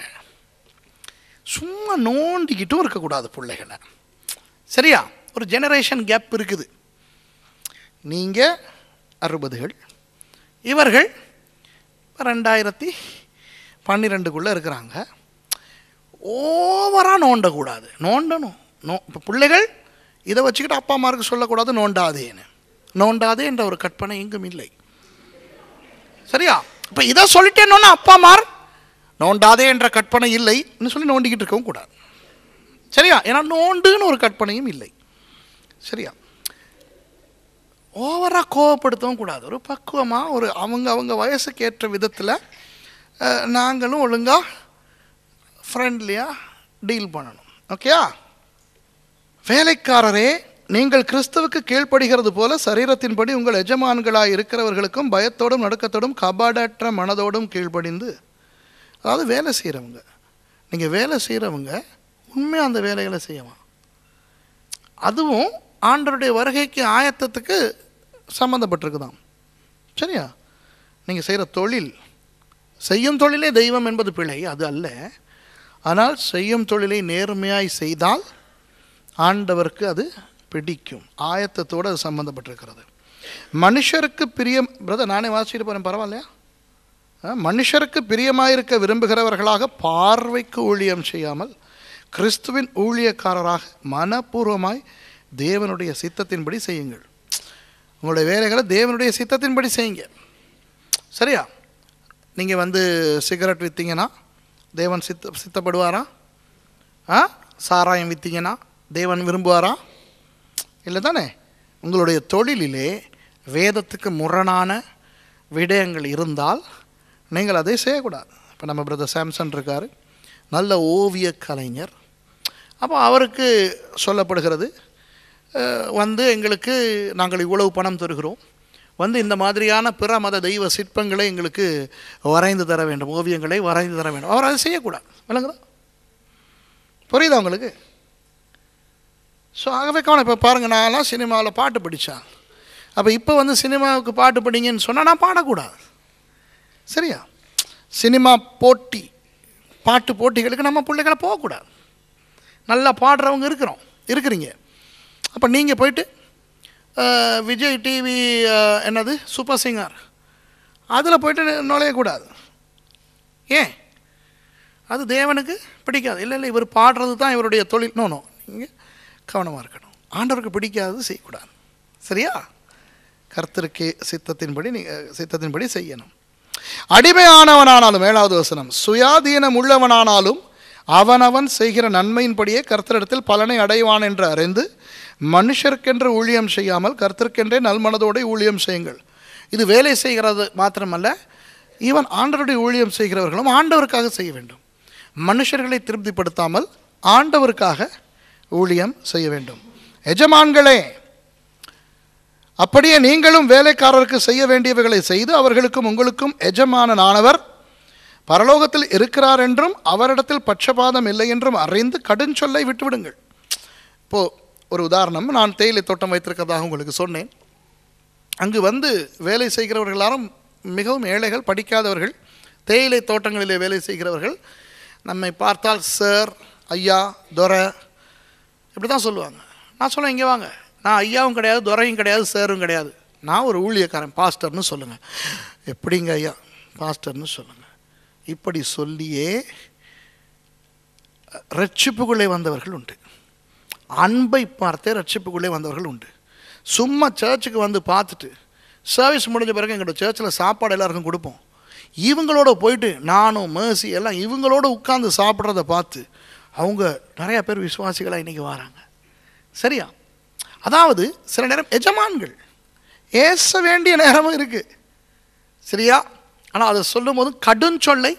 சும்மா நோண்டிக்கிட்டும் இருக்கக்கூடாது பிள்ளைகளை சரியா ஒரு ஜெனரேஷன் கேப் இருக்குது நீங்கள் அறுபதுகள் இவர்கள் ரெண்டாயிரத்தி பன்னிரெண்டுக்குள்ளே இருக்கிறாங்க ஓவராக நோண்டக்கூடாது நோண்டணும் நோ இப்போ பிள்ளைகள் இதை வச்சுக்கிட்டு அப்பா அம்மாருக்கு சொல்லக்கூடாது நோண்டாதேன்னு நோண்டாதே என்ற ஒரு கற்பனை எங்கும் இல்லை சரியா இப்போ இதை சொல்லிட்டேன்னு அப்பா அம்மார் நோண்டாதே என்ற கற்பனை இல்லைன்னு சொல்லி நோண்டிக்கிட்டு இருக்கவும் கூடாது சரியா ஏன்னா நோண்டுன்னு ஒரு கற்பனையும் இல்லை சரியா ஓவராக கோவப்படுத்தவும் கூடாது ஒரு பக்குவமாக ஒரு அவங்க அவங்க வயசுக்கு ஏற்ற விதத்தில் நாங்களும் ஒழுங்காக ஃப்ரெண்ட்லியாக டீல் பண்ணணும் ஓகேயா வேலைக்காரரே நீங்கள் கிறிஸ்துவுக்கு கீழ்ப்படுகிறது போல சரீரத்தின்படி உங்கள் எஜமான்களாக இருக்கிறவர்களுக்கும் பயத்தோடும் நடுக்கத்தோடும் கபாடற்ற மனதோடும் கீழ்ப்படிந்து அதாவது வேலை செய்கிறவங்க நீங்கள் வேலை செய்கிறவங்க உண்மையாக அந்த வேலைகளை செய்யலாம் அதுவும் ஆண்டருடைய வருகைக்கு ஆயத்தத்துக்கு சம்மந்தப்பட்டிருக்குதான் சரியா நீங்கள் செய்கிற தொழில் செய்யும் தொழிலே தெய்வம் என்பது பிழை அது அல்ல ஆனால் செய்யும் தொழிலை நேர்மையாய் செய்தால் ஆண்டவருக்கு அது பிடிக்கும் ஆயத்தத்தோடு அது சம்மந்தப்பட்டிருக்கிறது மனுஷருக்கு பிரியம் பிரதர் நானே வாசிட்டு போகிறேன் பரவாயில்லையா மனுஷருக்கு பிரியமாயிருக்க விரும்புகிறவர்களாக பார்வைக்கு ஊழியம் செய்யாமல் கிறிஸ்துவின் ஊழியக்காரராக மனப்பூர்வமாய் தேவனுடைய சித்தத்தின்படி செய்யுங்கள் உங்களுடைய வேலைகளை தேவனுடைய சித்தத்தின்படி செய்யுங்க சரியா நீங்கள் வந்து சிகரெட் விற்றீங்கன்னா தேவன் சித்த சித்தப்படுவாரா ஆ சாராயம் விற்றீங்கன்னா தேவன் விரும்புவாரா இல்லை தானே உங்களுடைய தொழிலிலே வேதத்துக்கு முரணான விடயங்கள் இருந்தால் நீங்கள் அதை செய்யக்கூடாது இப்போ நம்ம பிரதர் சாம்சன் இருக்கார் நல்ல ஓவிய கலைஞர் அப்போ அவருக்கு சொல்லப்படுகிறது வந்து எங்களுக்கு நாங்கள் இவ்வளவு பணம் தருகிறோம் வந்து இந்த மாதிரியான பிற மத தெய்வ சிற்பங்களை எங்களுக்கு வரைந்து தர வேண்டும் ஓவியங்களை வரைந்து தர வேண்டும் அவர் அதை செய்யக்கூடாது விளங்குதா புரியுதா உங்களுக்கு ஸோ ஆகவே கவனம் இப்போ பாருங்கள் நான்லாம் சினிமாவில் பாட்டு படித்தேன் அப்போ இப்போ வந்து சினிமாவுக்கு பாட்டு படிங்கன்னு சொன்னால் நான் பாடக்கூடாது சரியா சினிமா போட்டி பாட்டு போட்டிகளுக்கு நம்ம பிள்ளைகளை போகக்கூடாது நல்லா பாடுறவங்க இருக்கிறோம் இருக்கிறீங்க அப்போ நீங்கள் போயிட்டு விஜய் டிவி என்னது சூப்பர் சிங்கர் அதில் போயிட்டு நுழையக்கூடாது ஏன் அது தேவனுக்கு பிடிக்காது இல்லை இல்லை இவர் பாடுறது தான் இவருடைய தொழில் நோனோ நீங்கள் கவனமாக இருக்கணும் ஆண்டவருக்கு பிடிக்காதது செய்யக்கூடாது சரியா கர்த்தருக்கு சித்தத்தின்படி நீங்கள் சித்தத்தின்படி செய்யணும் அடிமையானவனானாலும் ஏழாவது வசனம் சுயாதீனம் உள்ளவனானாலும் அவனவன் செய்கிற நன்மையின்படியே கர்த்தரிடத்தில் பலனை அடைவான் என்று அறிந்து மனுஷருக்கென்று ஊழியம் செய்யாமல் கர்த்தருக்கென்றே நல்மனதோடு ஊழியம் செய்யுங்கள் இது வேலை செய்கிறது மாத்திரமல்ல ஈவன் ஆண்டவருடைய ஊழியம் செய்கிறவர்களும் ஆண்டவருக்காக செய்ய வேண்டும் மனுஷர்களை திருப்திப்படுத்தாமல் ஆண்டவருக்காக ஊழியம் செய்ய வேண்டும் எஜமான்களே அப்படியே நீங்களும் வேலைக்காரருக்கு செய்ய வேண்டியவைகளை செய்து அவர்களுக்கும் உங்களுக்கும் எஜமானனானவர் பரலோகத்தில் இருக்கிறார் என்றும் அவரிடத்தில் பட்சபாதம் இல்லை என்றும் அறிந்து கடுஞ்சொல்லை விட்டுவிடுங்கள் இப்போது ஒரு உதாரணம் நான் தேயிலை தோட்டம் வைத்திருக்கிறதாக உங்களுக்கு சொன்னேன் அங்கு வந்து வேலை செய்கிறவர்கள் எல்லாரும் மிகவும் ஏழைகள் படிக்காதவர்கள் தேயிலை தோட்டங்களிலே வேலை செய்கிறவர்கள் நம்மை பார்த்தால் சார் ஐயா துரை இப்படி தான் சொல்லுவாங்க நான் சொன்னேன் இங்கே வாங்க நான் ஐயாவும் கிடையாது துரையும் கிடையாது சேரும் கிடையாது நான் ஒரு ஊழியக்காரன் பாஸ்டர்னு சொல்லுங்கள் எப்படிங்க ஐயா பாஸ்டர்னு சொல்லுங்கள் இப்படி சொல்லியே ரட்சிப்புக்குள்ளே வந்தவர்கள் உண்டு அன்பை பார்த்தே ரட்சிப்புக்குள்ளே வந்தவர்கள் உண்டு சும்மா சர்ச்சுக்கு வந்து பார்த்துட்டு சர்வீஸ் முடிஞ்ச பிறகு எங்களோட சர்ச்சில் சாப்பாடு எல்லாருக்கும் கொடுப்போம் இவங்களோட போயிட்டு நானும் மேசி எல்லாம் இவங்களோட உட்காந்து சாப்பிட்றத பார்த்து அவங்க நிறையா பேர் விசுவாசிகளாக இன்றைக்கி வராங்க சரியா அதாவது சில நேரம் எஜமான்கள் ஏச வேண்டிய நேரமும் இருக்குது சரியா ஆனால் அதை சொல்லும் போது கடும் சொல்லை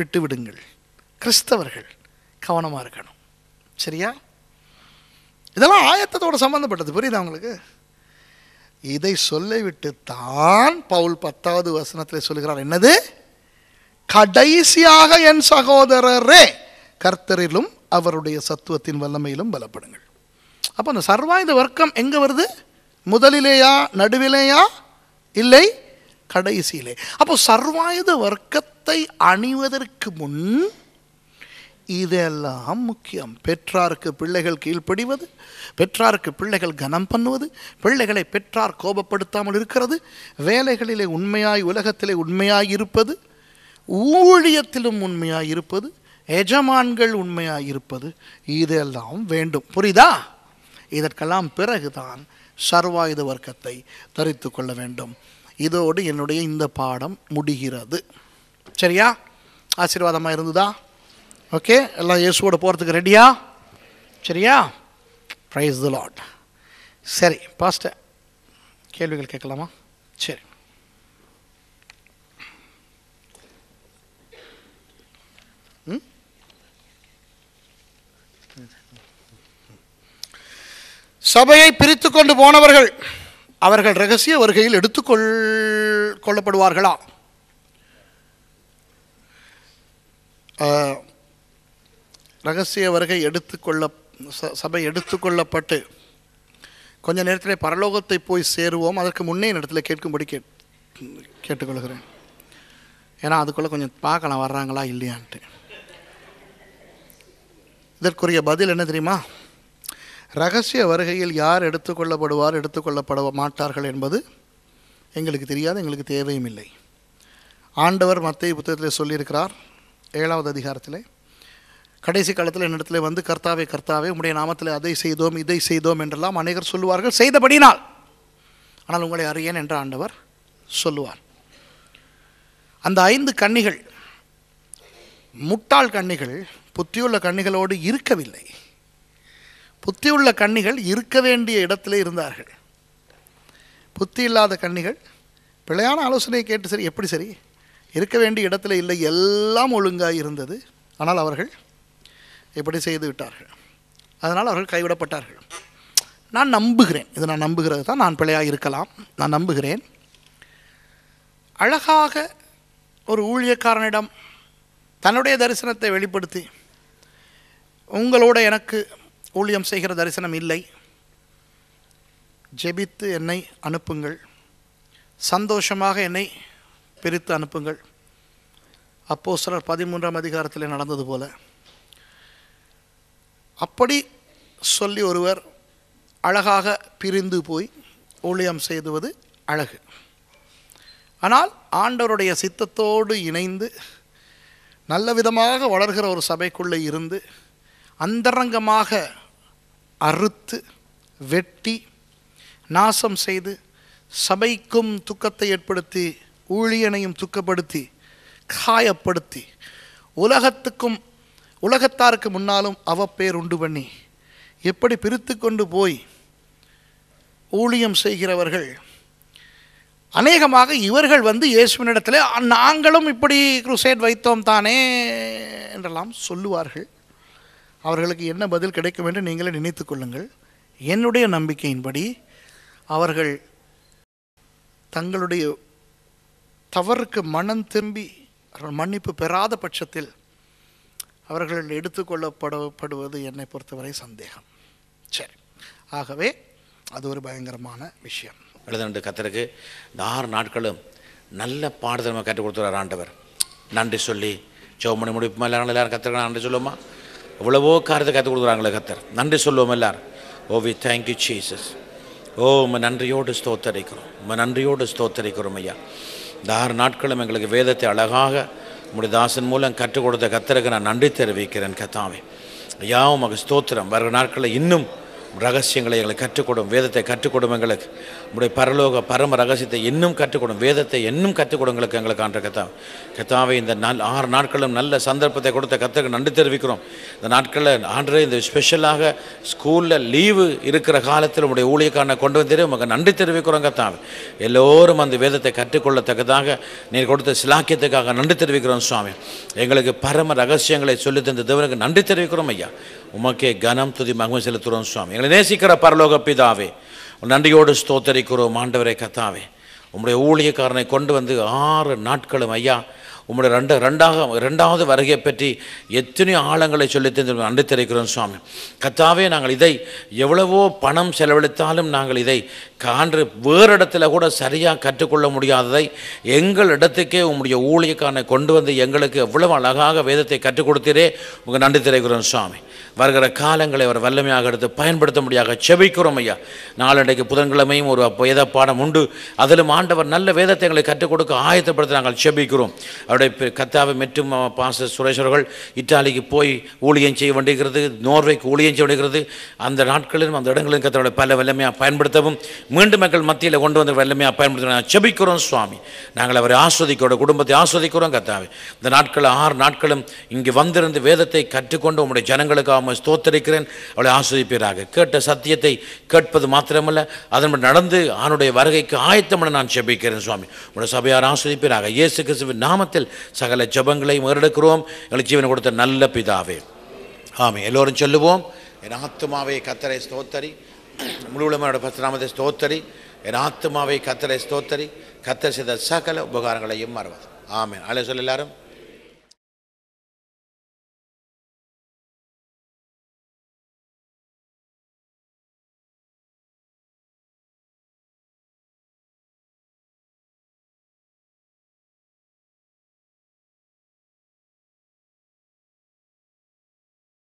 விட்டு விடுங்கள் கிறிஸ்தவர்கள் கவனமாக இருக்கணும் சரியா இதெல்லாம் ஆயத்தத்தோடு சம்மந்தப்பட்டது புரியுதா உங்களுக்கு இதை சொல்லிவிட்டு தான் பவுல் பத்தாவது வசனத்தில் சொல்கிறார் என்னது கடைசியாக என் சகோதரரே கர்த்தரிலும் அவருடைய சத்துவத்தின் வல்லமையிலும் பலப்படுங்கள் அப்போ அந்த சர்வாயுத வர்க்கம் எங்கே வருது முதலிலேயா நடுவிலேயா இல்லை கடைசியிலே அப்போ சர்வாயுத வர்க்கத்தை அணிவதற்கு முன் இதெல்லாம் முக்கியம் பெற்றாருக்கு பிள்ளைகள் கீழ்ப்படிவது பெற்றாருக்கு பிள்ளைகள் கனம் பண்ணுவது பிள்ளைகளை பெற்றார் கோபப்படுத்தாமல் இருக்கிறது வேலைகளிலே உண்மையாய் உலகத்திலே உண்மையாய் இருப்பது ஊழியத்திலும் உண்மையாய் இருப்பது எஜமான்கள் உண்மையாய் இருப்பது இதெல்லாம் வேண்டும் புரியுதா இதற்கெல்லாம் பிறகுதான் சர்வாயுத வர்க்கத்தை தரித்து கொள்ள வேண்டும் இதோடு என்னுடைய இந்த பாடம் முடிகிறது சரியா ஆசீர்வாதமாக இருந்ததா ஓகே எல்லாம் இயேசுவோடு போகிறதுக்கு ரெடியா சரியா ப்ரைஸ் தி லாட் சரி பாஸ்ட கேள்விகள் கேட்கலாமா சரி சபையை பிரித்து கொண்டு போனவர்கள் அவர்கள் ரகசிய வருகையில் எடுத்துக்கொள் கொள்ளப்படுவார்களா ரகசிய வருகை எடுத்துக்கொள்ள சபை எடுத்துக்கொள்ளப்பட்டு கொஞ்ச நேரத்தில் பரலோகத்தை போய் சேருவோம் அதற்கு முன்னே இடத்துல கேட்கும்படி கேட் கேட்டுக்கொள்கிறேன் ஏன்னா அதுக்குள்ளே கொஞ்சம் பார்க்கலாம் வர்றாங்களா இல்லையான்ட்டு இதற்குரிய பதில் என்ன தெரியுமா ரகசிய வருகையில் யார் எடுத்துக்கொள்ளப்படுவார் எடுத்துக்கொள்ளப்பட மாட்டார்கள் என்பது எங்களுக்கு தெரியாது எங்களுக்கு தேவையும் இல்லை ஆண்டவர் மத்திய புத்தகத்தில் சொல்லியிருக்கிறார் ஏழாவது அதிகாரத்தில் கடைசி காலத்தில் என்னிடத்தில் வந்து கர்த்தாவே கர்த்தாவே உடைய நாமத்தில் அதை செய்தோம் இதை செய்தோம் என்றெல்லாம் அநேகர் சொல்லுவார்கள் செய்தபடினால் ஆனால் உங்களை அறியேன் என்ற ஆண்டவர் சொல்லுவார் அந்த ஐந்து கன்னிகள் முட்டாள் கன்னிகள் புத்தியுள்ள கன்னிகளோடு இருக்கவில்லை புத்தியுள்ள கன்னிகள் இருக்க வேண்டிய இடத்திலே இருந்தார்கள் புத்தி இல்லாத கண்ணிகள் பிழையான ஆலோசனையை கேட்டு சரி எப்படி சரி இருக்க வேண்டிய இடத்துல இல்லை எல்லாம் ஒழுங்காக இருந்தது ஆனால் அவர்கள் இப்படி செய்து விட்டார்கள் அதனால் அவர்கள் கைவிடப்பட்டார்கள் நான் நம்புகிறேன் இது நான் நம்புகிறது தான் நான் பிழையாக இருக்கலாம் நான் நம்புகிறேன் அழகாக ஒரு ஊழியக்காரனிடம் தன்னுடைய தரிசனத்தை வெளிப்படுத்தி உங்களோட எனக்கு ஊழியம் செய்கிற தரிசனம் இல்லை ஜெபித்து என்னை அனுப்புங்கள் சந்தோஷமாக என்னை பிரித்து அனுப்புங்கள் அப்போ சிலர் பதிமூன்றாம் அதிகாரத்தில் நடந்தது போல அப்படி சொல்லி ஒருவர் அழகாக பிரிந்து போய் ஊழியம் செய்துவது அழகு ஆனால் ஆண்டவருடைய சித்தத்தோடு இணைந்து நல்ல விதமாக வளர்கிற ஒரு சபைக்குள்ளே இருந்து அந்தரங்கமாக அறுத்து வெட்டி நாசம் செய்து சபைக்கும் துக்கத்தை ஏற்படுத்தி ஊழியனையும் துக்கப்படுத்தி காயப்படுத்தி உலகத்துக்கும் உலகத்தாருக்கு முன்னாலும் அவப்பேர் உண்டு பண்ணி எப்படி பிரித்து கொண்டு போய் ஊழியம் செய்கிறவர்கள் அநேகமாக இவர்கள் வந்து இயேசுவினிடத்தில் நாங்களும் இப்படி குருசேட் வைத்தோம் தானே என்றெல்லாம் சொல்லுவார்கள் அவர்களுக்கு என்ன பதில் கிடைக்கும் என்று நீங்களே நினைத்து கொள்ளுங்கள் என்னுடைய நம்பிக்கையின்படி அவர்கள் தங்களுடைய தவறுக்கு மனம் திரும்பி மன்னிப்பு பெறாத பட்சத்தில் அவர்கள் எடுத்துக்கொள்ளப்படப்படுவது என்னை பொறுத்தவரை சந்தேகம் சரி ஆகவே அது ஒரு பயங்கரமான விஷயம் எழுதண்டு கத்தருக்கு இந்த ஆறு நாட்களும் நல்ல பாடுதல் கற்றுக் கொடுத்துறார் ஆண்டவர் நன்றி சொல்லி சோமணி முடிப்பு மேலே எல்லாரும் கற்றுக்கலாம் நன்றி சொல்லுவோமா இவ்வளவோ காரியத்தை கற்றுக் கொடுக்குறாங்களே கத்தர் நன்றி சொல்லுவோம் எல்லாரும் ஓ வி தேங்க்யூ சீசஸ் ஓ உம்மை நன்றியோடு ஸ்தோத்தரிக்கிறோம் உம்மை நன்றியோடு ஸ்தோத்தரிக்கிறோம் ஐயா இந்த ஆறு நாட்களும் எங்களுக்கு வேதத்தை அழகாக உங்களுடைய தாசன் மூலம் கற்றுக் கொடுத்த கத்தருக்கு நான் நன்றி தெரிவிக்கிறேன் கத்தாவே ஐயா உமக்கு ஸ்தோத்திரம் வருகிற நாட்களில் இன்னும் ரகசியங்களை எங்களை கற்றுக்கொடும் வேதத்தை கற்றுக்கொடும் எங்களுக்கு உடைய பரலோக பரம ரகசியத்தை இன்னும் கற்றுக்கொடும் வேதத்தை இன்னும் கற்றுக்கொடுங்களுக்கு எங்களுக்கு ஆண்ட கத்தா கத்தாவை இந்த நல் ஆறு நாட்களும் நல்ல சந்தர்ப்பத்தை கொடுத்த கத்தருக்கு நன்றி தெரிவிக்கிறோம் இந்த நாட்களில் ஆண்டு இந்த ஸ்பெஷலாக ஸ்கூலில் லீவு இருக்கிற காலத்தில் உடைய ஊழியக்காரனை கொண்டு வந்து உமக்கு நன்றி தெரிவிக்கிறோம் கத்தாவை எல்லோரும் அந்த வேதத்தை கற்றுக்கொள்ளத்தக்கதாக நீ கொடுத்த சிலாக்கியத்துக்காக நன்றி தெரிவிக்கிறோம் சுவாமி எங்களுக்கு பரம ரகசியங்களை சொல்லி தந்த தேவனுக்கு நன்றி தெரிவிக்கிறோம் ஐயா உமக்கே கனம் துதி மகிமை செலுத்துகிறோம் சுவாமி எங்களை நேசிக்கிற பரலோக பிதாவே நன்றியோடு ஸ்தோத்தரிக்கிறோம் ஆண்டவரை கத்தாவே உங்களுடைய ஊழியக்காரனை கொண்டு வந்து ஆறு நாட்களும் ஐயா உம்முடைய ரெண்டு ரெண்டாக ரெண்டாவது வருகை பற்றி எத்தனையோ ஆழங்களை சொல்லித்தந்து நன்றி தெரிவிக்கிறோம் சுவாமி கத்தாவே நாங்கள் இதை எவ்வளவோ பணம் செலவழித்தாலும் நாங்கள் இதை கான்று வேறு இடத்துல கூட சரியாக கற்றுக்கொள்ள முடியாததை எங்கள் இடத்துக்கே உங்களுடைய ஊழியக்கான கொண்டு வந்து எங்களுக்கு எவ்வளவு அழகாக வேதத்தை கற்றுக் கொடுத்தீரே உங்கள் நன்றி தெரிவிக்கிறோம் சுவாமி வருகிற காலங்களை அவர் வல்லமையாக எடுத்து பயன்படுத்த முடியாத செபிக்கிறோம் ஐயா நாளடைக்கு புதன்கிழமையும் ஒரு வேத பாடம் உண்டு அதிலும் ஆண்டவர் நல்ல வேதத்தை எங்களை கற்றுக் கொடுக்க ஆயத்தப்படுத்த நாங்கள் செபிக்கிறோம் அவர் அவருடைய கத்தாவை மெட்டும் பாச சுரேஷர்கள் இத்தாலிக்கு போய் ஊழியம் செய்ய வேண்டியிருக்கிறது நோர்வேக்கு ஊழியம் செய்ய வேண்டியிருக்கிறது அந்த நாட்களிலும் அந்த இடங்களிலும் கத்தோட பல வல்லமையாக பயன்படுத்தவும் மீண்டும் மக்கள் மத்தியில் கொண்டு வந்த வல்லமையாக பயன்படுத்த செபிக்கிறோம் சுவாமி நாங்கள் அவரை ஆஸ்வதிக்கிறோம் குடும்பத்தை ஆஸ்வதிக்கிறோம் கத்தாவை இந்த நாட்கள் ஆறு நாட்களும் இங்கு வந்திருந்து வேதத்தை கற்றுக்கொண்டு உங்களுடைய ஜனங்களுக்காக தோத்தரிக்கிறேன் அவளை ஆஸ்வதிப்பீராக கேட்ட சத்தியத்தை கேட்பது மாத்திரமல்ல அதன்படி நடந்து அவனுடைய வருகைக்கு ஆயத்தம் நான் செபிக்கிறேன் சுவாமி உங்களுடைய சபையார் ஆஸ்வதிப்பீராக இயேசு கிறிஸ்துவின் நாமத்தில் சகல ஜபங்களையும் ஏறெடுக்கிறோம் எங்களுக்கு ஜீவனை கொடுத்த நல்ல பிதாவே ஆமே எல்லோரும் சொல்லுவோம் என் ஆத்மாவை கத்தரை ஸ்தோத்தரி முழுவதுமான பத்திராமதை ஸ்தோத்தரி என் ஆத்மாவை கத்தரை ஸ்தோத்தரி கத்தரை செய்த சகல உபகாரங்களையும் மறவாது ஆமேன் அலை சொல்ல எல்லாரும்